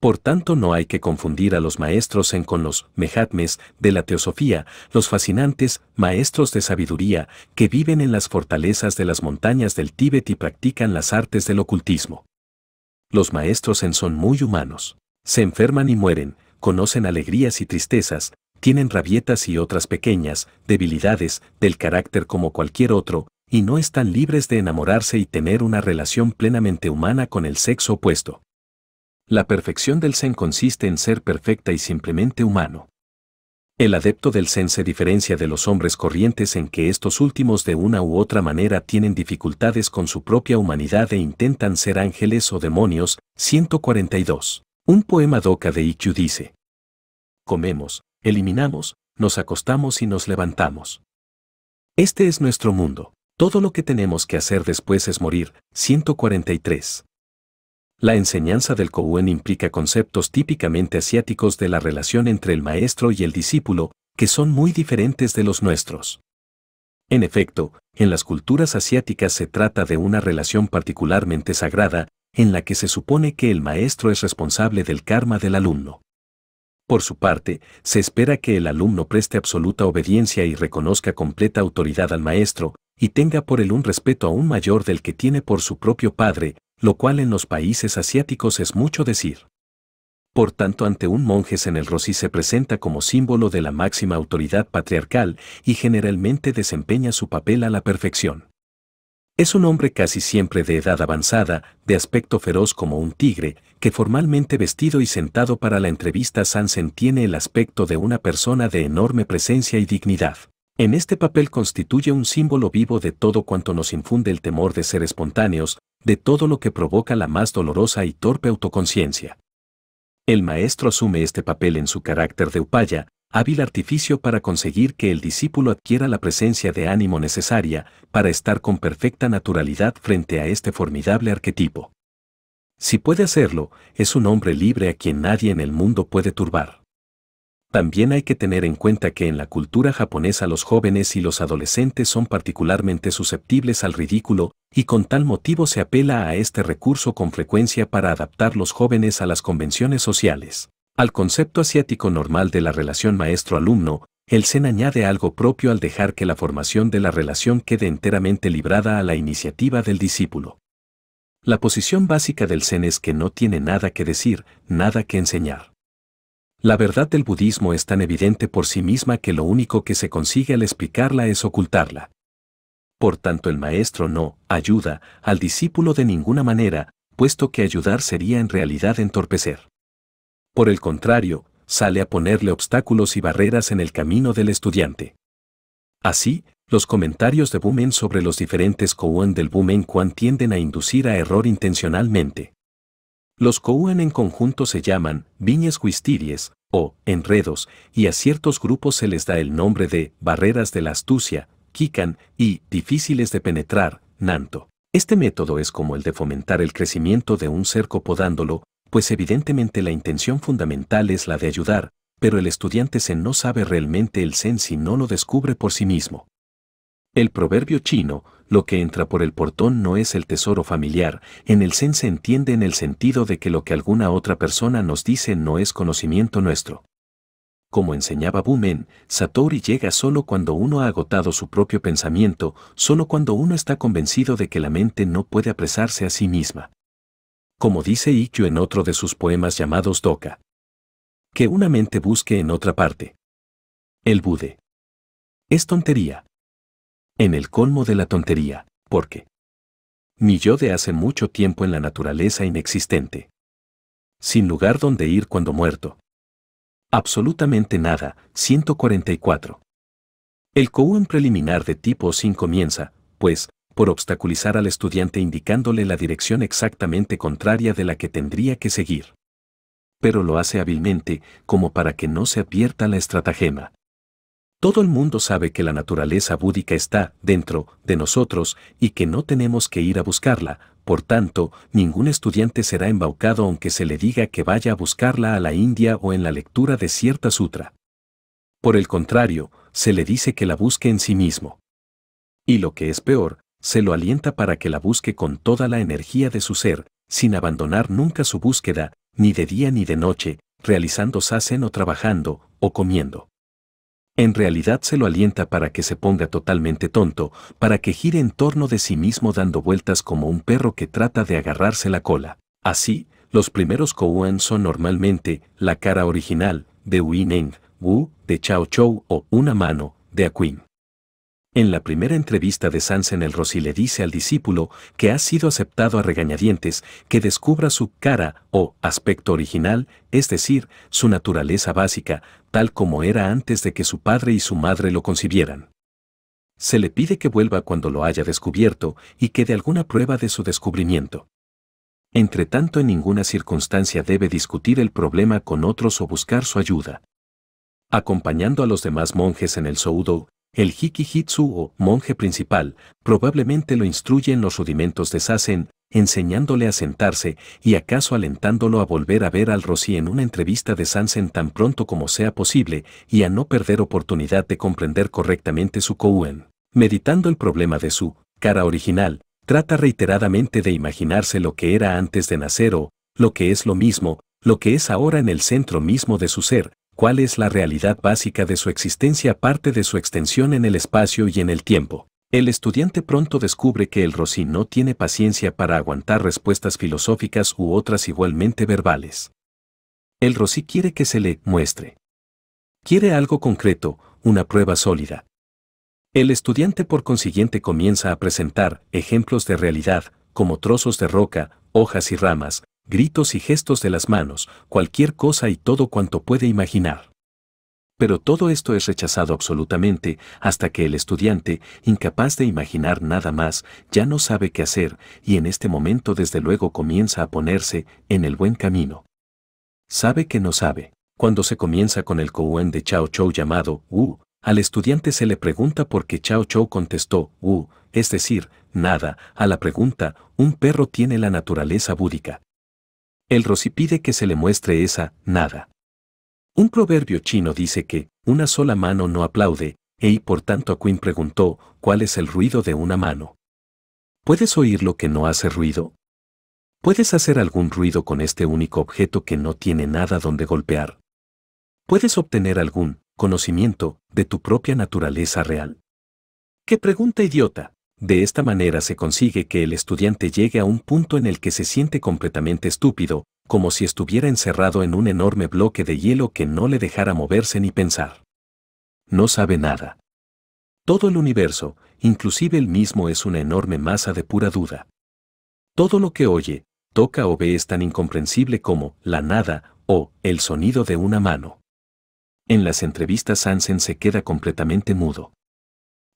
Por tanto, no hay que confundir a los maestros en con los mehatmes de la teosofía, los fascinantes maestros de sabiduría que viven en las fortalezas de las montañas del Tíbet y practican las artes del ocultismo. Los maestros en son muy humanos. Se enferman y mueren, conocen alegrías y tristezas, tienen rabietas y otras pequeñas debilidades del carácter como cualquier otro, y no están libres de enamorarse y tener una relación plenamente humana con el sexo opuesto. La perfección del Zen consiste en ser perfecta y simplemente humano. El adepto del Zen se diferencia de los hombres corrientes en que estos últimos de una u otra manera tienen dificultades con su propia humanidad e intentan ser ángeles o demonios. 142. Un poema doca de Ikkyu dice: Comemos, eliminamos, nos acostamos y nos levantamos. Este es nuestro mundo. Todo lo que tenemos que hacer después es morir. 143. La enseñanza del Kouen implica conceptos típicamente asiáticos de la relación entre el maestro y el discípulo, que son muy diferentes de los nuestros. En efecto, en las culturas asiáticas se trata de una relación particularmente sagrada, en la que se supone que el maestro es responsable del karma del alumno. Por su parte, se espera que el alumno preste absoluta obediencia y reconozca completa autoridad al maestro, y tenga por él un respeto aún mayor del que tiene por su propio padre, lo cual en los países asiáticos es mucho decir. Por tanto, ante un monje rosí se presenta como símbolo de la máxima autoridad patriarcal y generalmente desempeña su papel a la perfección. Es un hombre casi siempre de edad avanzada, de aspecto feroz como un tigre, que formalmente vestido y sentado para la entrevista Sansen tiene el aspecto de una persona de enorme presencia y dignidad. En este papel constituye un símbolo vivo de todo cuanto nos infunde el temor de ser espontáneos, de todo lo que provoca la más dolorosa y torpe autoconciencia. El maestro asume este papel en su carácter de upaya, hábil artificio para conseguir que el discípulo adquiera la presencia de ánimo necesaria para estar con perfecta naturalidad frente a este formidable arquetipo. Si puede hacerlo, es un hombre libre a quien nadie en el mundo puede turbar. También hay que tener en cuenta que en la cultura japonesa los jóvenes y los adolescentes son particularmente susceptibles al ridículo, y con tal motivo se apela a este recurso con frecuencia para adaptar los jóvenes a las convenciones sociales. Al concepto asiático normal de la relación maestro-alumno, el Zen añade algo propio al dejar que la formación de la relación quede enteramente librada a la iniciativa del discípulo. La posición básica del Zen es que no tiene nada que decir, nada que enseñar. La verdad del budismo es tan evidente por sí misma que lo único que se consigue al explicarla es ocultarla. Por tanto, el maestro no ayuda al discípulo de ninguna manera, puesto que ayudar sería en realidad entorpecer. Por el contrario, sale a ponerle obstáculos y barreras en el camino del estudiante. Así, los comentarios de Bumen sobre los diferentes Kouan del Bumen Quan tienden a inducir a error intencionalmente. Los Kouan en conjunto se llaman viñas huistiries o enredos, y a ciertos grupos se les da el nombre de barreras de la astucia, kikan, y difíciles de penetrar, nanto. Este método es como el de fomentar el crecimiento de un cerco podándolo, pues evidentemente la intención fundamental es la de ayudar, pero el estudiante se no sabe realmente el zen si no lo descubre por sí mismo. El proverbio chino, lo que entra por el portón no es el tesoro familiar, en el zen se entiende en el sentido de que lo que alguna otra persona nos dice no es conocimiento nuestro. Como enseñaba Bumen, Satori llega solo cuando uno ha agotado su propio pensamiento, solo cuando uno está convencido de que la mente no puede apresarse a sí misma. Como dice Ikkyu en otro de sus poemas llamados Doka. Que una mente busque en otra parte. El Bude. Es tontería en el colmo de la tontería, porque ni yo de hace mucho tiempo en la naturaleza inexistente. Sin lugar donde ir cuando muerto. Absolutamente nada, 144. El co-en preliminar de tipo sin comienza, pues, por obstaculizar al estudiante indicándole la dirección exactamente contraria de la que tendría que seguir. Pero lo hace hábilmente, como para que no se advierta la estratagema. Todo el mundo sabe que la naturaleza búdica está dentro de nosotros y que no tenemos que ir a buscarla, por tanto, ningún estudiante será embaucado aunque se le diga que vaya a buscarla a la India o en la lectura de cierta sutra. Por el contrario, se le dice que la busque en sí mismo. Y lo que es peor, se lo alienta para que la busque con toda la energía de su ser, sin abandonar nunca su búsqueda, ni de día ni de noche, realizando sasen o trabajando, o comiendo en realidad se lo alienta para que se ponga totalmente tonto, para que gire en torno de sí mismo dando vueltas como un perro que trata de agarrarse la cola. Así, los primeros Kouan son normalmente la cara original de Wu Wu de Chao Chou o una mano de Aquin. En la primera entrevista de en el Rossi le dice al discípulo que ha sido aceptado a regañadientes que descubra su cara o aspecto original, es decir, su naturaleza básica, tal como era antes de que su padre y su madre lo concibieran. Se le pide que vuelva cuando lo haya descubierto y que dé alguna prueba de su descubrimiento. Entre tanto, en ninguna circunstancia debe discutir el problema con otros o buscar su ayuda. Acompañando a los demás monjes en el Soudo, el Hikihitsu o monje principal probablemente lo instruye en los rudimentos de Sasen, enseñándole a sentarse y acaso alentándolo a volver a ver al Rossi en una entrevista de Sansen tan pronto como sea posible y a no perder oportunidad de comprender correctamente su Kouen. Meditando el problema de su cara original, trata reiteradamente de imaginarse lo que era antes de nacer o, lo que es lo mismo, lo que es ahora en el centro mismo de su ser, cuál es la realidad básica de su existencia aparte de su extensión en el espacio y en el tiempo. El estudiante pronto descubre que el Rossi no tiene paciencia para aguantar respuestas filosóficas u otras igualmente verbales. El Rossi quiere que se le muestre. Quiere algo concreto, una prueba sólida. El estudiante por consiguiente comienza a presentar ejemplos de realidad, como trozos de roca, hojas y ramas, gritos y gestos de las manos, cualquier cosa y todo cuanto puede imaginar. Pero todo esto es rechazado absolutamente hasta que el estudiante, incapaz de imaginar nada más, ya no sabe qué hacer y en este momento desde luego comienza a ponerse en el buen camino. Sabe que no sabe. Cuando se comienza con el Kouen de Chao Chou llamado Wu, al estudiante se le pregunta por qué Chao Chou contestó Wu, es decir, nada, a la pregunta, un perro tiene la naturaleza búdica. El Rossi pide que se le muestre esa nada. Un proverbio chino dice que una sola mano no aplaude, y por tanto Quinn preguntó, ¿cuál es el ruido de una mano? ¿Puedes oír lo que no hace ruido? ¿Puedes hacer algún ruido con este único objeto que no tiene nada donde golpear? ¿Puedes obtener algún conocimiento de tu propia naturaleza real? ¡Qué pregunta idiota! De esta manera se consigue que el estudiante llegue a un punto en el que se siente completamente estúpido, como si estuviera encerrado en un enorme bloque de hielo que no le dejara moverse ni pensar. No sabe nada. Todo el universo, inclusive el mismo, es una enorme masa de pura duda. Todo lo que oye, toca o ve es tan incomprensible como la nada o el sonido de una mano. En las entrevistas Hansen se queda completamente mudo.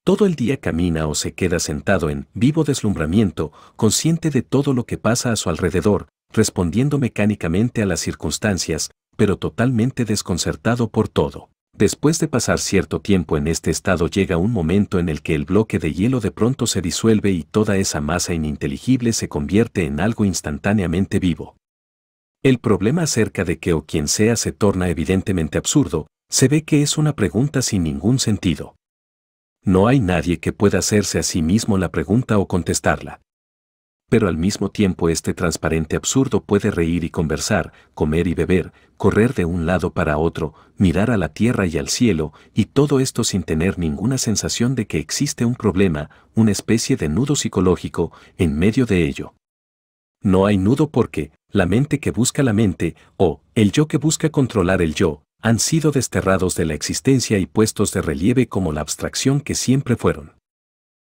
Todo el día camina o se queda sentado en vivo deslumbramiento, consciente de todo lo que pasa a su alrededor, respondiendo mecánicamente a las circunstancias, pero totalmente desconcertado por todo. Después de pasar cierto tiempo en este estado llega un momento en el que el bloque de hielo de pronto se disuelve y toda esa masa ininteligible se convierte en algo instantáneamente vivo. El problema acerca de que o quien sea se torna evidentemente absurdo, se ve que es una pregunta sin ningún sentido no hay nadie que pueda hacerse a sí mismo la pregunta o contestarla. Pero al mismo tiempo este transparente absurdo puede reír y conversar, comer y beber, correr de un lado para otro, mirar a la tierra y al cielo, y todo esto sin tener ninguna sensación de que existe un problema, una especie de nudo psicológico, en medio de ello. No hay nudo porque, la mente que busca la mente, o el yo que busca controlar el yo, han sido desterrados de la existencia y puestos de relieve como la abstracción que siempre fueron.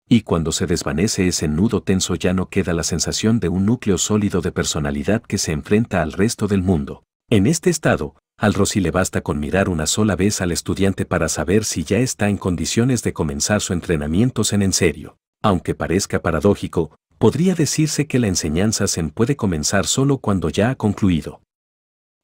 Y cuando se desvanece ese nudo tenso ya no queda la sensación de un núcleo sólido de personalidad que se enfrenta al resto del mundo. En este estado, al Rossi le basta con mirar una sola vez al estudiante para saber si ya está en condiciones de comenzar su entrenamiento en en serio. Aunque parezca paradójico, podría decirse que la enseñanza se puede comenzar solo cuando ya ha concluido.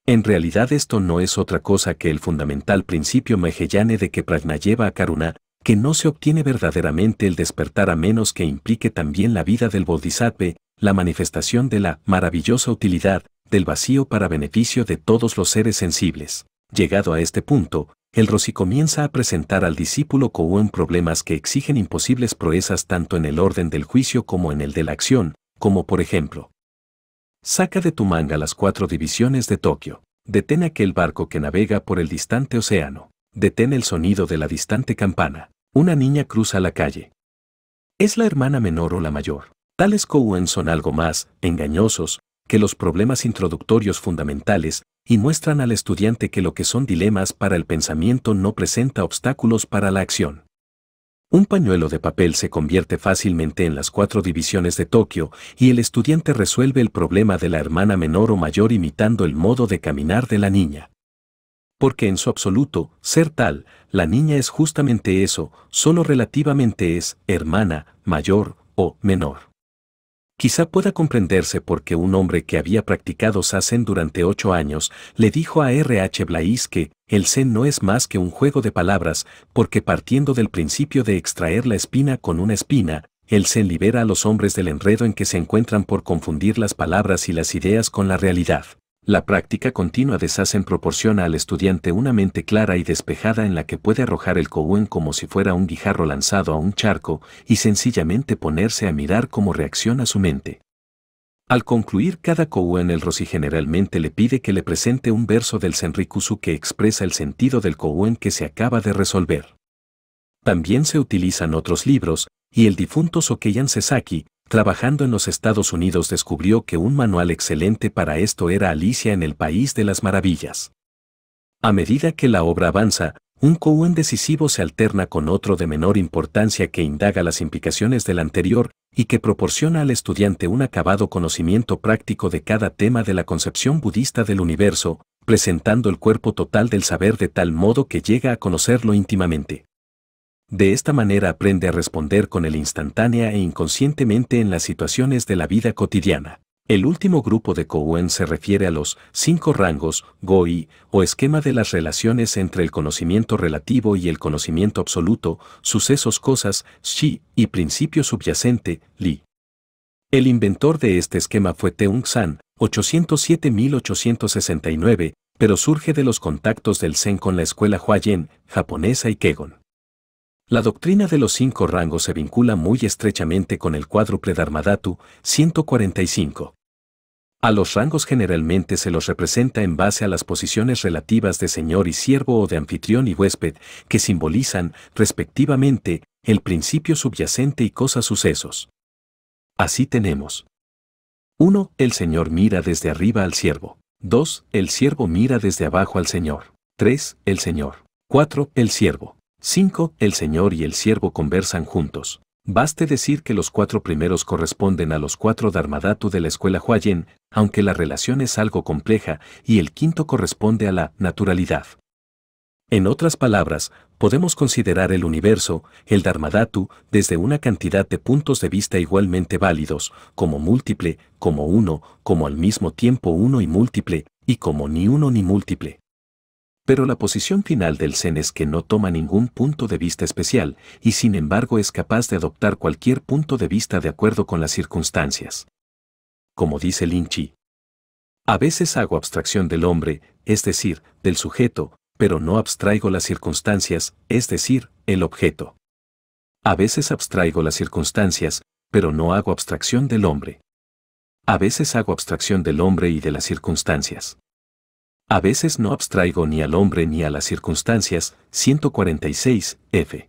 En realidad esto no es otra cosa que el fundamental principio mejellane de que pragna lleva a karuna, que no se obtiene verdaderamente el despertar a menos que implique también la vida del bodhisattva, la manifestación de la maravillosa utilidad del vacío para beneficio de todos los seres sensibles. Llegado a este punto, el Rossi comienza a presentar al discípulo Kouen problemas que exigen imposibles proezas tanto en el orden del juicio como en el de la acción, como por ejemplo, Saca de tu manga las cuatro divisiones de Tokio. Detén aquel barco que navega por el distante océano. Detén el sonido de la distante campana. Una niña cruza la calle. Es la hermana menor o la mayor. Tales Cohen son algo más engañosos que los problemas introductorios fundamentales y muestran al estudiante que lo que son dilemas para el pensamiento no presenta obstáculos para la acción. Un pañuelo de papel se convierte fácilmente en las cuatro divisiones de Tokio y el estudiante resuelve el problema de la hermana menor o mayor imitando el modo de caminar de la niña. Porque en su absoluto, ser tal, la niña es justamente eso, solo relativamente es hermana, mayor o menor. Quizá pueda comprenderse por qué un hombre que había practicado Sazen durante ocho años le dijo a R.H. Blais que el Zen no es más que un juego de palabras, porque partiendo del principio de extraer la espina con una espina, el Zen libera a los hombres del enredo en que se encuentran por confundir las palabras y las ideas con la realidad. La práctica continua de Sassen proporciona al estudiante una mente clara y despejada en la que puede arrojar el Kowen como si fuera un guijarro lanzado a un charco y sencillamente ponerse a mirar cómo reacciona su mente. Al concluir cada Kowen el Roshi generalmente le pide que le presente un verso del Senrikusu que expresa el sentido del Kowen que se acaba de resolver. También se utilizan otros libros, y el difunto Sokeyan Sesaki, trabajando en los Estados Unidos descubrió que un manual excelente para esto era Alicia en el País de las Maravillas. A medida que la obra avanza, un en decisivo se alterna con otro de menor importancia que indaga las implicaciones del anterior y que proporciona al estudiante un acabado conocimiento práctico de cada tema de la concepción budista del universo, presentando el cuerpo total del saber de tal modo que llega a conocerlo íntimamente. De esta manera aprende a responder con el instantánea e inconscientemente en las situaciones de la vida cotidiana. El último grupo de Cowen se refiere a los cinco rangos, GOI, o esquema de las relaciones entre el conocimiento relativo y el conocimiento absoluto, sucesos cosas, Shi, y principio subyacente, Li. El inventor de este esquema fue Teung San, 807 pero surge de los contactos del Zen con la escuela Huayen, japonesa y Kegon. La doctrina de los cinco rangos se vincula muy estrechamente con el cuádruple Dharmadhatu 145. A los rangos generalmente se los representa en base a las posiciones relativas de señor y siervo o de anfitrión y huésped, que simbolizan, respectivamente, el principio subyacente y cosas sucesos. Así tenemos. 1. El señor mira desde arriba al siervo. 2. El siervo mira desde abajo al señor. 3. El señor. 4. El siervo. 5. El Señor y el siervo conversan juntos. Baste decir que los cuatro primeros corresponden a los cuatro Dharmadhatu de la escuela Huayen, aunque la relación es algo compleja, y el quinto corresponde a la naturalidad. En otras palabras, podemos considerar el universo, el Dharmadhatu, desde una cantidad de puntos de vista igualmente válidos, como múltiple, como uno, como al mismo tiempo uno y múltiple, y como ni uno ni múltiple. Pero la posición final del Zen es que no toma ningún punto de vista especial y sin embargo es capaz de adoptar cualquier punto de vista de acuerdo con las circunstancias. Como dice Chi, a veces hago abstracción del hombre, es decir, del sujeto, pero no abstraigo las circunstancias, es decir, el objeto. A veces abstraigo las circunstancias, pero no hago abstracción del hombre. A veces hago abstracción del hombre y de las circunstancias. A veces no abstraigo ni al hombre ni a las circunstancias, 146, F.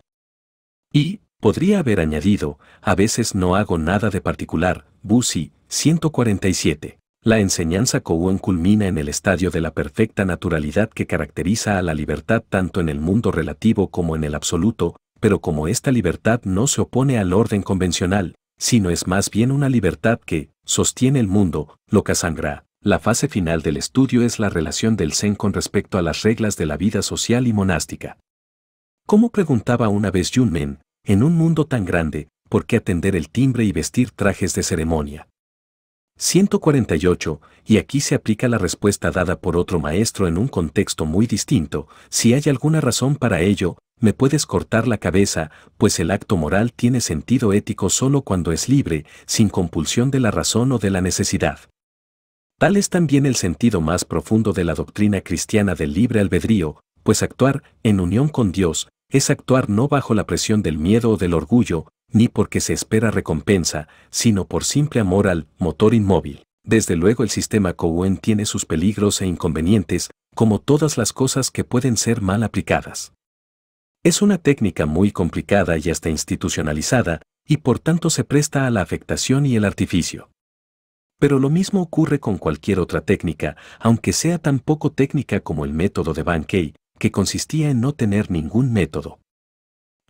Y, podría haber añadido, a veces no hago nada de particular, Busi, 147. La enseñanza Kowen culmina en el estadio de la perfecta naturalidad que caracteriza a la libertad tanto en el mundo relativo como en el absoluto, pero como esta libertad no se opone al orden convencional, sino es más bien una libertad que sostiene el mundo, lo que la fase final del estudio es la relación del Zen con respecto a las reglas de la vida social y monástica. Como preguntaba una vez Yunmen, en un mundo tan grande, ¿por qué atender el timbre y vestir trajes de ceremonia? 148, y aquí se aplica la respuesta dada por otro maestro en un contexto muy distinto, si hay alguna razón para ello, me puedes cortar la cabeza, pues el acto moral tiene sentido ético solo cuando es libre, sin compulsión de la razón o de la necesidad. Tal es también el sentido más profundo de la doctrina cristiana del libre albedrío, pues actuar, en unión con Dios, es actuar no bajo la presión del miedo o del orgullo, ni porque se espera recompensa, sino por simple amor al motor inmóvil. Desde luego el sistema Cowen tiene sus peligros e inconvenientes, como todas las cosas que pueden ser mal aplicadas. Es una técnica muy complicada y hasta institucionalizada, y por tanto se presta a la afectación y el artificio. Pero lo mismo ocurre con cualquier otra técnica, aunque sea tan poco técnica como el método de Bankei, que consistía en no tener ningún método.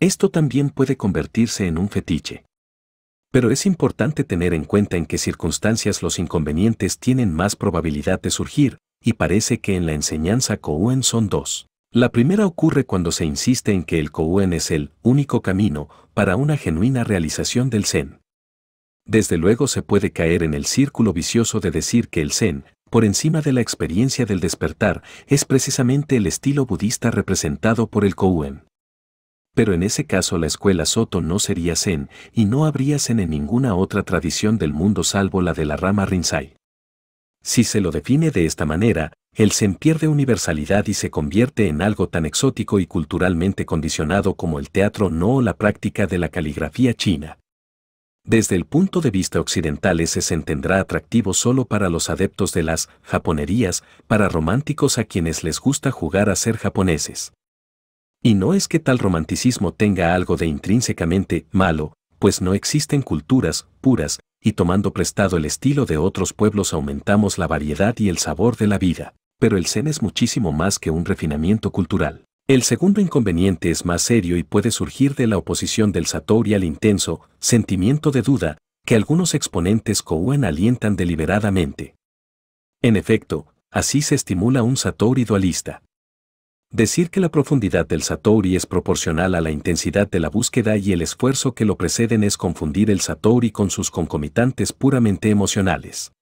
Esto también puede convertirse en un fetiche. Pero es importante tener en cuenta en qué circunstancias los inconvenientes tienen más probabilidad de surgir, y parece que en la enseñanza Kouen son dos. La primera ocurre cuando se insiste en que el Kouen es el único camino para una genuina realización del Zen. Desde luego se puede caer en el círculo vicioso de decir que el Zen, por encima de la experiencia del despertar, es precisamente el estilo budista representado por el Kouen. Pero en ese caso la escuela Soto no sería Zen y no habría Zen en ninguna otra tradición del mundo salvo la de la rama Rinzai. Si se lo define de esta manera, el Zen pierde universalidad y se convierte en algo tan exótico y culturalmente condicionado como el teatro no o la práctica de la caligrafía china desde el punto de vista occidental ese se tendrá atractivo solo para los adeptos de las japonerías, para románticos a quienes les gusta jugar a ser japoneses. Y no es que tal romanticismo tenga algo de intrínsecamente malo, pues no existen culturas puras, y tomando prestado el estilo de otros pueblos aumentamos la variedad y el sabor de la vida, pero el zen es muchísimo más que un refinamiento cultural. El segundo inconveniente es más serio y puede surgir de la oposición del Satori al intenso sentimiento de duda que algunos exponentes Kouan alientan deliberadamente. En efecto, así se estimula un Satori dualista. Decir que la profundidad del Satori es proporcional a la intensidad de la búsqueda y el esfuerzo que lo preceden es confundir el Satori con sus concomitantes puramente emocionales.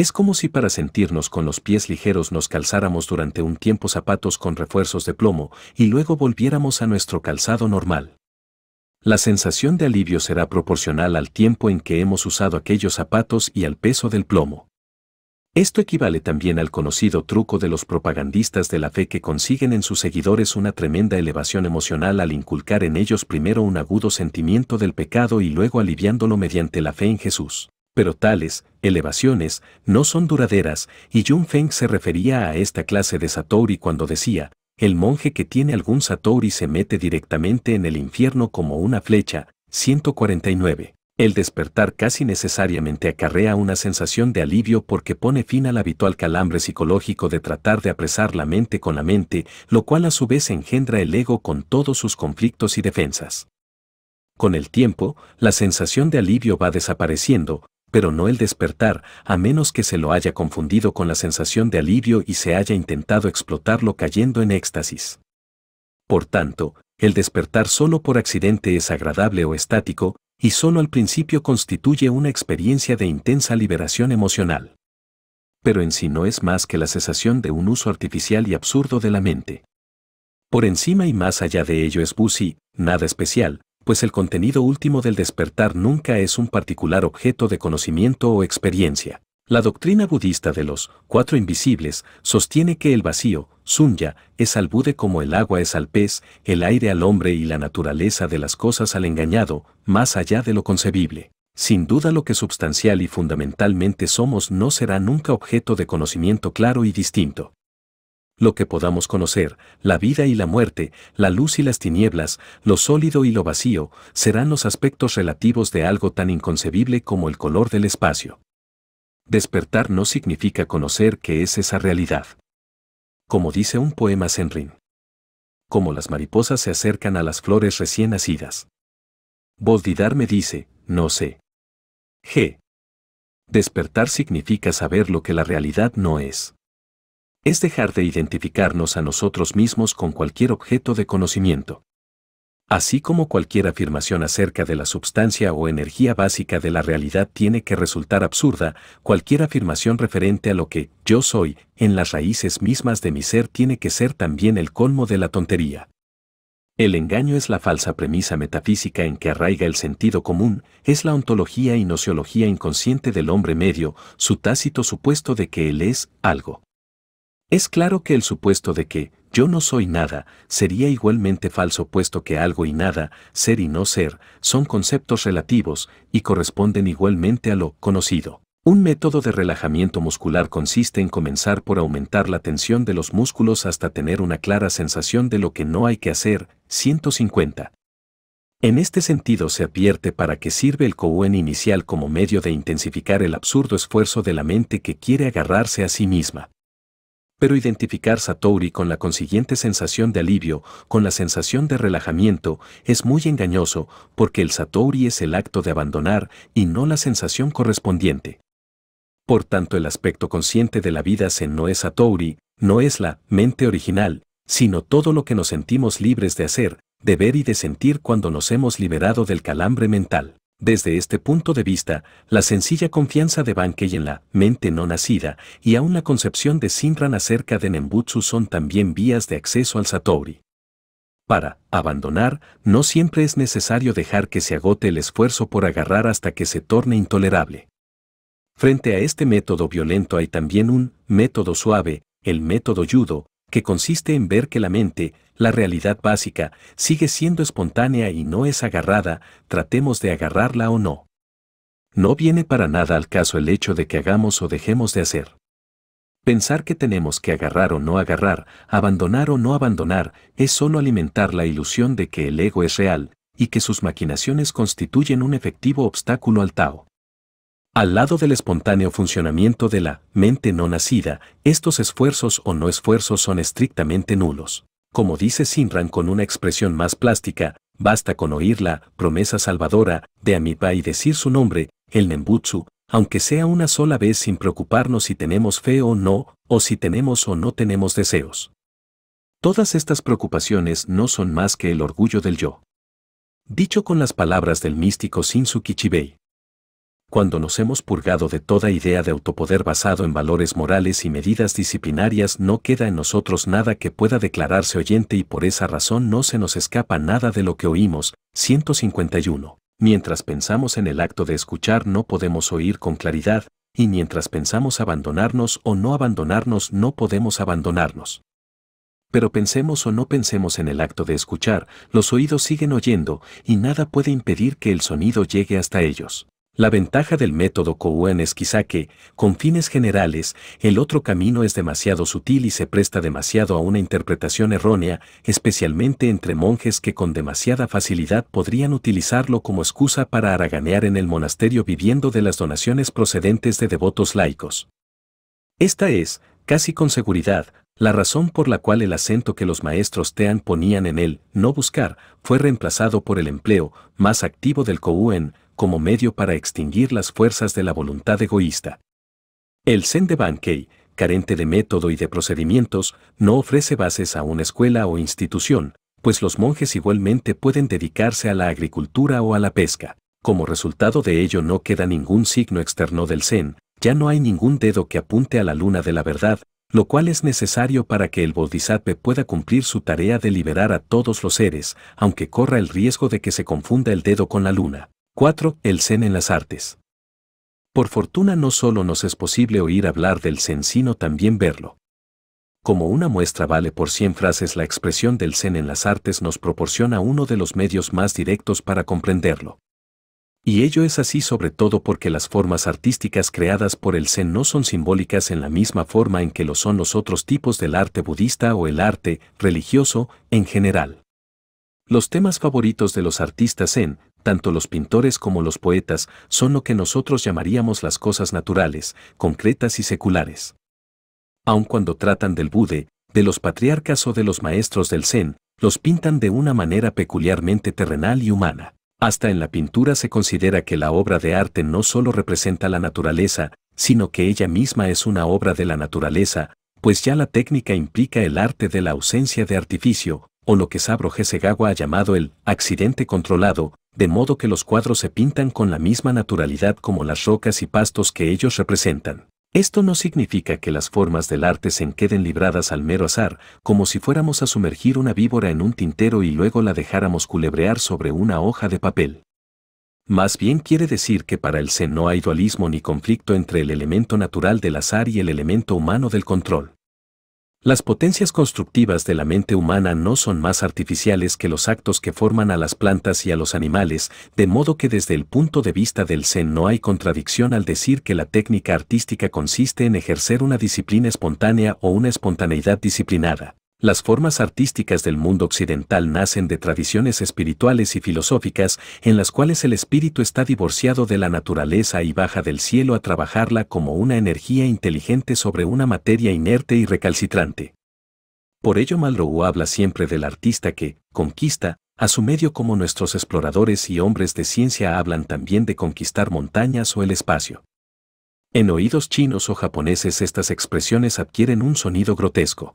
Es como si para sentirnos con los pies ligeros nos calzáramos durante un tiempo zapatos con refuerzos de plomo y luego volviéramos a nuestro calzado normal. La sensación de alivio será proporcional al tiempo en que hemos usado aquellos zapatos y al peso del plomo. Esto equivale también al conocido truco de los propagandistas de la fe que consiguen en sus seguidores una tremenda elevación emocional al inculcar en ellos primero un agudo sentimiento del pecado y luego aliviándolo mediante la fe en Jesús. Pero tales, elevaciones, no son duraderas, y Jung Feng se refería a esta clase de Satori cuando decía, el monje que tiene algún Satori se mete directamente en el infierno como una flecha, 149. El despertar casi necesariamente acarrea una sensación de alivio porque pone fin al habitual calambre psicológico de tratar de apresar la mente con la mente, lo cual a su vez engendra el ego con todos sus conflictos y defensas. Con el tiempo, la sensación de alivio va desapareciendo, pero no el despertar, a menos que se lo haya confundido con la sensación de alivio y se haya intentado explotarlo cayendo en éxtasis. Por tanto, el despertar solo por accidente es agradable o estático, y solo al principio constituye una experiencia de intensa liberación emocional. Pero en sí no es más que la cesación de un uso artificial y absurdo de la mente. Por encima y más allá de ello es Busi, nada especial, pues el contenido último del despertar nunca es un particular objeto de conocimiento o experiencia. La doctrina budista de los cuatro invisibles sostiene que el vacío, sunya, es al Bude como el agua es al pez, el aire al hombre y la naturaleza de las cosas al engañado, más allá de lo concebible. Sin duda lo que substancial y fundamentalmente somos no será nunca objeto de conocimiento claro y distinto lo que podamos conocer, la vida y la muerte, la luz y las tinieblas, lo sólido y lo vacío, serán los aspectos relativos de algo tan inconcebible como el color del espacio. Despertar no significa conocer qué es esa realidad. Como dice un poema Senrin. Como las mariposas se acercan a las flores recién nacidas. Boldidar me dice, no sé. G. Despertar significa saber lo que la realidad no es es dejar de identificarnos a nosotros mismos con cualquier objeto de conocimiento. Así como cualquier afirmación acerca de la substancia o energía básica de la realidad tiene que resultar absurda, cualquier afirmación referente a lo que yo soy en las raíces mismas de mi ser tiene que ser también el colmo de la tontería. El engaño es la falsa premisa metafísica en que arraiga el sentido común, es la ontología y nociología inconsciente del hombre medio, su tácito supuesto de que él es algo. Es claro que el supuesto de que yo no soy nada sería igualmente falso puesto que algo y nada, ser y no ser, son conceptos relativos y corresponden igualmente a lo conocido. Un método de relajamiento muscular consiste en comenzar por aumentar la tensión de los músculos hasta tener una clara sensación de lo que no hay que hacer, 150. En este sentido se advierte para qué sirve el Kouen inicial como medio de intensificar el absurdo esfuerzo de la mente que quiere agarrarse a sí misma pero identificar Satori con la consiguiente sensación de alivio, con la sensación de relajamiento, es muy engañoso porque el Satori es el acto de abandonar y no la sensación correspondiente. Por tanto, el aspecto consciente de la vida se no es Satori, no es la mente original, sino todo lo que nos sentimos libres de hacer, de ver y de sentir cuando nos hemos liberado del calambre mental. Desde este punto de vista, la sencilla confianza de Bankei en la mente no nacida y aún la concepción de Sinran acerca de Nembutsu son también vías de acceso al Satori. Para abandonar, no siempre es necesario dejar que se agote el esfuerzo por agarrar hasta que se torne intolerable. Frente a este método violento hay también un método suave, el método judo, que consiste en ver que la mente, la realidad básica sigue siendo espontánea y no es agarrada, tratemos de agarrarla o no. No viene para nada al caso el hecho de que hagamos o dejemos de hacer. Pensar que tenemos que agarrar o no agarrar, abandonar o no abandonar, es solo alimentar la ilusión de que el ego es real, y que sus maquinaciones constituyen un efectivo obstáculo al Tao. Al lado del espontáneo funcionamiento de la mente no nacida, estos esfuerzos o no esfuerzos son estrictamente nulos. Como dice Sinran con una expresión más plástica, basta con oír la promesa salvadora de Amipa y decir su nombre, el Nembutsu, aunque sea una sola vez sin preocuparnos si tenemos fe o no, o si tenemos o no tenemos deseos. Todas estas preocupaciones no son más que el orgullo del yo. Dicho con las palabras del místico Shinsu Kichibei cuando nos hemos purgado de toda idea de autopoder basado en valores morales y medidas disciplinarias, no queda en nosotros nada que pueda declararse oyente y por esa razón no se nos escapa nada de lo que oímos. 151. Mientras pensamos en el acto de escuchar no podemos oír con claridad, y mientras pensamos abandonarnos o no abandonarnos no podemos abandonarnos. Pero pensemos o no pensemos en el acto de escuchar, los oídos siguen oyendo, y nada puede impedir que el sonido llegue hasta ellos. La ventaja del método Kouen es quizá que, con fines generales, el otro camino es demasiado sutil y se presta demasiado a una interpretación errónea, especialmente entre monjes que con demasiada facilidad podrían utilizarlo como excusa para haraganear en el monasterio viviendo de las donaciones procedentes de devotos laicos. Esta es, casi con seguridad, la razón por la cual el acento que los maestros Tean ponían en el no buscar fue reemplazado por el empleo más activo del Kouen, como medio para extinguir las fuerzas de la voluntad egoísta. El Zen de Bankei, carente de método y de procedimientos, no ofrece bases a una escuela o institución, pues los monjes igualmente pueden dedicarse a la agricultura o a la pesca. Como resultado de ello no queda ningún signo externo del Zen, ya no hay ningún dedo que apunte a la luna de la verdad, lo cual es necesario para que el Bodhisattva pueda cumplir su tarea de liberar a todos los seres, aunque corra el riesgo de que se confunda el dedo con la luna. 4. El Zen en las artes. Por fortuna no solo nos es posible oír hablar del Zen, sino también verlo. Como una muestra vale por 100 frases la expresión del Zen en las artes nos proporciona uno de los medios más directos para comprenderlo. Y ello es así sobre todo porque las formas artísticas creadas por el Zen no son simbólicas en la misma forma en que lo son los otros tipos del arte budista o el arte religioso en general. Los temas favoritos de los artistas Zen tanto los pintores como los poetas son lo que nosotros llamaríamos las cosas naturales, concretas y seculares. Aun cuando tratan del Bude, de los patriarcas o de los maestros del Zen, los pintan de una manera peculiarmente terrenal y humana. Hasta en la pintura se considera que la obra de arte no solo representa la naturaleza, sino que ella misma es una obra de la naturaleza, pues ya la técnica implica el arte de la ausencia de artificio, o lo que Sabro Gesegawa ha llamado el accidente controlado, de modo que los cuadros se pintan con la misma naturalidad como las rocas y pastos que ellos representan. Esto no significa que las formas del arte se queden libradas al mero azar, como si fuéramos a sumergir una víbora en un tintero y luego la dejáramos culebrear sobre una hoja de papel. Más bien quiere decir que para el Zen no hay dualismo ni conflicto entre el elemento natural del azar y el elemento humano del control. Las potencias constructivas de la mente humana no son más artificiales que los actos que forman a las plantas y a los animales, de modo que desde el punto de vista del Zen no hay contradicción al decir que la técnica artística consiste en ejercer una disciplina espontánea o una espontaneidad disciplinada. Las formas artísticas del mundo occidental nacen de tradiciones espirituales y filosóficas en las cuales el espíritu está divorciado de la naturaleza y baja del cielo a trabajarla como una energía inteligente sobre una materia inerte y recalcitrante. Por ello Malraux habla siempre del artista que conquista a su medio como nuestros exploradores y hombres de ciencia hablan también de conquistar montañas o el espacio. En oídos chinos o japoneses estas expresiones adquieren un sonido grotesco.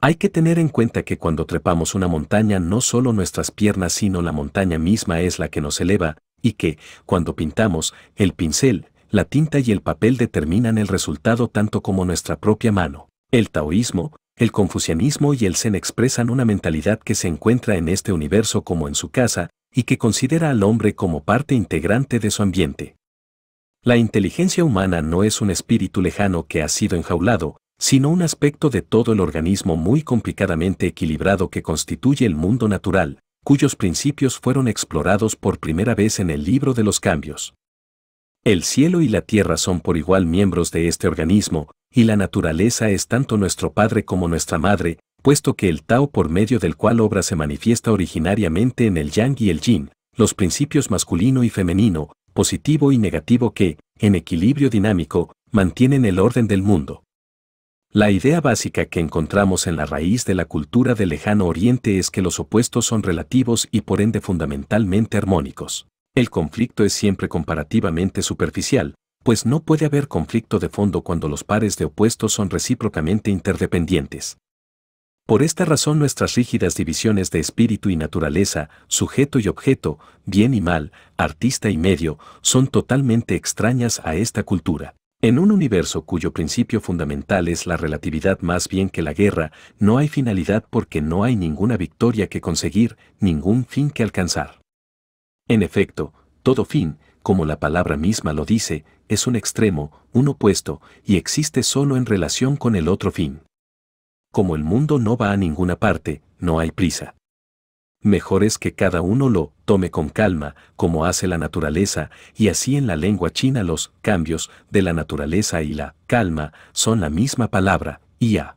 Hay que tener en cuenta que cuando trepamos una montaña no solo nuestras piernas sino la montaña misma es la que nos eleva, y que, cuando pintamos, el pincel, la tinta y el papel determinan el resultado tanto como nuestra propia mano. El taoísmo, el confucianismo y el zen expresan una mentalidad que se encuentra en este universo como en su casa, y que considera al hombre como parte integrante de su ambiente. La inteligencia humana no es un espíritu lejano que ha sido enjaulado, sino un aspecto de todo el organismo muy complicadamente equilibrado que constituye el mundo natural, cuyos principios fueron explorados por primera vez en el libro de los cambios. El cielo y la tierra son por igual miembros de este organismo, y la naturaleza es tanto nuestro Padre como nuestra Madre, puesto que el Tao por medio del cual obra se manifiesta originariamente en el Yang y el Yin, los principios masculino y femenino, positivo y negativo que, en equilibrio dinámico, mantienen el orden del mundo. La idea básica que encontramos en la raíz de la cultura del lejano oriente es que los opuestos son relativos y por ende fundamentalmente armónicos. El conflicto es siempre comparativamente superficial, pues no puede haber conflicto de fondo cuando los pares de opuestos son recíprocamente interdependientes. Por esta razón nuestras rígidas divisiones de espíritu y naturaleza, sujeto y objeto, bien y mal, artista y medio, son totalmente extrañas a esta cultura. En un universo cuyo principio fundamental es la relatividad más bien que la guerra, no hay finalidad porque no hay ninguna victoria que conseguir, ningún fin que alcanzar. En efecto, todo fin, como la palabra misma lo dice, es un extremo, un opuesto, y existe solo en relación con el otro fin. Como el mundo no va a ninguna parte, no hay prisa. Mejor es que cada uno lo tome con calma, como hace la naturaleza, y así en la lengua china los cambios de la naturaleza y la calma son la misma palabra, IA.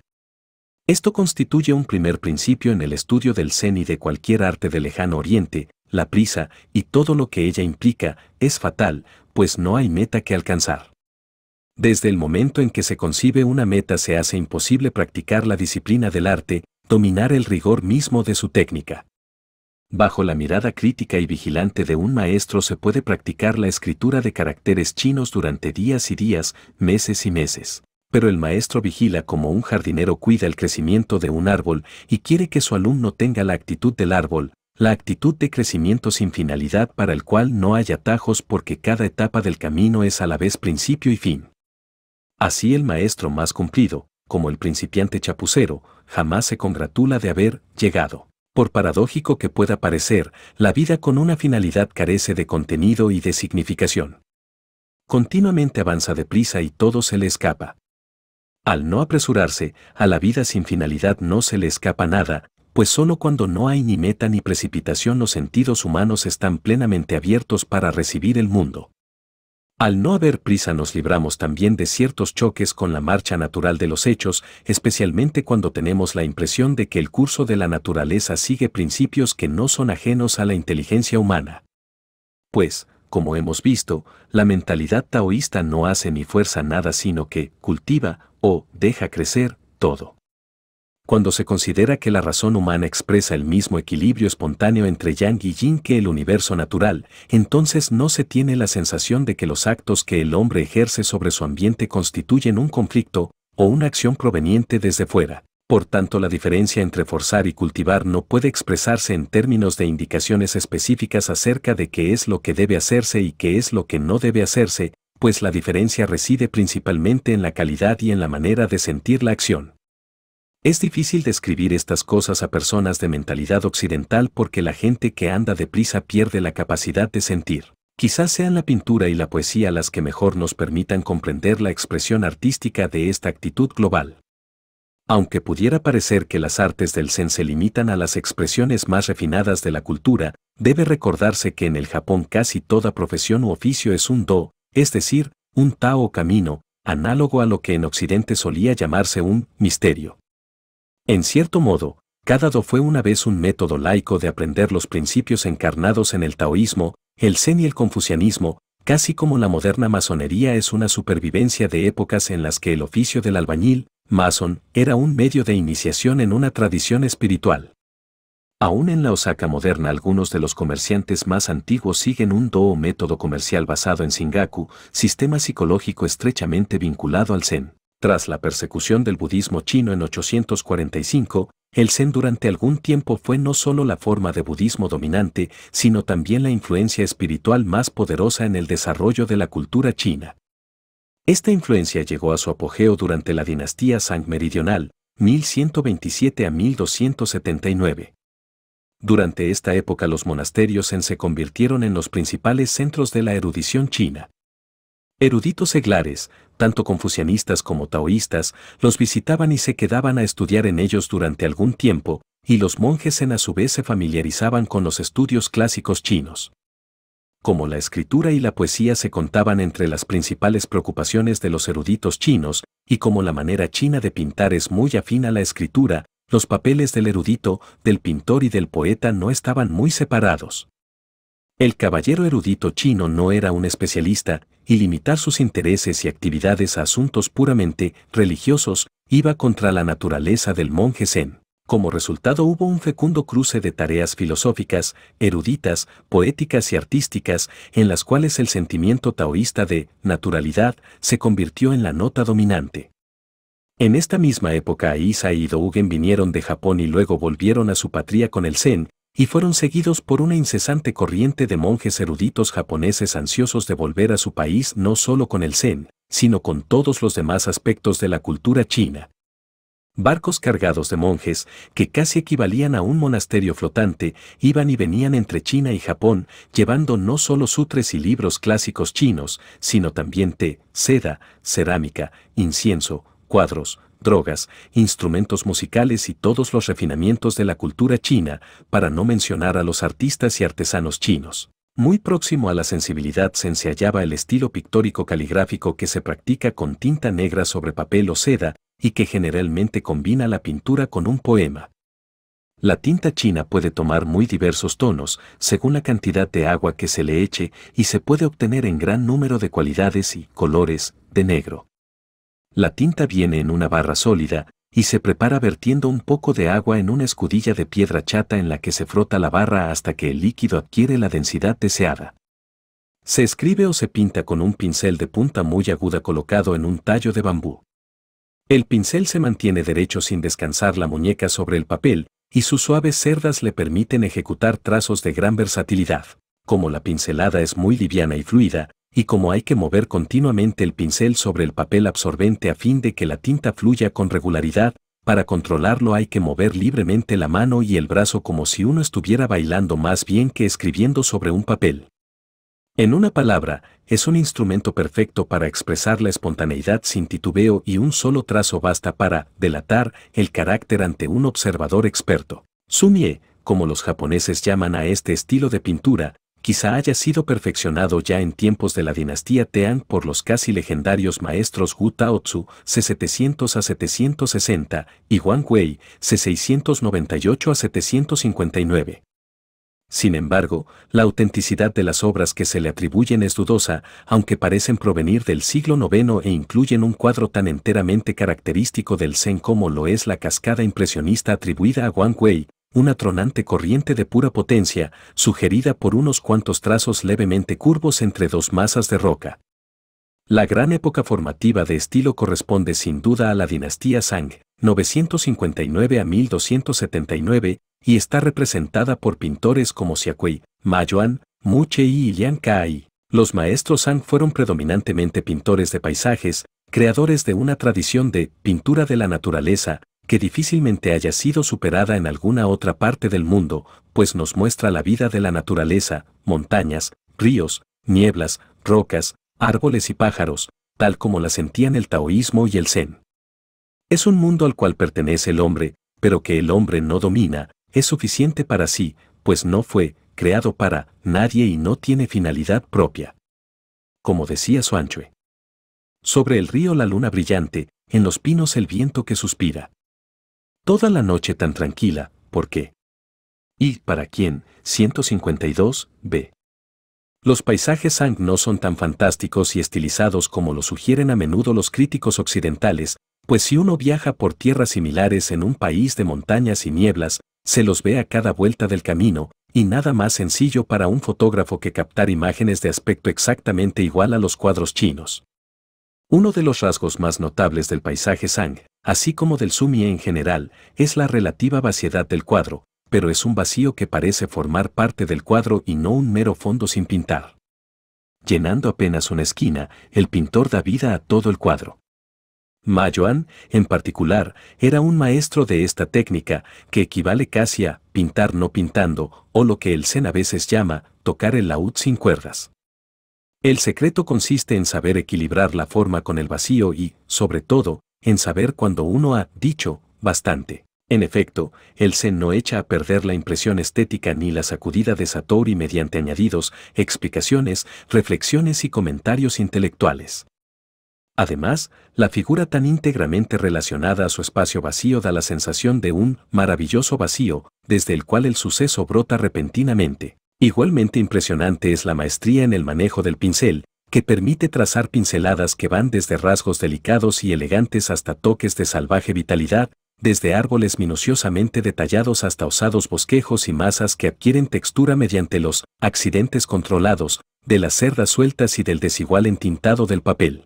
Esto constituye un primer principio en el estudio del zen y de cualquier arte de lejano oriente, la prisa y todo lo que ella implica es fatal, pues no hay meta que alcanzar. Desde el momento en que se concibe una meta se hace imposible practicar la disciplina del arte, dominar el rigor mismo de su técnica. Bajo la mirada crítica y vigilante de un maestro se puede practicar la escritura de caracteres chinos durante días y días, meses y meses. Pero el maestro vigila como un jardinero cuida el crecimiento de un árbol y quiere que su alumno tenga la actitud del árbol, la actitud de crecimiento sin finalidad para el cual no hay atajos porque cada etapa del camino es a la vez principio y fin. Así el maestro más cumplido, como el principiante chapucero, jamás se congratula de haber llegado. Por paradójico que pueda parecer, la vida con una finalidad carece de contenido y de significación. Continuamente avanza deprisa y todo se le escapa. Al no apresurarse, a la vida sin finalidad no se le escapa nada, pues solo cuando no hay ni meta ni precipitación los sentidos humanos están plenamente abiertos para recibir el mundo. Al no haber prisa nos libramos también de ciertos choques con la marcha natural de los hechos, especialmente cuando tenemos la impresión de que el curso de la naturaleza sigue principios que no son ajenos a la inteligencia humana. Pues, como hemos visto, la mentalidad taoísta no hace ni fuerza nada sino que cultiva o deja crecer todo cuando se considera que la razón humana expresa el mismo equilibrio espontáneo entre yang y yin que el universo natural, entonces no se tiene la sensación de que los actos que el hombre ejerce sobre su ambiente constituyen un conflicto o una acción proveniente desde fuera. Por tanto, la diferencia entre forzar y cultivar no puede expresarse en términos de indicaciones específicas acerca de qué es lo que debe hacerse y qué es lo que no debe hacerse, pues la diferencia reside principalmente en la calidad y en la manera de sentir la acción. Es difícil describir estas cosas a personas de mentalidad occidental porque la gente que anda deprisa pierde la capacidad de sentir. Quizás sean la pintura y la poesía las que mejor nos permitan comprender la expresión artística de esta actitud global. Aunque pudiera parecer que las artes del zen se limitan a las expresiones más refinadas de la cultura, debe recordarse que en el Japón casi toda profesión u oficio es un do, es decir, un tao o camino, análogo a lo que en Occidente solía llamarse un misterio. En cierto modo, cada do fue una vez un método laico de aprender los principios encarnados en el taoísmo, el zen y el confucianismo, casi como la moderna masonería es una supervivencia de épocas en las que el oficio del albañil, mason, era un medio de iniciación en una tradición espiritual. Aún en la Osaka moderna algunos de los comerciantes más antiguos siguen un do o método comercial basado en Singaku, sistema psicológico estrechamente vinculado al Zen. Tras la persecución del budismo chino en 845, el Zen durante algún tiempo fue no solo la forma de budismo dominante, sino también la influencia espiritual más poderosa en el desarrollo de la cultura china. Esta influencia llegó a su apogeo durante la dinastía Sang meridional, 1127 a 1279. Durante esta época los monasterios Zen se convirtieron en los principales centros de la erudición china. Eruditos seglares, tanto confucianistas como taoístas, los visitaban y se quedaban a estudiar en ellos durante algún tiempo, y los monjes en a su vez se familiarizaban con los estudios clásicos chinos. Como la escritura y la poesía se contaban entre las principales preocupaciones de los eruditos chinos, y como la manera china de pintar es muy afín a la escritura, los papeles del erudito, del pintor y del poeta no estaban muy separados. El caballero erudito chino no era un especialista, y limitar sus intereses y actividades a asuntos puramente religiosos, iba contra la naturaleza del monje zen. Como resultado hubo un fecundo cruce de tareas filosóficas, eruditas, poéticas y artísticas, en las cuales el sentimiento taoísta de naturalidad se convirtió en la nota dominante. En esta misma época Isa y Dogen vinieron de Japón y luego volvieron a su patria con el Zen, y fueron seguidos por una incesante corriente de monjes eruditos japoneses ansiosos de volver a su país no solo con el zen, sino con todos los demás aspectos de la cultura china. Barcos cargados de monjes, que casi equivalían a un monasterio flotante, iban y venían entre China y Japón, llevando no solo sutres y libros clásicos chinos, sino también té, seda, cerámica, incienso, cuadros, drogas, instrumentos musicales y todos los refinamientos de la cultura china, para no mencionar a los artistas y artesanos chinos. Muy próximo a la sensibilidad se ensayaba el estilo pictórico caligráfico que se practica con tinta negra sobre papel o seda y que generalmente combina la pintura con un poema. La tinta china puede tomar muy diversos tonos según la cantidad de agua que se le eche y se puede obtener en gran número de cualidades y colores de negro. La tinta viene en una barra sólida y se prepara vertiendo un poco de agua en una escudilla de piedra chata en la que se frota la barra hasta que el líquido adquiere la densidad deseada. Se escribe o se pinta con un pincel de punta muy aguda colocado en un tallo de bambú. El pincel se mantiene derecho sin descansar la muñeca sobre el papel, y sus suaves cerdas le permiten ejecutar trazos de gran versatilidad. Como la pincelada es muy liviana y fluida, y como hay que mover continuamente el pincel sobre el papel absorbente a fin de que la tinta fluya con regularidad, para controlarlo hay que mover libremente la mano y el brazo como si uno estuviera bailando más bien que escribiendo sobre un papel. En una palabra, es un instrumento perfecto para expresar la espontaneidad sin titubeo y un solo trazo basta para delatar el carácter ante un observador experto. Sumie, como los japoneses llaman a este estilo de pintura, quizá haya sido perfeccionado ya en tiempos de la dinastía Tean por los casi legendarios maestros Wu Taotsu, C700 a 760, y Wang Wei, C698 a 759. Sin embargo, la autenticidad de las obras que se le atribuyen es dudosa, aunque parecen provenir del siglo IX e incluyen un cuadro tan enteramente característico del Zen como lo es la cascada impresionista atribuida a Wang Wei, una tronante corriente de pura potencia, sugerida por unos cuantos trazos levemente curvos entre dos masas de roca. La gran época formativa de estilo corresponde sin duda a la dinastía Sang, 959 a 1279, y está representada por pintores como Xiaquei, Ma Yuan, Mu y Liang Kai. Los maestros Sang fueron predominantemente pintores de paisajes, creadores de una tradición de pintura de la naturaleza, que difícilmente haya sido superada en alguna otra parte del mundo, pues nos muestra la vida de la naturaleza, montañas, ríos, nieblas, rocas, árboles y pájaros, tal como la sentían el taoísmo y el zen. Es un mundo al cual pertenece el hombre, pero que el hombre no domina, es suficiente para sí, pues no fue creado para nadie y no tiene finalidad propia. Como decía Suanchue. Sobre el río la luna brillante, en los pinos el viento que suspira. Toda la noche tan tranquila, ¿por qué? ¿Y para quién? 152, B. Los paisajes Sang no son tan fantásticos y estilizados como lo sugieren a menudo los críticos occidentales, pues si uno viaja por tierras similares en un país de montañas y nieblas, se los ve a cada vuelta del camino, y nada más sencillo para un fotógrafo que captar imágenes de aspecto exactamente igual a los cuadros chinos. Uno de los rasgos más notables del paisaje Sang así como del sumi en general, es la relativa vaciedad del cuadro, pero es un vacío que parece formar parte del cuadro y no un mero fondo sin pintar. Llenando apenas una esquina, el pintor da vida a todo el cuadro. Ma en particular, era un maestro de esta técnica, que equivale casi a pintar no pintando, o lo que el Zen a veces llama tocar el laúd sin cuerdas. El secreto consiste en saber equilibrar la forma con el vacío y, sobre todo, en saber cuando uno ha dicho bastante. En efecto, el Zen no echa a perder la impresión estética ni la sacudida de Satori mediante añadidos, explicaciones, reflexiones y comentarios intelectuales. Además, la figura tan íntegramente relacionada a su espacio vacío da la sensación de un maravilloso vacío, desde el cual el suceso brota repentinamente. Igualmente impresionante es la maestría en el manejo del pincel, que permite trazar pinceladas que van desde rasgos delicados y elegantes hasta toques de salvaje vitalidad, desde árboles minuciosamente detallados hasta osados bosquejos y masas que adquieren textura mediante los accidentes controlados, de las cerdas sueltas y del desigual entintado del papel.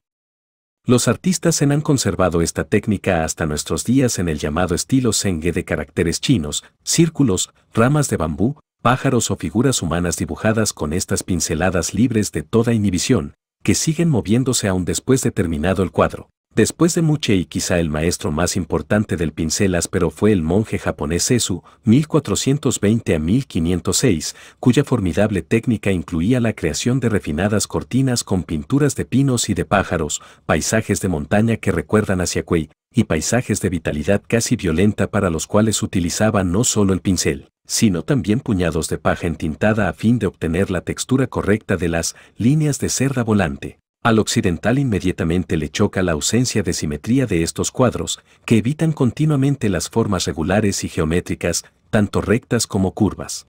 Los artistas en han conservado esta técnica hasta nuestros días en el llamado estilo Sengue de caracteres chinos, círculos, ramas de bambú, pájaros o figuras humanas dibujadas con estas pinceladas libres de toda inhibición, que siguen moviéndose aún después de terminado el cuadro. Después de Muche y quizá el maestro más importante del pincel pero fue el monje japonés Esu, 1420 a 1506, cuya formidable técnica incluía la creación de refinadas cortinas con pinturas de pinos y de pájaros, paisajes de montaña que recuerdan hacia Kuei, y paisajes de vitalidad casi violenta para los cuales utilizaba no solo el pincel, sino también puñados de paja entintada a fin de obtener la textura correcta de las líneas de cerda volante. Al occidental inmediatamente le choca la ausencia de simetría de estos cuadros, que evitan continuamente las formas regulares y geométricas, tanto rectas como curvas.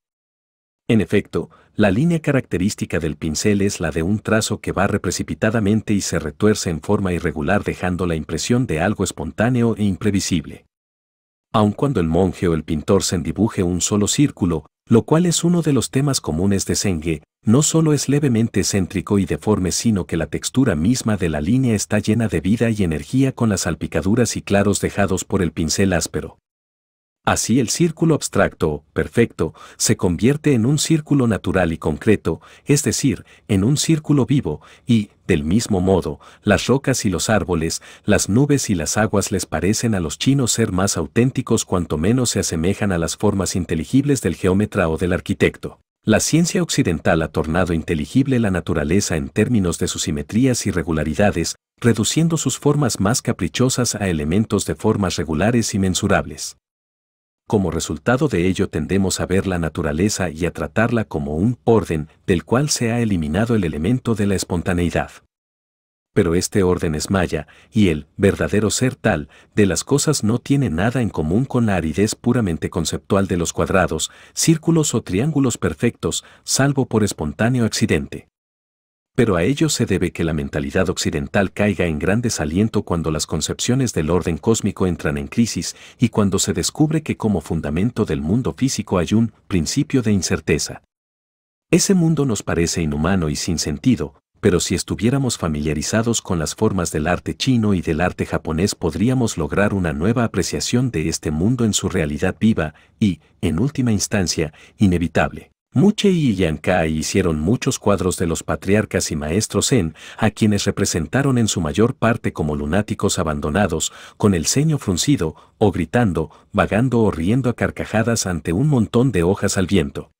En efecto, la línea característica del pincel es la de un trazo que va precipitadamente y se retuerce en forma irregular dejando la impresión de algo espontáneo e imprevisible aun cuando el monje o el pintor se dibuje un solo círculo, lo cual es uno de los temas comunes de Zenge, no solo es levemente céntrico y deforme sino que la textura misma de la línea está llena de vida y energía con las salpicaduras y claros dejados por el pincel áspero. Así el círculo abstracto, perfecto, se convierte en un círculo natural y concreto, es decir, en un círculo vivo, y, del mismo modo, las rocas y los árboles, las nubes y las aguas les parecen a los chinos ser más auténticos cuanto menos se asemejan a las formas inteligibles del geómetra o del arquitecto. La ciencia occidental ha tornado inteligible la naturaleza en términos de sus simetrías y regularidades, reduciendo sus formas más caprichosas a elementos de formas regulares y mensurables. Como resultado de ello tendemos a ver la naturaleza y a tratarla como un orden del cual se ha eliminado el elemento de la espontaneidad. Pero este orden es maya, y el verdadero ser tal de las cosas no tiene nada en común con la aridez puramente conceptual de los cuadrados, círculos o triángulos perfectos, salvo por espontáneo accidente pero a ello se debe que la mentalidad occidental caiga en gran desaliento cuando las concepciones del orden cósmico entran en crisis y cuando se descubre que como fundamento del mundo físico hay un principio de incerteza. Ese mundo nos parece inhumano y sin sentido, pero si estuviéramos familiarizados con las formas del arte chino y del arte japonés podríamos lograr una nueva apreciación de este mundo en su realidad viva y, en última instancia, inevitable. Muche y Yankai hicieron muchos cuadros de los patriarcas y maestros Zen, a quienes representaron en su mayor parte como lunáticos abandonados, con el ceño fruncido, o gritando, vagando o riendo a carcajadas ante un montón de hojas al viento.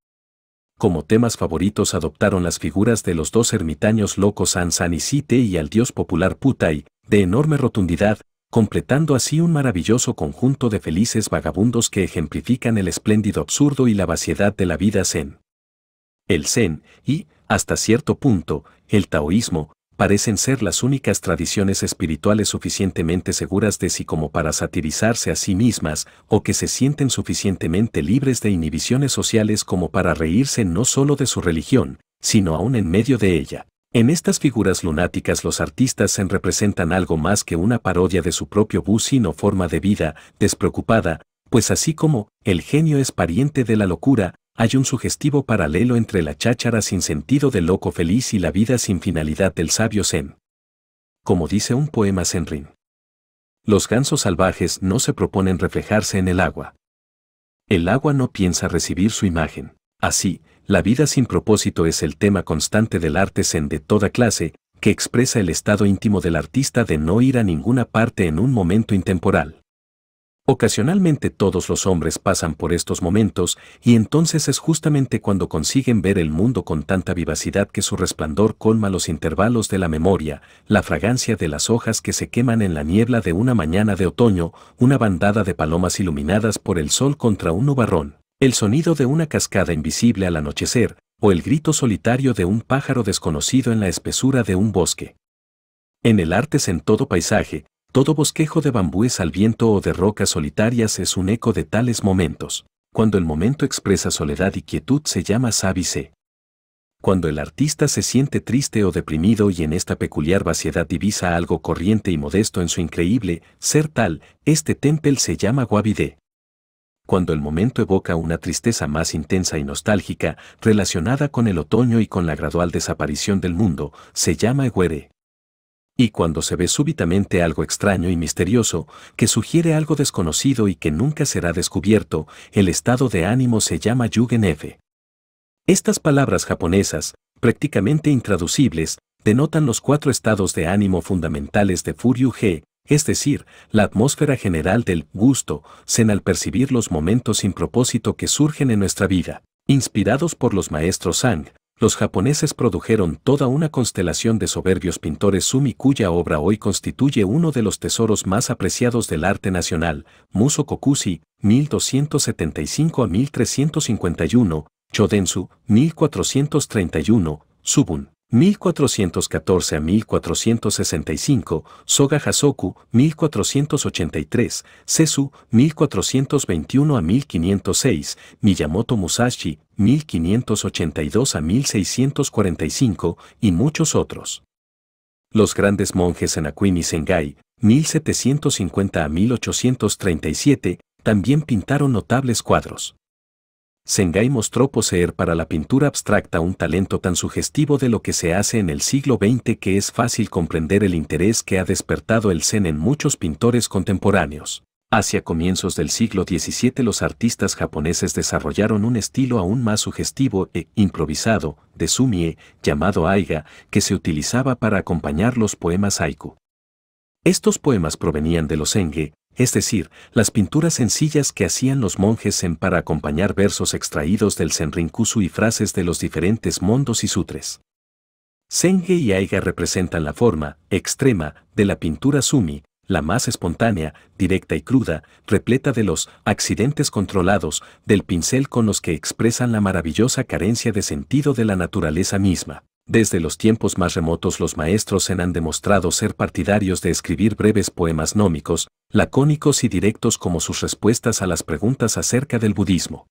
Como temas favoritos adoptaron las figuras de los dos ermitaños locos y Site y al dios popular Putai, de enorme rotundidad, completando así un maravilloso conjunto de felices vagabundos que ejemplifican el espléndido absurdo y la vaciedad de la vida zen el Zen y, hasta cierto punto, el taoísmo, parecen ser las únicas tradiciones espirituales suficientemente seguras de sí como para satirizarse a sí mismas o que se sienten suficientemente libres de inhibiciones sociales como para reírse no solo de su religión, sino aún en medio de ella. En estas figuras lunáticas los artistas se representan algo más que una parodia de su propio bu sino forma de vida, despreocupada, pues así como el genio es pariente de la locura, hay un sugestivo paralelo entre la cháchara sin sentido del loco feliz y la vida sin finalidad del sabio Zen. Como dice un poema zenrin, Los gansos salvajes no se proponen reflejarse en el agua. El agua no piensa recibir su imagen. Así, la vida sin propósito es el tema constante del arte Zen de toda clase, que expresa el estado íntimo del artista de no ir a ninguna parte en un momento intemporal. Ocasionalmente todos los hombres pasan por estos momentos y entonces es justamente cuando consiguen ver el mundo con tanta vivacidad que su resplandor colma los intervalos de la memoria, la fragancia de las hojas que se queman en la niebla de una mañana de otoño, una bandada de palomas iluminadas por el sol contra un nubarrón, el sonido de una cascada invisible al anochecer, o el grito solitario de un pájaro desconocido en la espesura de un bosque. En el arte es en todo paisaje, todo bosquejo de bambúes al viento o de rocas solitarias es un eco de tales momentos. Cuando el momento expresa soledad y quietud se llama sábice. Cuando el artista se siente triste o deprimido y en esta peculiar vaciedad divisa algo corriente y modesto en su increíble ser tal, este temple se llama guavide. Cuando el momento evoca una tristeza más intensa y nostálgica, relacionada con el otoño y con la gradual desaparición del mundo, se llama eguere y cuando se ve súbitamente algo extraño y misterioso, que sugiere algo desconocido y que nunca será descubierto, el estado de ánimo se llama Yugen-F. Estas palabras japonesas, prácticamente intraducibles, denotan los cuatro estados de ánimo fundamentales de Furyu-G, es decir, la atmósfera general del gusto, sen al percibir los momentos sin propósito que surgen en nuestra vida, inspirados por los maestros Sang, los japoneses produjeron toda una constelación de soberbios pintores sumi cuya obra hoy constituye uno de los tesoros más apreciados del arte nacional, Muso Kokushi, 1275 a 1351, Chodensu, 1431, Subun, 1414 a 1465, Soga Hasoku, 1483, Sesu, 1421 a 1506, Miyamoto Musashi, 1582 a 1645, y muchos otros. Los grandes monjes en y Sengai, 1750 a 1837, también pintaron notables cuadros. Sengai mostró poseer para la pintura abstracta un talento tan sugestivo de lo que se hace en el siglo XX que es fácil comprender el interés que ha despertado el Zen en muchos pintores contemporáneos. Hacia comienzos del siglo XVII los artistas japoneses desarrollaron un estilo aún más sugestivo e improvisado, de sumie, llamado aiga, que se utilizaba para acompañar los poemas haiku. Estos poemas provenían de los enge, es decir, las pinturas sencillas que hacían los monjes en para acompañar versos extraídos del Senrinkusu y frases de los diferentes mondos y sutres. Senge y Aiga representan la forma, extrema, de la pintura sumi, la más espontánea, directa y cruda, repleta de los accidentes controlados del pincel con los que expresan la maravillosa carencia de sentido de la naturaleza misma. Desde los tiempos más remotos los maestros Zen han demostrado ser partidarios de escribir breves poemas nómicos, lacónicos y directos como sus respuestas a las preguntas acerca del budismo.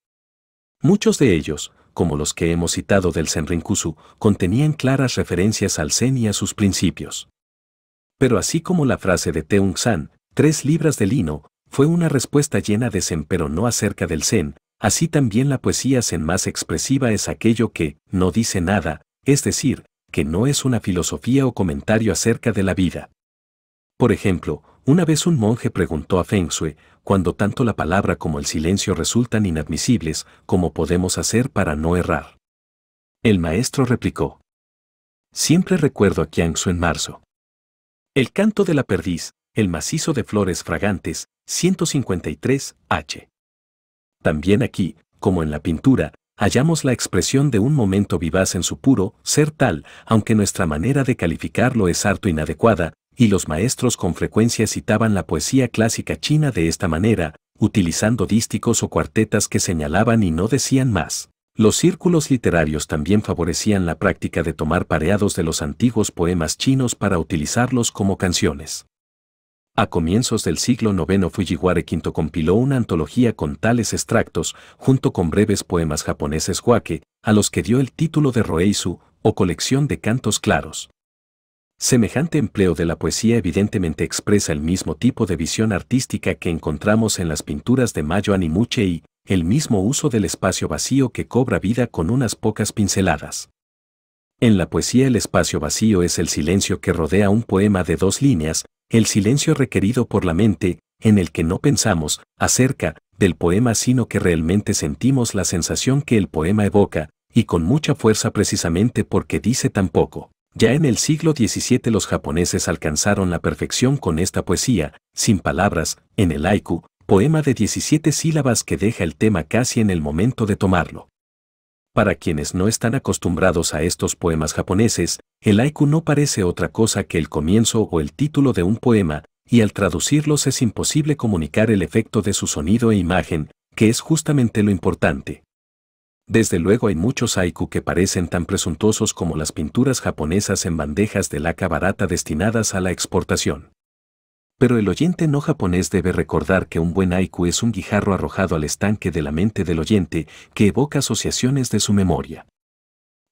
Muchos de ellos, como los que hemos citado del Senrinkusu, contenían claras referencias al Zen y a sus principios. Pero así como la frase de Teung San, tres libras de lino, fue una respuesta llena de Zen pero no acerca del Zen, así también la poesía Zen más expresiva es aquello que no dice nada, es decir, que no es una filosofía o comentario acerca de la vida. Por ejemplo, una vez un monje preguntó a Feng Shui, cuando tanto la palabra como el silencio resultan inadmisibles, ¿cómo podemos hacer para no errar? El maestro replicó. Siempre recuerdo a Qiangsu en marzo. El canto de la perdiz, el macizo de flores fragantes, 153 H. También aquí, como en la pintura, hallamos la expresión de un momento vivaz en su puro ser tal, aunque nuestra manera de calificarlo es harto inadecuada, y los maestros con frecuencia citaban la poesía clásica china de esta manera, utilizando dísticos o cuartetas que señalaban y no decían más. Los círculos literarios también favorecían la práctica de tomar pareados de los antiguos poemas chinos para utilizarlos como canciones. A comienzos del siglo IX Fujiwara V compiló una antología con tales extractos, junto con breves poemas japoneses huake, a los que dio el título de Roeisu, o colección de cantos claros. Semejante empleo de la poesía evidentemente expresa el mismo tipo de visión artística que encontramos en las pinturas de Mayo Animuche y el mismo uso del espacio vacío que cobra vida con unas pocas pinceladas. En la poesía el espacio vacío es el silencio que rodea un poema de dos líneas, el silencio requerido por la mente, en el que no pensamos acerca del poema sino que realmente sentimos la sensación que el poema evoca, y con mucha fuerza precisamente porque dice tan poco. Ya en el siglo XVII los japoneses alcanzaron la perfección con esta poesía, sin palabras, en el haiku, poema de 17 sílabas que deja el tema casi en el momento de tomarlo. Para quienes no están acostumbrados a estos poemas japoneses, el haiku no parece otra cosa que el comienzo o el título de un poema, y al traducirlos es imposible comunicar el efecto de su sonido e imagen, que es justamente lo importante. Desde luego hay muchos haiku que parecen tan presuntuosos como las pinturas japonesas en bandejas de laca barata destinadas a la exportación. Pero el oyente no japonés debe recordar que un buen haiku es un guijarro arrojado al estanque de la mente del oyente que evoca asociaciones de su memoria.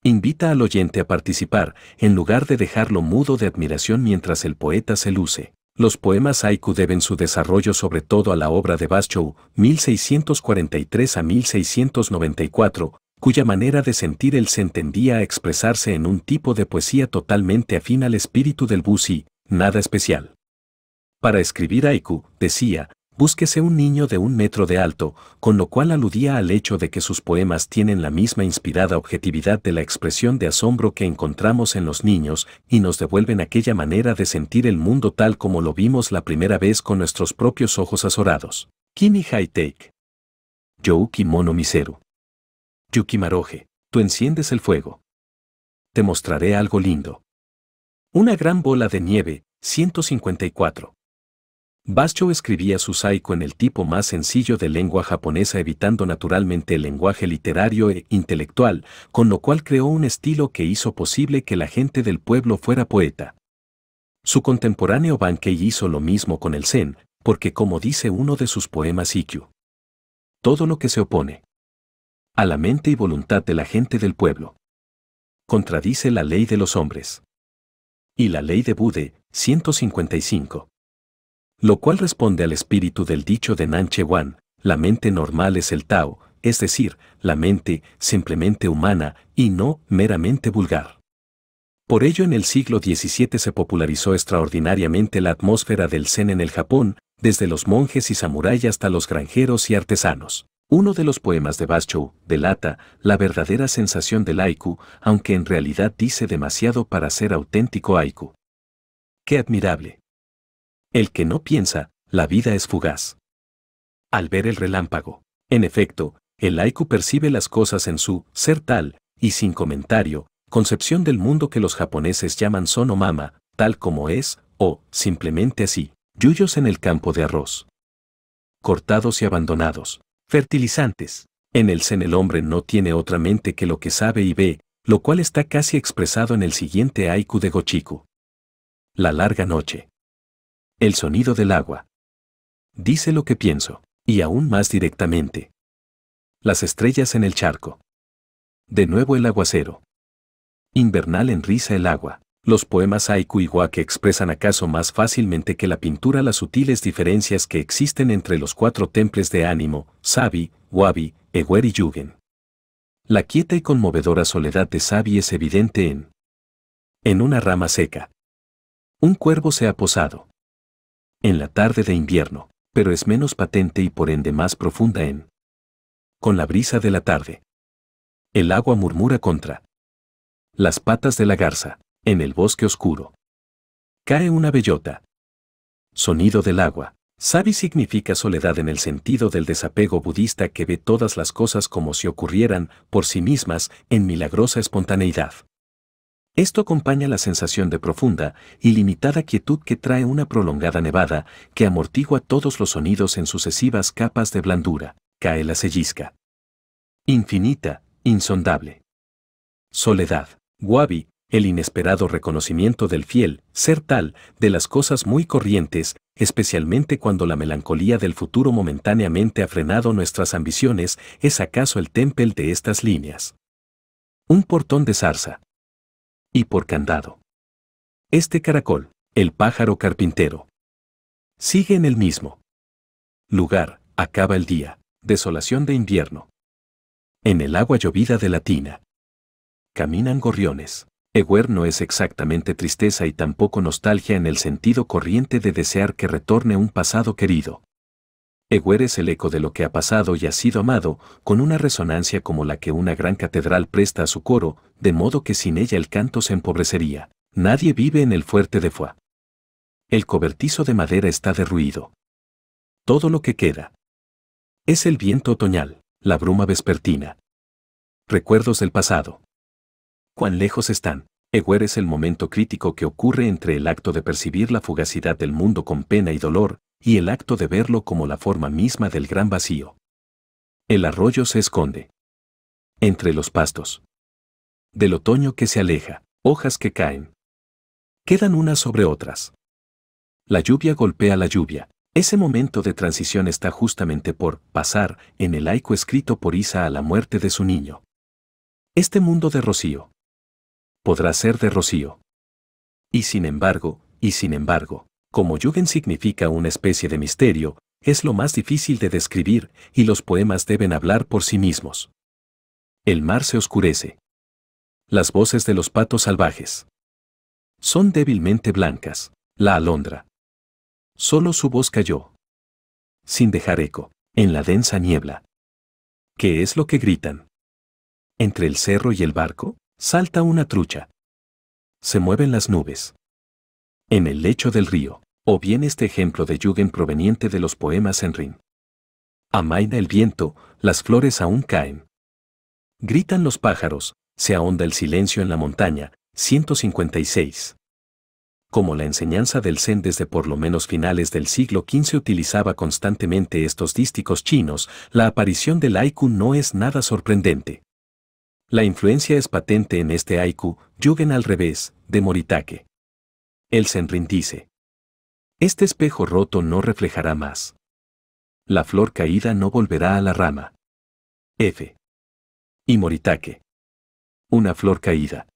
Invita al oyente a participar, en lugar de dejarlo mudo de admiración mientras el poeta se luce. Los poemas haiku deben su desarrollo sobre todo a la obra de Baschow, 1643 a 1694, cuya manera de sentir él se entendía a expresarse en un tipo de poesía totalmente afín al espíritu del Busi, nada especial. Para escribir Aiku, decía, búsquese un niño de un metro de alto, con lo cual aludía al hecho de que sus poemas tienen la misma inspirada objetividad de la expresión de asombro que encontramos en los niños y nos devuelven aquella manera de sentir el mundo tal como lo vimos la primera vez con nuestros propios ojos azorados. Kini Hightake. Youki Mono Miseru. Yuki Maroje, tú enciendes el fuego. Te mostraré algo lindo. Una gran bola de nieve, 154. Basho escribía su saiko en el tipo más sencillo de lengua japonesa evitando naturalmente el lenguaje literario e intelectual, con lo cual creó un estilo que hizo posible que la gente del pueblo fuera poeta. Su contemporáneo Bankei hizo lo mismo con el zen, porque como dice uno de sus poemas Ikkyu, todo lo que se opone a la mente y voluntad de la gente del pueblo contradice la ley de los hombres. Y la ley de Bude, 155 lo cual responde al espíritu del dicho de Nan Wan, la mente normal es el Tao, es decir, la mente simplemente humana y no meramente vulgar. Por ello en el siglo XVII se popularizó extraordinariamente la atmósfera del Zen en el Japón, desde los monjes y samuráis hasta los granjeros y artesanos. Uno de los poemas de Basho delata la verdadera sensación del haiku, aunque en realidad dice demasiado para ser auténtico Aiku. ¡Qué admirable! El que no piensa, la vida es fugaz. Al ver el relámpago, en efecto, el aiku percibe las cosas en su ser tal, y sin comentario, concepción del mundo que los japoneses llaman son mama, tal como es, o, simplemente así, yuyos en el campo de arroz. Cortados y abandonados, fertilizantes. En el sen el hombre no tiene otra mente que lo que sabe y ve, lo cual está casi expresado en el siguiente aiku de Gochiku. La larga noche. El sonido del agua. Dice lo que pienso, y aún más directamente. Las estrellas en el charco. De nuevo el aguacero. Invernal risa el agua. Los poemas haiku y que expresan acaso más fácilmente que la pintura las sutiles diferencias que existen entre los cuatro temples de ánimo, Sabi, Wabi, Ewer y Yugen. La quieta y conmovedora soledad de Sabi es evidente en en una rama seca. Un cuervo se ha posado en la tarde de invierno, pero es menos patente y por ende más profunda en. Con la brisa de la tarde. El agua murmura contra. Las patas de la garza, en el bosque oscuro. Cae una bellota. Sonido del agua. Sabi significa soledad en el sentido del desapego budista que ve todas las cosas como si ocurrieran por sí mismas en milagrosa espontaneidad. Esto acompaña la sensación de profunda y limitada quietud que trae una prolongada nevada que amortigua todos los sonidos en sucesivas capas de blandura. Cae la sellisca. Infinita, insondable. Soledad. Guabi, el inesperado reconocimiento del fiel, ser tal, de las cosas muy corrientes, especialmente cuando la melancolía del futuro momentáneamente ha frenado nuestras ambiciones, es acaso el tempel de estas líneas. Un portón de zarza, y por candado. Este caracol, el pájaro carpintero, sigue en el mismo lugar, acaba el día, desolación de invierno. En el agua llovida de la tina. Caminan gorriones. Ewer no es exactamente tristeza y tampoco nostalgia en el sentido corriente de desear que retorne un pasado querido. Ewer es el eco de lo que ha pasado y ha sido amado, con una resonancia como la que una gran catedral presta a su coro, de modo que sin ella el canto se empobrecería. Nadie vive en el fuerte de Foix. El cobertizo de madera está derruido. Todo lo que queda. Es el viento otoñal, la bruma vespertina. Recuerdos del pasado. Cuán lejos están. Ewer es el momento crítico que ocurre entre el acto de percibir la fugacidad del mundo con pena y dolor, y el acto de verlo como la forma misma del gran vacío. El arroyo se esconde. Entre los pastos. Del otoño que se aleja, hojas que caen. Quedan unas sobre otras. La lluvia golpea la lluvia. Ese momento de transición está justamente por pasar en el laico escrito por Isa a la muerte de su niño. Este mundo de rocío. Podrá ser de rocío. Y sin embargo, y sin embargo. Como Jugend significa una especie de misterio, es lo más difícil de describir y los poemas deben hablar por sí mismos. El mar se oscurece. Las voces de los patos salvajes. Son débilmente blancas, la alondra. Solo su voz cayó. Sin dejar eco, en la densa niebla. ¿Qué es lo que gritan? Entre el cerro y el barco, salta una trucha. Se mueven las nubes. En el lecho del río, o bien este ejemplo de Yugen proveniente de los poemas en Rin. Amaina el viento, las flores aún caen. Gritan los pájaros, se ahonda el silencio en la montaña, 156. Como la enseñanza del Zen desde por lo menos finales del siglo XV utilizaba constantemente estos dísticos chinos, la aparición del haiku no es nada sorprendente. La influencia es patente en este haiku, Yugen al revés, de Moritake. El Zenrin dice. Este espejo roto no reflejará más. La flor caída no volverá a la rama. F. Y Moritake. Una flor caída.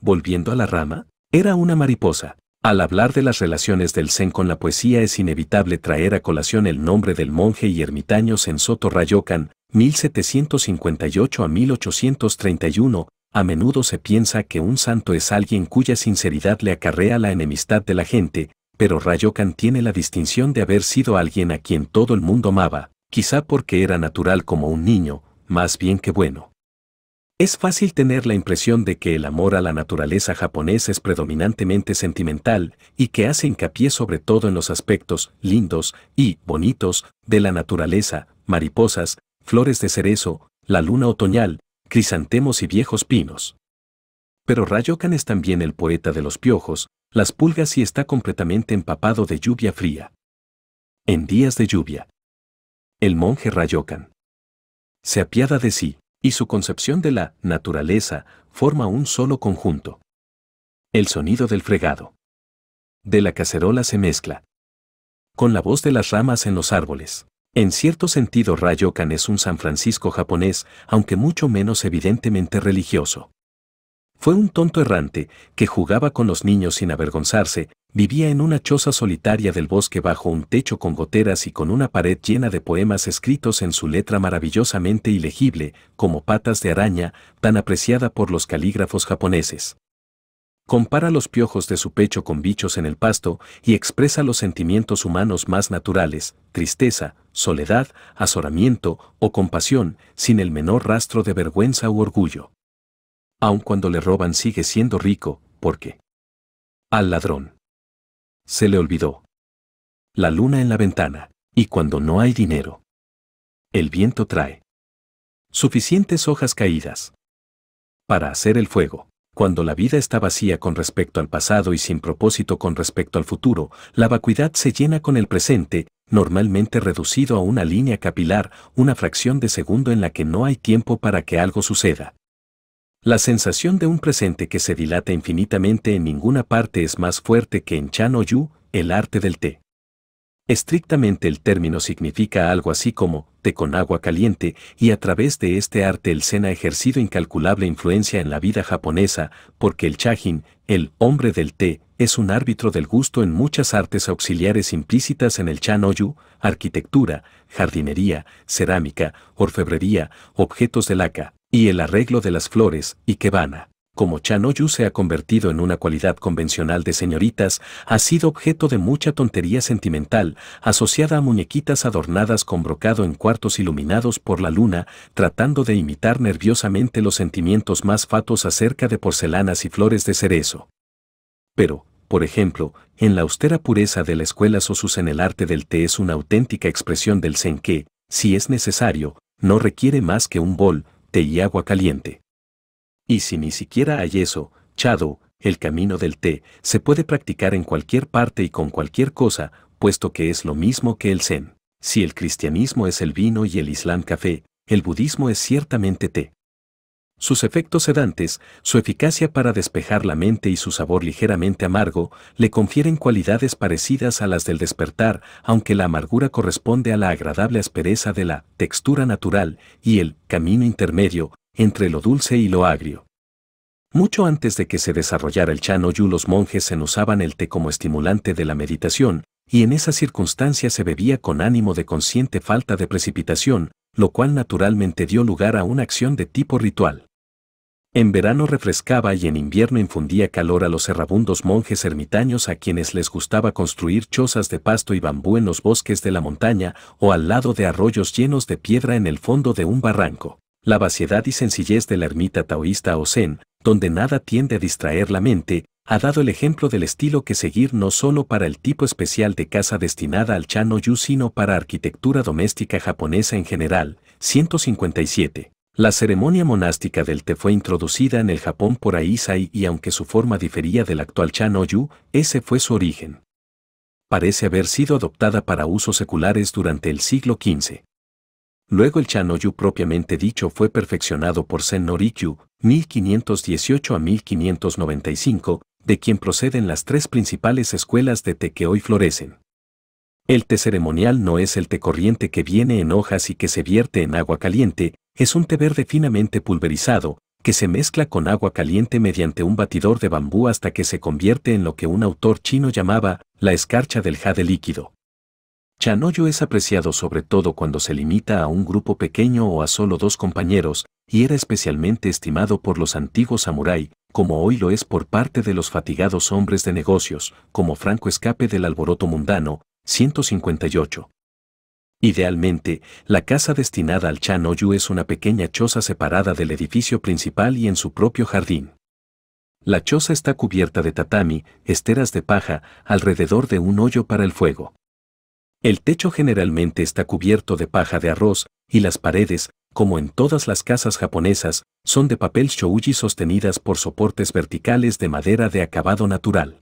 Volviendo a la rama, era una mariposa. Al hablar de las relaciones del Zen con la poesía es inevitable traer a colación el nombre del monje y ermitaño Soto Rayokan, 1758 a 1831, a menudo se piensa que un santo es alguien cuya sinceridad le acarrea la enemistad de la gente, pero Rayokan tiene la distinción de haber sido alguien a quien todo el mundo amaba, quizá porque era natural como un niño, más bien que bueno. Es fácil tener la impresión de que el amor a la naturaleza japonesa es predominantemente sentimental y que hace hincapié sobre todo en los aspectos lindos y bonitos de la naturaleza, mariposas, flores de cerezo, la luna otoñal, crisantemos y viejos pinos. Pero Rayokan es también el poeta de los piojos, las pulgas y está completamente empapado de lluvia fría. En días de lluvia. El monje Rayokan se apiada de sí, y su concepción de la naturaleza forma un solo conjunto. El sonido del fregado. De la cacerola se mezcla. Con la voz de las ramas en los árboles. En cierto sentido, Rayokan es un San Francisco japonés, aunque mucho menos evidentemente religioso. Fue un tonto errante, que jugaba con los niños sin avergonzarse, vivía en una choza solitaria del bosque bajo un techo con goteras y con una pared llena de poemas escritos en su letra maravillosamente ilegible, como patas de araña, tan apreciada por los calígrafos japoneses. Compara los piojos de su pecho con bichos en el pasto y expresa los sentimientos humanos más naturales, tristeza, soledad, azoramiento o compasión, sin el menor rastro de vergüenza u orgullo aun cuando le roban sigue siendo rico, porque al ladrón se le olvidó la luna en la ventana, y cuando no hay dinero, el viento trae suficientes hojas caídas para hacer el fuego. Cuando la vida está vacía con respecto al pasado y sin propósito con respecto al futuro, la vacuidad se llena con el presente, normalmente reducido a una línea capilar, una fracción de segundo en la que no hay tiempo para que algo suceda. La sensación de un presente que se dilata infinitamente en ninguna parte es más fuerte que en Chan el arte del té. Estrictamente el término significa algo así como té con agua caliente y a través de este arte el Zen ha ejercido incalculable influencia en la vida japonesa porque el Chajin, el hombre del té, es un árbitro del gusto en muchas artes auxiliares implícitas en el Chan arquitectura, jardinería, cerámica, orfebrería, objetos de laca, y el arreglo de las flores, y que vana, como Chanoyu se ha convertido en una cualidad convencional de señoritas, ha sido objeto de mucha tontería sentimental, asociada a muñequitas adornadas con brocado en cuartos iluminados por la luna, tratando de imitar nerviosamente los sentimientos más fatos acerca de porcelanas y flores de cerezo. Pero, por ejemplo, en la austera pureza de la escuela Sosus en el arte del té es una auténtica expresión del zen que, si es necesario, no requiere más que un bol, y agua caliente. Y si ni siquiera hay eso, Chado, el camino del té se puede practicar en cualquier parte y con cualquier cosa, puesto que es lo mismo que el zen. Si el cristianismo es el vino y el islam café, el budismo es ciertamente té. Sus efectos sedantes, su eficacia para despejar la mente y su sabor ligeramente amargo le confieren cualidades parecidas a las del despertar, aunque la amargura corresponde a la agradable aspereza de la textura natural y el camino intermedio entre lo dulce y lo agrio. Mucho antes de que se desarrollara el chanoyu los monjes se usaban el té como estimulante de la meditación, y en esa circunstancia se bebía con ánimo de consciente falta de precipitación, lo cual naturalmente dio lugar a una acción de tipo ritual. En verano refrescaba y en invierno infundía calor a los errabundos monjes ermitaños a quienes les gustaba construir chozas de pasto y bambú en los bosques de la montaña o al lado de arroyos llenos de piedra en el fondo de un barranco. La vaciedad y sencillez de la ermita taoísta o donde nada tiende a distraer la mente, ha dado el ejemplo del estilo que seguir no solo para el tipo especial de casa destinada al chano yu sino para arquitectura doméstica japonesa en general. 157. La ceremonia monástica del té fue introducida en el Japón por Aisai y aunque su forma difería del actual chanoyu, ese fue su origen. Parece haber sido adoptada para usos seculares durante el siglo XV. Luego el chanoyu propiamente dicho fue perfeccionado por Sen Norikyu, 1518 a 1595, de quien proceden las tres principales escuelas de té que hoy florecen. El té ceremonial no es el té corriente que viene en hojas y que se vierte en agua caliente, es un té verde finamente pulverizado, que se mezcla con agua caliente mediante un batidor de bambú hasta que se convierte en lo que un autor chino llamaba la escarcha del jade líquido. Chanoyo es apreciado sobre todo cuando se limita a un grupo pequeño o a solo dos compañeros, y era especialmente estimado por los antiguos samurái, como hoy lo es por parte de los fatigados hombres de negocios, como Franco Escape del Alboroto Mundano, 158. Idealmente, la casa destinada al Chan es una pequeña choza separada del edificio principal y en su propio jardín. La choza está cubierta de tatami, esteras de paja, alrededor de un hoyo para el fuego. El techo generalmente está cubierto de paja de arroz, y las paredes, como en todas las casas japonesas, son de papel shouji sostenidas por soportes verticales de madera de acabado natural.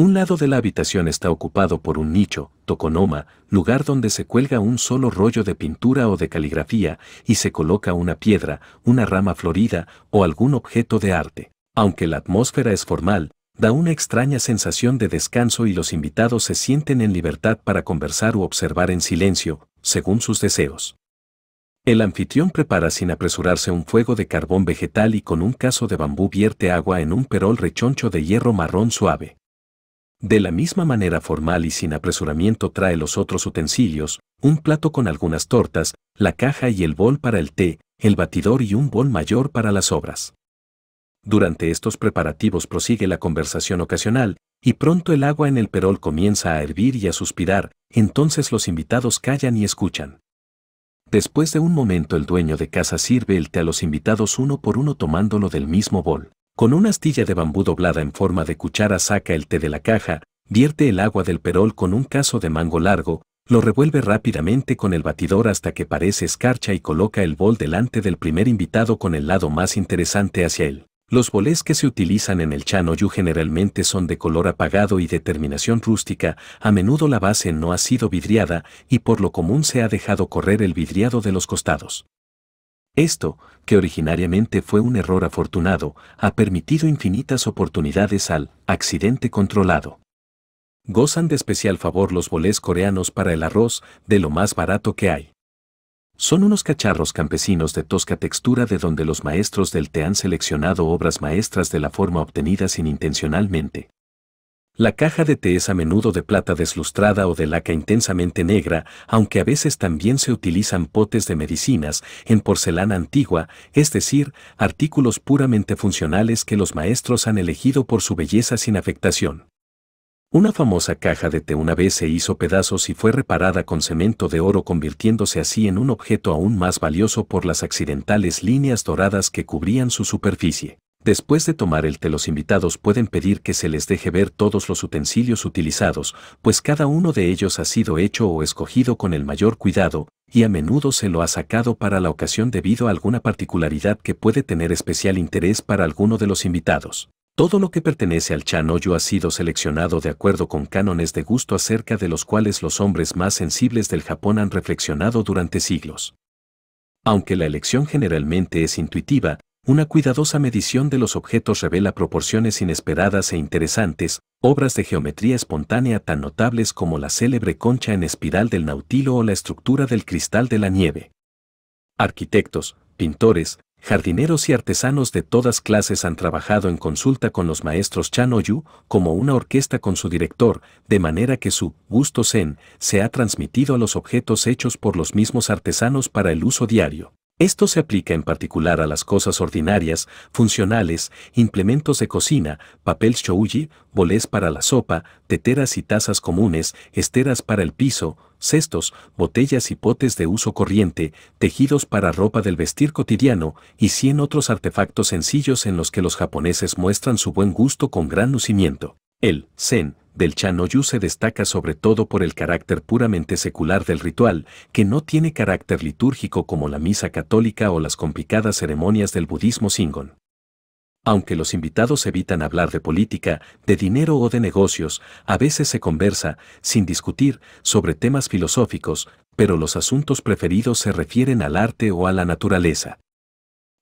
Un lado de la habitación está ocupado por un nicho, toconoma, lugar donde se cuelga un solo rollo de pintura o de caligrafía y se coloca una piedra, una rama florida o algún objeto de arte. Aunque la atmósfera es formal, da una extraña sensación de descanso y los invitados se sienten en libertad para conversar u observar en silencio, según sus deseos. El anfitrión prepara sin apresurarse un fuego de carbón vegetal y con un caso de bambú vierte agua en un perol rechoncho de hierro marrón suave. De la misma manera formal y sin apresuramiento trae los otros utensilios, un plato con algunas tortas, la caja y el bol para el té, el batidor y un bol mayor para las obras. Durante estos preparativos prosigue la conversación ocasional, y pronto el agua en el perol comienza a hervir y a suspirar, entonces los invitados callan y escuchan. Después de un momento el dueño de casa sirve el té a los invitados uno por uno tomándolo del mismo bol. Con una astilla de bambú doblada en forma de cuchara saca el té de la caja, vierte el agua del perol con un caso de mango largo, lo revuelve rápidamente con el batidor hasta que parece escarcha y coloca el bol delante del primer invitado con el lado más interesante hacia él. Los bolés que se utilizan en el chanoyu generalmente son de color apagado y de terminación rústica, a menudo la base no ha sido vidriada y por lo común se ha dejado correr el vidriado de los costados. Esto, que originariamente fue un error afortunado, ha permitido infinitas oportunidades al accidente controlado. Gozan de especial favor los bolés coreanos para el arroz, de lo más barato que hay. Son unos cacharros campesinos de tosca textura de donde los maestros del té han seleccionado obras maestras de la forma obtenida sin intencionalmente. La caja de té es a menudo de plata deslustrada o de laca intensamente negra, aunque a veces también se utilizan potes de medicinas en porcelana antigua, es decir, artículos puramente funcionales que los maestros han elegido por su belleza sin afectación. Una famosa caja de té una vez se hizo pedazos y fue reparada con cemento de oro convirtiéndose así en un objeto aún más valioso por las accidentales líneas doradas que cubrían su superficie. Después de tomar el té los invitados pueden pedir que se les deje ver todos los utensilios utilizados, pues cada uno de ellos ha sido hecho o escogido con el mayor cuidado, y a menudo se lo ha sacado para la ocasión debido a alguna particularidad que puede tener especial interés para alguno de los invitados. Todo lo que pertenece al chanoyo ha sido seleccionado de acuerdo con cánones de gusto acerca de los cuales los hombres más sensibles del Japón han reflexionado durante siglos. Aunque la elección generalmente es intuitiva, una cuidadosa medición de los objetos revela proporciones inesperadas e interesantes, obras de geometría espontánea tan notables como la célebre concha en espiral del Nautilo o la estructura del cristal de la nieve. Arquitectos, pintores, jardineros y artesanos de todas clases han trabajado en consulta con los maestros Chanoyu como una orquesta con su director, de manera que su gusto zen se ha transmitido a los objetos hechos por los mismos artesanos para el uso diario. Esto se aplica en particular a las cosas ordinarias, funcionales, implementos de cocina, papel shouji, bolés para la sopa, teteras y tazas comunes, esteras para el piso, cestos, botellas y potes de uso corriente, tejidos para ropa del vestir cotidiano y cien otros artefactos sencillos en los que los japoneses muestran su buen gusto con gran lucimiento. El Zen del Chanoyu se destaca sobre todo por el carácter puramente secular del ritual, que no tiene carácter litúrgico como la misa católica o las complicadas ceremonias del budismo Singon. Aunque los invitados evitan hablar de política, de dinero o de negocios, a veces se conversa, sin discutir, sobre temas filosóficos, pero los asuntos preferidos se refieren al arte o a la naturaleza.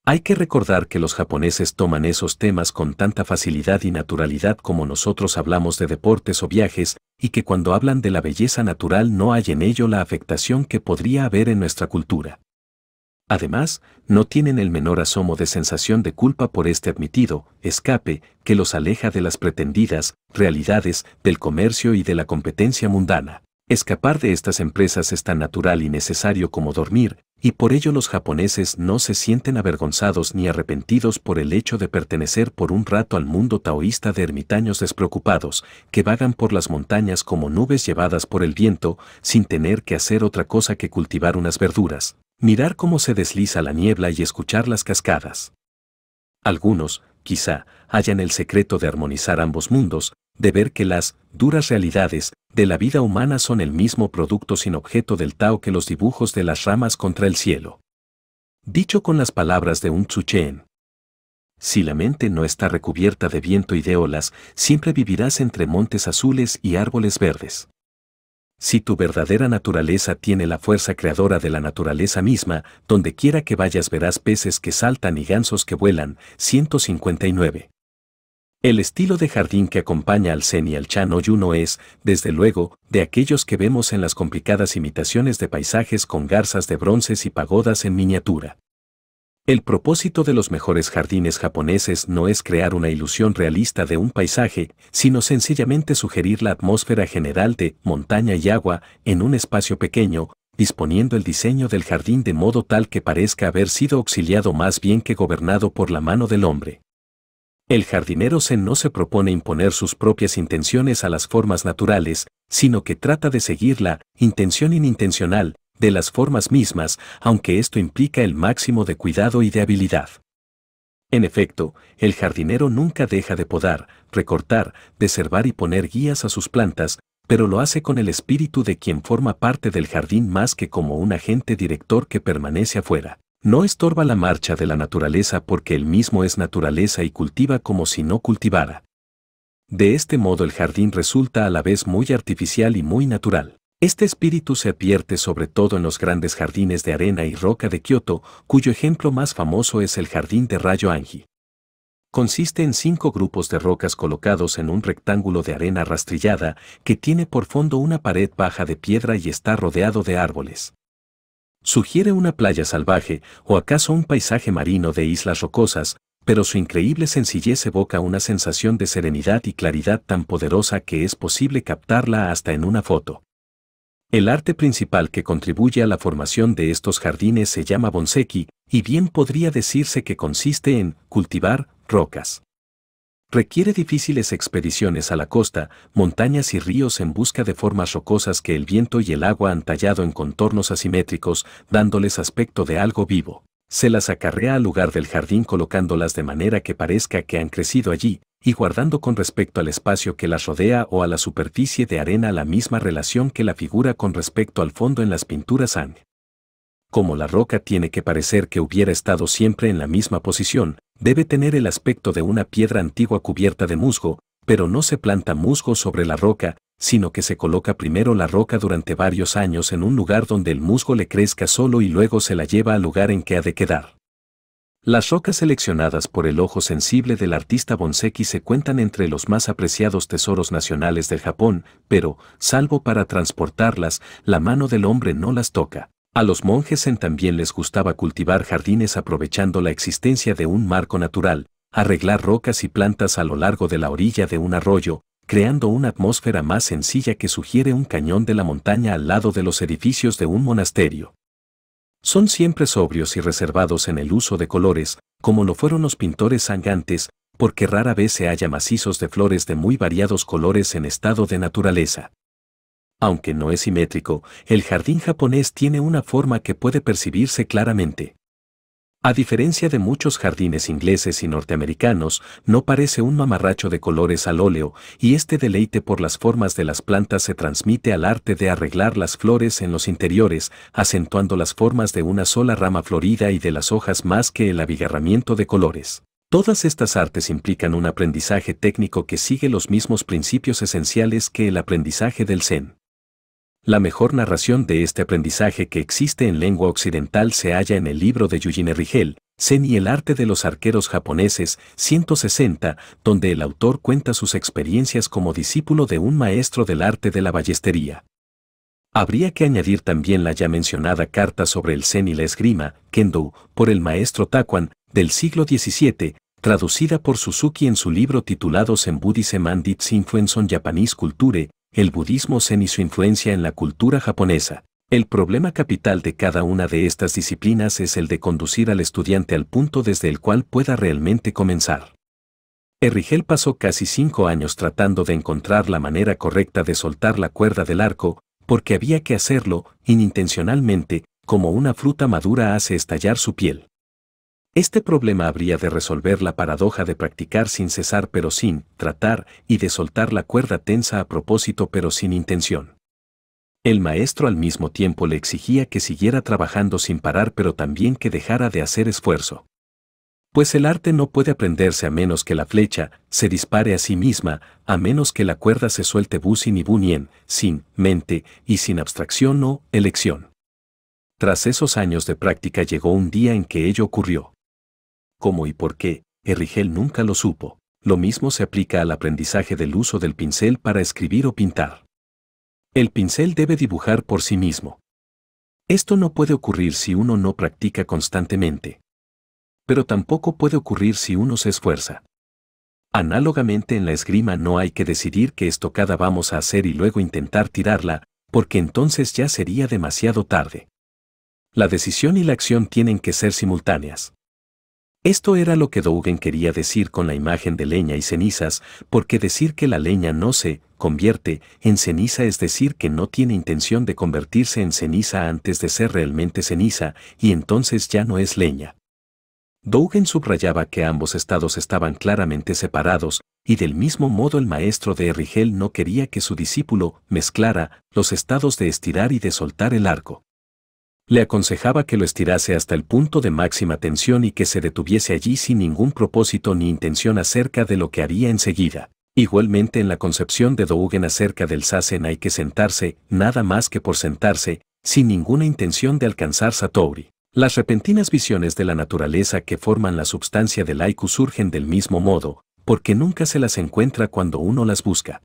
Hay que recordar que los japoneses toman esos temas con tanta facilidad y naturalidad como nosotros hablamos de deportes o viajes, y que cuando hablan de la belleza natural no hay en ello la afectación que podría haber en nuestra cultura. Además, no tienen el menor asomo de sensación de culpa por este admitido escape que los aleja de las pretendidas realidades del comercio y de la competencia mundana. Escapar de estas empresas es tan natural y necesario como dormir, y por ello los japoneses no se sienten avergonzados ni arrepentidos por el hecho de pertenecer por un rato al mundo taoísta de ermitaños despreocupados, que vagan por las montañas como nubes llevadas por el viento, sin tener que hacer otra cosa que cultivar unas verduras, mirar cómo se desliza la niebla y escuchar las cascadas. Algunos, quizá, hallan el secreto de armonizar ambos mundos, de ver que las duras realidades de la vida humana son el mismo producto sin objeto del Tao que los dibujos de las ramas contra el cielo. Dicho con las palabras de un Tsuchen. Si la mente no está recubierta de viento y de olas, siempre vivirás entre montes azules y árboles verdes. Si tu verdadera naturaleza tiene la fuerza creadora de la naturaleza misma, donde quiera que vayas verás peces que saltan y gansos que vuelan. 159. El estilo de jardín que acompaña al Zen y al Chan Oyuno es, desde luego, de aquellos que vemos en las complicadas imitaciones de paisajes con garzas de bronces y pagodas en miniatura. El propósito de los mejores jardines japoneses no es crear una ilusión realista de un paisaje, sino sencillamente sugerir la atmósfera general de montaña y agua en un espacio pequeño, disponiendo el diseño del jardín de modo tal que parezca haber sido auxiliado más bien que gobernado por la mano del hombre. El jardinero Zen no se propone imponer sus propias intenciones a las formas naturales, sino que trata de seguir la intención inintencional de las formas mismas, aunque esto implica el máximo de cuidado y de habilidad. En efecto, el jardinero nunca deja de podar, recortar, deservar y poner guías a sus plantas, pero lo hace con el espíritu de quien forma parte del jardín más que como un agente director que permanece afuera no estorba la marcha de la naturaleza porque él mismo es naturaleza y cultiva como si no cultivara. De este modo el jardín resulta a la vez muy artificial y muy natural. Este espíritu se advierte sobre todo en los grandes jardines de arena y roca de Kioto, cuyo ejemplo más famoso es el jardín de rayo Anji. Consiste en cinco grupos de rocas colocados en un rectángulo de arena rastrillada que tiene por fondo una pared baja de piedra y está rodeado de árboles. Sugiere una playa salvaje o acaso un paisaje marino de islas rocosas, pero su increíble sencillez evoca una sensación de serenidad y claridad tan poderosa que es posible captarla hasta en una foto. El arte principal que contribuye a la formación de estos jardines se llama bonseki, y bien podría decirse que consiste en cultivar rocas. Requiere difíciles expediciones a la costa, montañas y ríos en busca de formas rocosas que el viento y el agua han tallado en contornos asimétricos, dándoles aspecto de algo vivo. Se las acarrea al lugar del jardín colocándolas de manera que parezca que han crecido allí, y guardando con respecto al espacio que las rodea o a la superficie de arena la misma relación que la figura con respecto al fondo en las pinturas han. Como la roca tiene que parecer que hubiera estado siempre en la misma posición, debe tener el aspecto de una piedra antigua cubierta de musgo, pero no se planta musgo sobre la roca, sino que se coloca primero la roca durante varios años en un lugar donde el musgo le crezca solo y luego se la lleva al lugar en que ha de quedar. Las rocas seleccionadas por el ojo sensible del artista Bonseki se cuentan entre los más apreciados tesoros nacionales del Japón, pero, salvo para transportarlas, la mano del hombre no las toca. A los monjes en también les gustaba cultivar jardines aprovechando la existencia de un marco natural, arreglar rocas y plantas a lo largo de la orilla de un arroyo, creando una atmósfera más sencilla que sugiere un cañón de la montaña al lado de los edificios de un monasterio. Son siempre sobrios y reservados en el uso de colores, como lo fueron los pintores sangantes, porque rara vez se halla macizos de flores de muy variados colores en estado de naturaleza. Aunque no es simétrico, el jardín japonés tiene una forma que puede percibirse claramente. A diferencia de muchos jardines ingleses y norteamericanos, no parece un mamarracho de colores al óleo, y este deleite por las formas de las plantas se transmite al arte de arreglar las flores en los interiores, acentuando las formas de una sola rama florida y de las hojas más que el abigarramiento de colores. Todas estas artes implican un aprendizaje técnico que sigue los mismos principios esenciales que el aprendizaje del Zen. La mejor narración de este aprendizaje que existe en lengua occidental se halla en el libro de Yujin Rigel, Zen y el arte de los arqueros japoneses 160, donde el autor cuenta sus experiencias como discípulo de un maestro del arte de la ballestería. Habría que añadir también la ya mencionada carta sobre el Zen y la esgrima, Kendo, por el maestro Takuan, del siglo XVII, traducida por Suzuki en su libro titulado Buddhism and its Influence Japanese Culture, el budismo zen y su influencia en la cultura japonesa. El problema capital de cada una de estas disciplinas es el de conducir al estudiante al punto desde el cual pueda realmente comenzar. Errigel pasó casi cinco años tratando de encontrar la manera correcta de soltar la cuerda del arco, porque había que hacerlo, inintencionalmente, como una fruta madura hace estallar su piel. Este problema habría de resolver la paradoja de practicar sin cesar pero sin tratar y de soltar la cuerda tensa a propósito pero sin intención. El maestro al mismo tiempo le exigía que siguiera trabajando sin parar pero también que dejara de hacer esfuerzo. Pues el arte no puede aprenderse a menos que la flecha se dispare a sí misma, a menos que la cuerda se suelte busin y bunien, sin mente y sin abstracción o elección. Tras esos años de práctica llegó un día en que ello ocurrió cómo y por qué, Errigel nunca lo supo. Lo mismo se aplica al aprendizaje del uso del pincel para escribir o pintar. El pincel debe dibujar por sí mismo. Esto no puede ocurrir si uno no practica constantemente. Pero tampoco puede ocurrir si uno se esfuerza. Análogamente en la esgrima no hay que decidir qué estocada vamos a hacer y luego intentar tirarla, porque entonces ya sería demasiado tarde. La decisión y la acción tienen que ser simultáneas. Esto era lo que Dougen quería decir con la imagen de leña y cenizas, porque decir que la leña no se convierte en ceniza es decir que no tiene intención de convertirse en ceniza antes de ser realmente ceniza, y entonces ya no es leña. Dogen subrayaba que ambos estados estaban claramente separados, y del mismo modo el maestro de Erigel no quería que su discípulo mezclara los estados de estirar y de soltar el arco le aconsejaba que lo estirase hasta el punto de máxima tensión y que se detuviese allí sin ningún propósito ni intención acerca de lo que haría enseguida. Igualmente en la concepción de Dougen acerca del Sassen hay que sentarse, nada más que por sentarse, sin ninguna intención de alcanzar Satori. Las repentinas visiones de la naturaleza que forman la sustancia del Aiku surgen del mismo modo, porque nunca se las encuentra cuando uno las busca.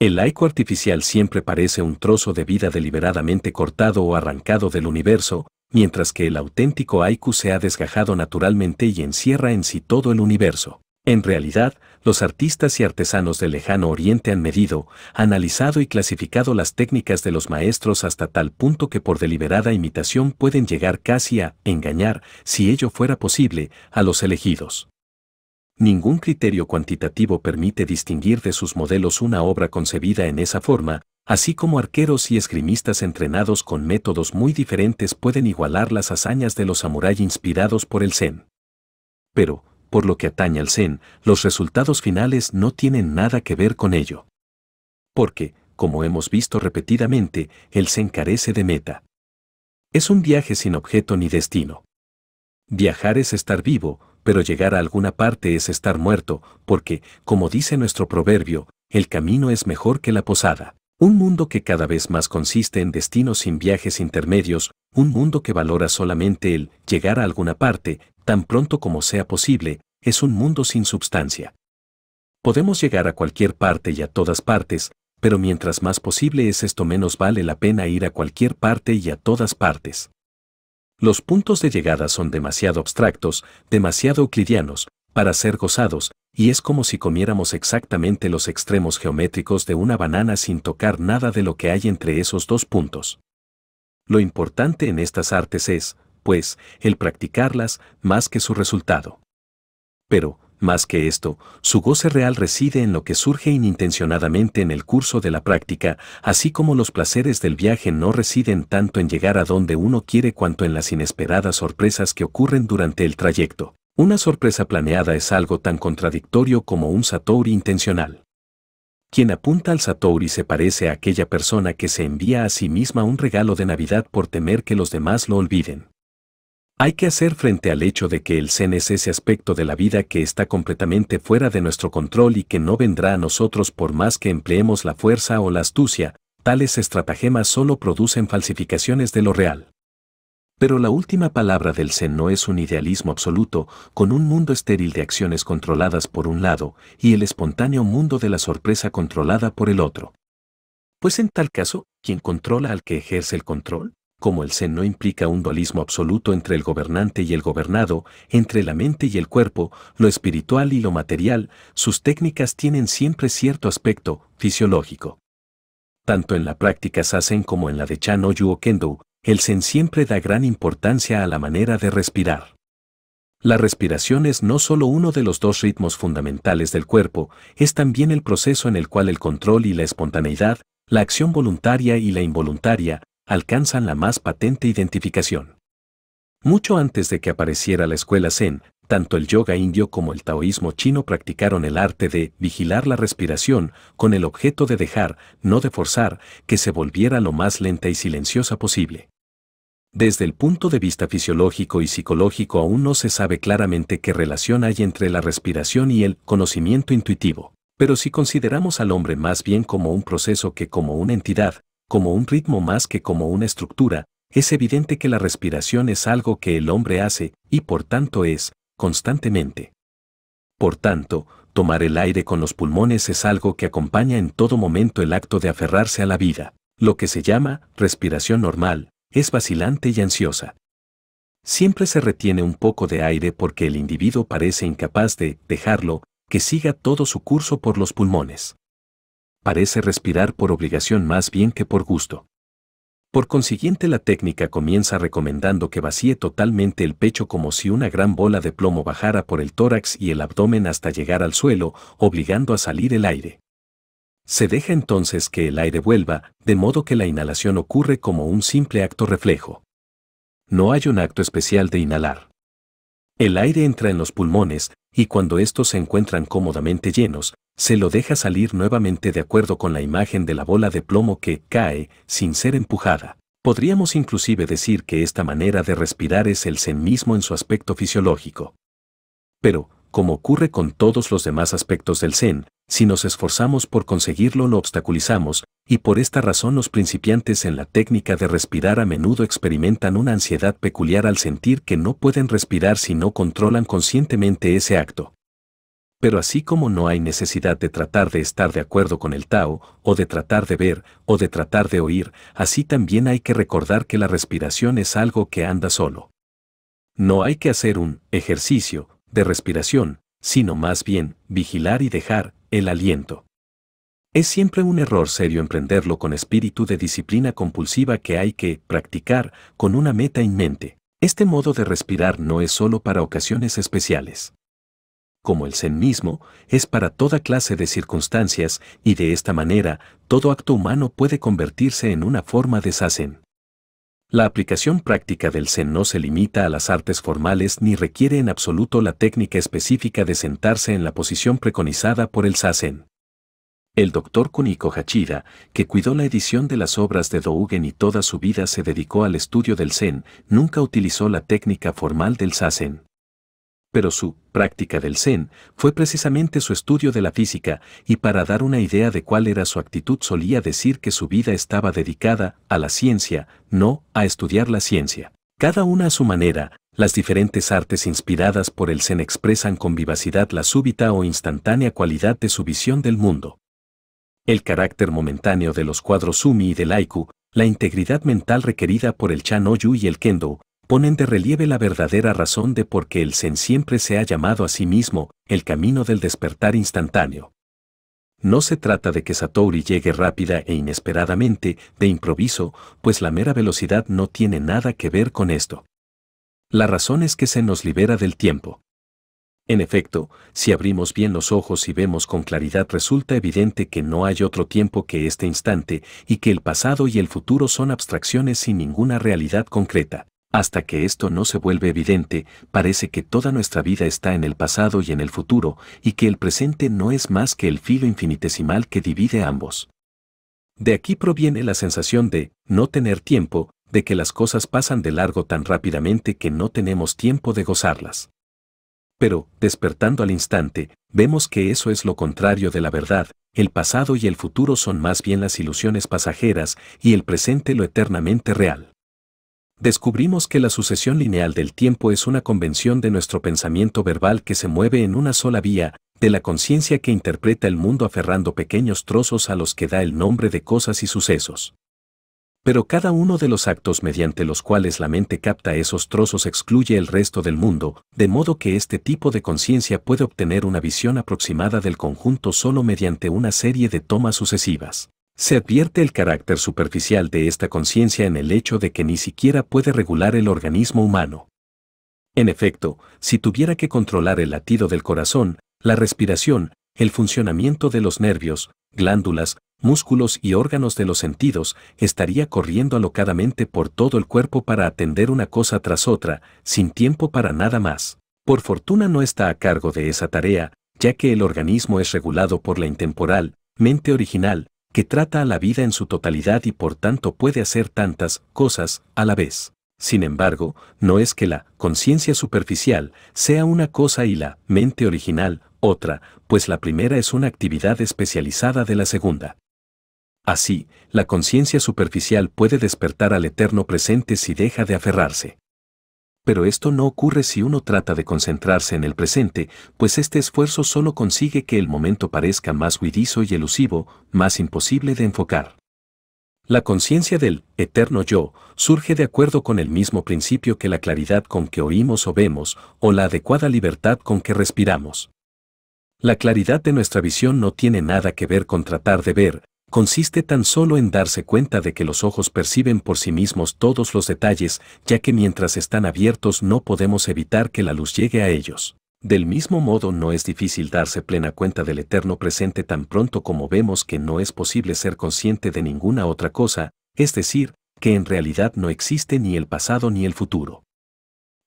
El laico artificial siempre parece un trozo de vida deliberadamente cortado o arrancado del universo, mientras que el auténtico haiku se ha desgajado naturalmente y encierra en sí todo el universo. En realidad, los artistas y artesanos del lejano oriente han medido, analizado y clasificado las técnicas de los maestros hasta tal punto que por deliberada imitación pueden llegar casi a engañar, si ello fuera posible, a los elegidos. Ningún criterio cuantitativo permite distinguir de sus modelos una obra concebida en esa forma, así como arqueros y esgrimistas entrenados con métodos muy diferentes pueden igualar las hazañas de los samurái inspirados por el Zen. Pero, por lo que atañe al Zen, los resultados finales no tienen nada que ver con ello. Porque, como hemos visto repetidamente, el Zen carece de meta. Es un viaje sin objeto ni destino. Viajar es estar vivo, pero llegar a alguna parte es estar muerto, porque, como dice nuestro proverbio, el camino es mejor que la posada. Un mundo que cada vez más consiste en destinos sin viajes intermedios, un mundo que valora solamente el llegar a alguna parte, tan pronto como sea posible, es un mundo sin substancia. Podemos llegar a cualquier parte y a todas partes, pero mientras más posible es esto menos vale la pena ir a cualquier parte y a todas partes. Los puntos de llegada son demasiado abstractos, demasiado euclidianos, para ser gozados, y es como si comiéramos exactamente los extremos geométricos de una banana sin tocar nada de lo que hay entre esos dos puntos. Lo importante en estas artes es, pues, el practicarlas más que su resultado. Pero, más que esto, su goce real reside en lo que surge inintencionadamente en el curso de la práctica, así como los placeres del viaje no residen tanto en llegar a donde uno quiere cuanto en las inesperadas sorpresas que ocurren durante el trayecto. Una sorpresa planeada es algo tan contradictorio como un Satori intencional. Quien apunta al Satori se parece a aquella persona que se envía a sí misma un regalo de Navidad por temer que los demás lo olviden. Hay que hacer frente al hecho de que el zen es ese aspecto de la vida que está completamente fuera de nuestro control y que no vendrá a nosotros por más que empleemos la fuerza o la astucia, tales estratagemas solo producen falsificaciones de lo real. Pero la última palabra del Zen no es un idealismo absoluto, con un mundo estéril de acciones controladas por un lado y el espontáneo mundo de la sorpresa controlada por el otro. Pues en tal caso, ¿quién controla al que ejerce el control? como el Zen no implica un dualismo absoluto entre el gobernante y el gobernado, entre la mente y el cuerpo, lo espiritual y lo material, sus técnicas tienen siempre cierto aspecto fisiológico. Tanto en la práctica Sasen como en la de Chan Oyu el Zen siempre da gran importancia a la manera de respirar. La respiración es no solo uno de los dos ritmos fundamentales del cuerpo, es también el proceso en el cual el control y la espontaneidad, la acción voluntaria y la involuntaria, alcanzan la más patente identificación. Mucho antes de que apareciera la escuela Zen, tanto el yoga indio como el taoísmo chino practicaron el arte de vigilar la respiración con el objeto de dejar, no de forzar, que se volviera lo más lenta y silenciosa posible. Desde el punto de vista fisiológico y psicológico aún no se sabe claramente qué relación hay entre la respiración y el conocimiento intuitivo, pero si consideramos al hombre más bien como un proceso que como una entidad, como un ritmo más que como una estructura, es evidente que la respiración es algo que el hombre hace y por tanto es, constantemente. Por tanto, tomar el aire con los pulmones es algo que acompaña en todo momento el acto de aferrarse a la vida. Lo que se llama respiración normal es vacilante y ansiosa. Siempre se retiene un poco de aire porque el individuo parece incapaz de dejarlo, que siga todo su curso por los pulmones parece respirar por obligación más bien que por gusto. Por consiguiente la técnica comienza recomendando que vacíe totalmente el pecho como si una gran bola de plomo bajara por el tórax y el abdomen hasta llegar al suelo, obligando a salir el aire. Se deja entonces que el aire vuelva, de modo que la inhalación ocurre como un simple acto reflejo. No hay un acto especial de inhalar. El aire entra en los pulmones, y cuando estos se encuentran cómodamente llenos, se lo deja salir nuevamente de acuerdo con la imagen de la bola de plomo que cae sin ser empujada. Podríamos inclusive decir que esta manera de respirar es el zen mismo en su aspecto fisiológico. Pero, como ocurre con todos los demás aspectos del zen, si nos esforzamos por conseguirlo lo obstaculizamos, y por esta razón los principiantes en la técnica de respirar a menudo experimentan una ansiedad peculiar al sentir que no pueden respirar si no controlan conscientemente ese acto pero así como no hay necesidad de tratar de estar de acuerdo con el Tao, o de tratar de ver, o de tratar de oír, así también hay que recordar que la respiración es algo que anda solo. No hay que hacer un ejercicio de respiración, sino más bien vigilar y dejar el aliento. Es siempre un error serio emprenderlo con espíritu de disciplina compulsiva que hay que practicar con una meta en mente. Este modo de respirar no es solo para ocasiones especiales como el Zen mismo, es para toda clase de circunstancias y de esta manera todo acto humano puede convertirse en una forma de Sazen. La aplicación práctica del Zen no se limita a las artes formales ni requiere en absoluto la técnica específica de sentarse en la posición preconizada por el Sazen. El doctor Kuniko Hachida, que cuidó la edición de las obras de Dougen y toda su vida se dedicó al estudio del Zen, nunca utilizó la técnica formal del Sazen pero su práctica del Zen fue precisamente su estudio de la física y para dar una idea de cuál era su actitud solía decir que su vida estaba dedicada a la ciencia, no a estudiar la ciencia. Cada una a su manera, las diferentes artes inspiradas por el Zen expresan con vivacidad la súbita o instantánea cualidad de su visión del mundo. El carácter momentáneo de los cuadros Sumi y del aiku, la integridad mental requerida por el Chan y el Kendo, ponen de relieve la verdadera razón de por qué el Zen siempre se ha llamado a sí mismo el camino del despertar instantáneo. No se trata de que Satori llegue rápida e inesperadamente, de improviso, pues la mera velocidad no tiene nada que ver con esto. La razón es que se nos libera del tiempo. En efecto, si abrimos bien los ojos y vemos con claridad resulta evidente que no hay otro tiempo que este instante y que el pasado y el futuro son abstracciones sin ninguna realidad concreta. Hasta que esto no se vuelve evidente, parece que toda nuestra vida está en el pasado y en el futuro, y que el presente no es más que el filo infinitesimal que divide ambos. De aquí proviene la sensación de no tener tiempo, de que las cosas pasan de largo tan rápidamente que no tenemos tiempo de gozarlas. Pero, despertando al instante, vemos que eso es lo contrario de la verdad, el pasado y el futuro son más bien las ilusiones pasajeras y el presente lo eternamente real descubrimos que la sucesión lineal del tiempo es una convención de nuestro pensamiento verbal que se mueve en una sola vía, de la conciencia que interpreta el mundo aferrando pequeños trozos a los que da el nombre de cosas y sucesos. Pero cada uno de los actos mediante los cuales la mente capta esos trozos excluye el resto del mundo, de modo que este tipo de conciencia puede obtener una visión aproximada del conjunto solo mediante una serie de tomas sucesivas. Se advierte el carácter superficial de esta conciencia en el hecho de que ni siquiera puede regular el organismo humano. En efecto, si tuviera que controlar el latido del corazón, la respiración, el funcionamiento de los nervios, glándulas, músculos y órganos de los sentidos, estaría corriendo alocadamente por todo el cuerpo para atender una cosa tras otra, sin tiempo para nada más. Por fortuna no está a cargo de esa tarea, ya que el organismo es regulado por la intemporal, mente original, que trata a la vida en su totalidad y por tanto puede hacer tantas cosas a la vez. Sin embargo, no es que la conciencia superficial sea una cosa y la mente original otra, pues la primera es una actividad especializada de la segunda. Así, la conciencia superficial puede despertar al eterno presente si deja de aferrarse pero esto no ocurre si uno trata de concentrarse en el presente, pues este esfuerzo solo consigue que el momento parezca más huidizo y elusivo, más imposible de enfocar. La conciencia del eterno yo surge de acuerdo con el mismo principio que la claridad con que oímos o vemos, o la adecuada libertad con que respiramos. La claridad de nuestra visión no tiene nada que ver con tratar de ver, consiste tan solo en darse cuenta de que los ojos perciben por sí mismos todos los detalles, ya que mientras están abiertos no podemos evitar que la luz llegue a ellos. Del mismo modo no es difícil darse plena cuenta del eterno presente tan pronto como vemos que no es posible ser consciente de ninguna otra cosa, es decir, que en realidad no existe ni el pasado ni el futuro.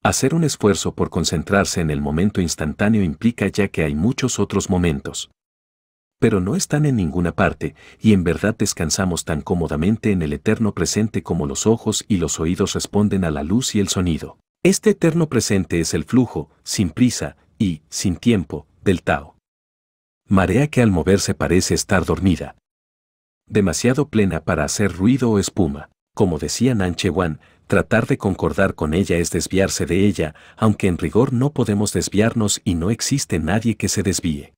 Hacer un esfuerzo por concentrarse en el momento instantáneo implica ya que hay muchos otros momentos pero no están en ninguna parte, y en verdad descansamos tan cómodamente en el eterno presente como los ojos y los oídos responden a la luz y el sonido. Este eterno presente es el flujo, sin prisa y, sin tiempo, del Tao. Marea que al moverse parece estar dormida. Demasiado plena para hacer ruido o espuma. Como decía Nan Wan, tratar de concordar con ella es desviarse de ella, aunque en rigor no podemos desviarnos y no existe nadie que se desvíe.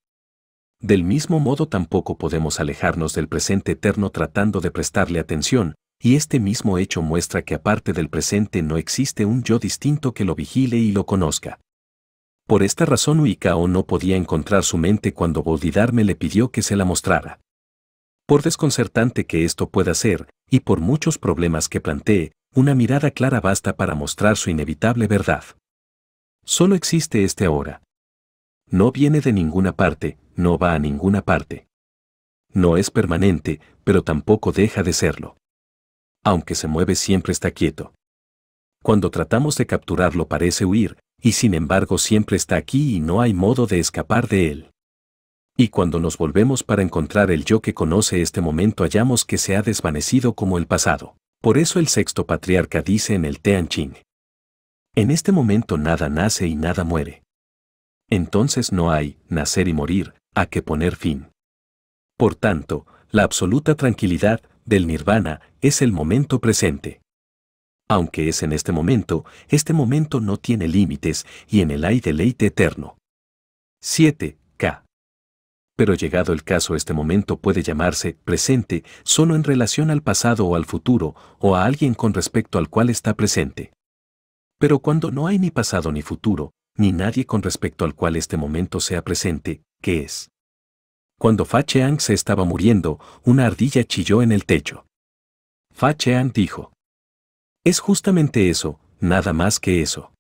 Del mismo modo tampoco podemos alejarnos del presente eterno tratando de prestarle atención, y este mismo hecho muestra que aparte del presente no existe un yo distinto que lo vigile y lo conozca. Por esta razón Uikao no podía encontrar su mente cuando Bodhidharma le pidió que se la mostrara. Por desconcertante que esto pueda ser, y por muchos problemas que plantee, una mirada clara basta para mostrar su inevitable verdad. Solo existe este ahora. No viene de ninguna parte, no va a ninguna parte. No es permanente, pero tampoco deja de serlo. Aunque se mueve siempre está quieto. Cuando tratamos de capturarlo parece huir, y sin embargo siempre está aquí y no hay modo de escapar de él. Y cuando nos volvemos para encontrar el yo que conoce este momento hallamos que se ha desvanecido como el pasado. Por eso el sexto patriarca dice en el Tean Ching. En este momento nada nace y nada muere. Entonces no hay nacer y morir, a que poner fin. Por tanto, la absoluta tranquilidad del nirvana es el momento presente. Aunque es en este momento, este momento no tiene límites y en él hay deleite eterno. 7. K. Pero llegado el caso este momento puede llamarse presente solo en relación al pasado o al futuro o a alguien con respecto al cual está presente. Pero cuando no hay ni pasado ni futuro, ni nadie con respecto al cual este momento sea presente, que es. Cuando Fa Cheang se estaba muriendo, una ardilla chilló en el techo. Fa Cheang dijo. Es justamente eso, nada más que eso.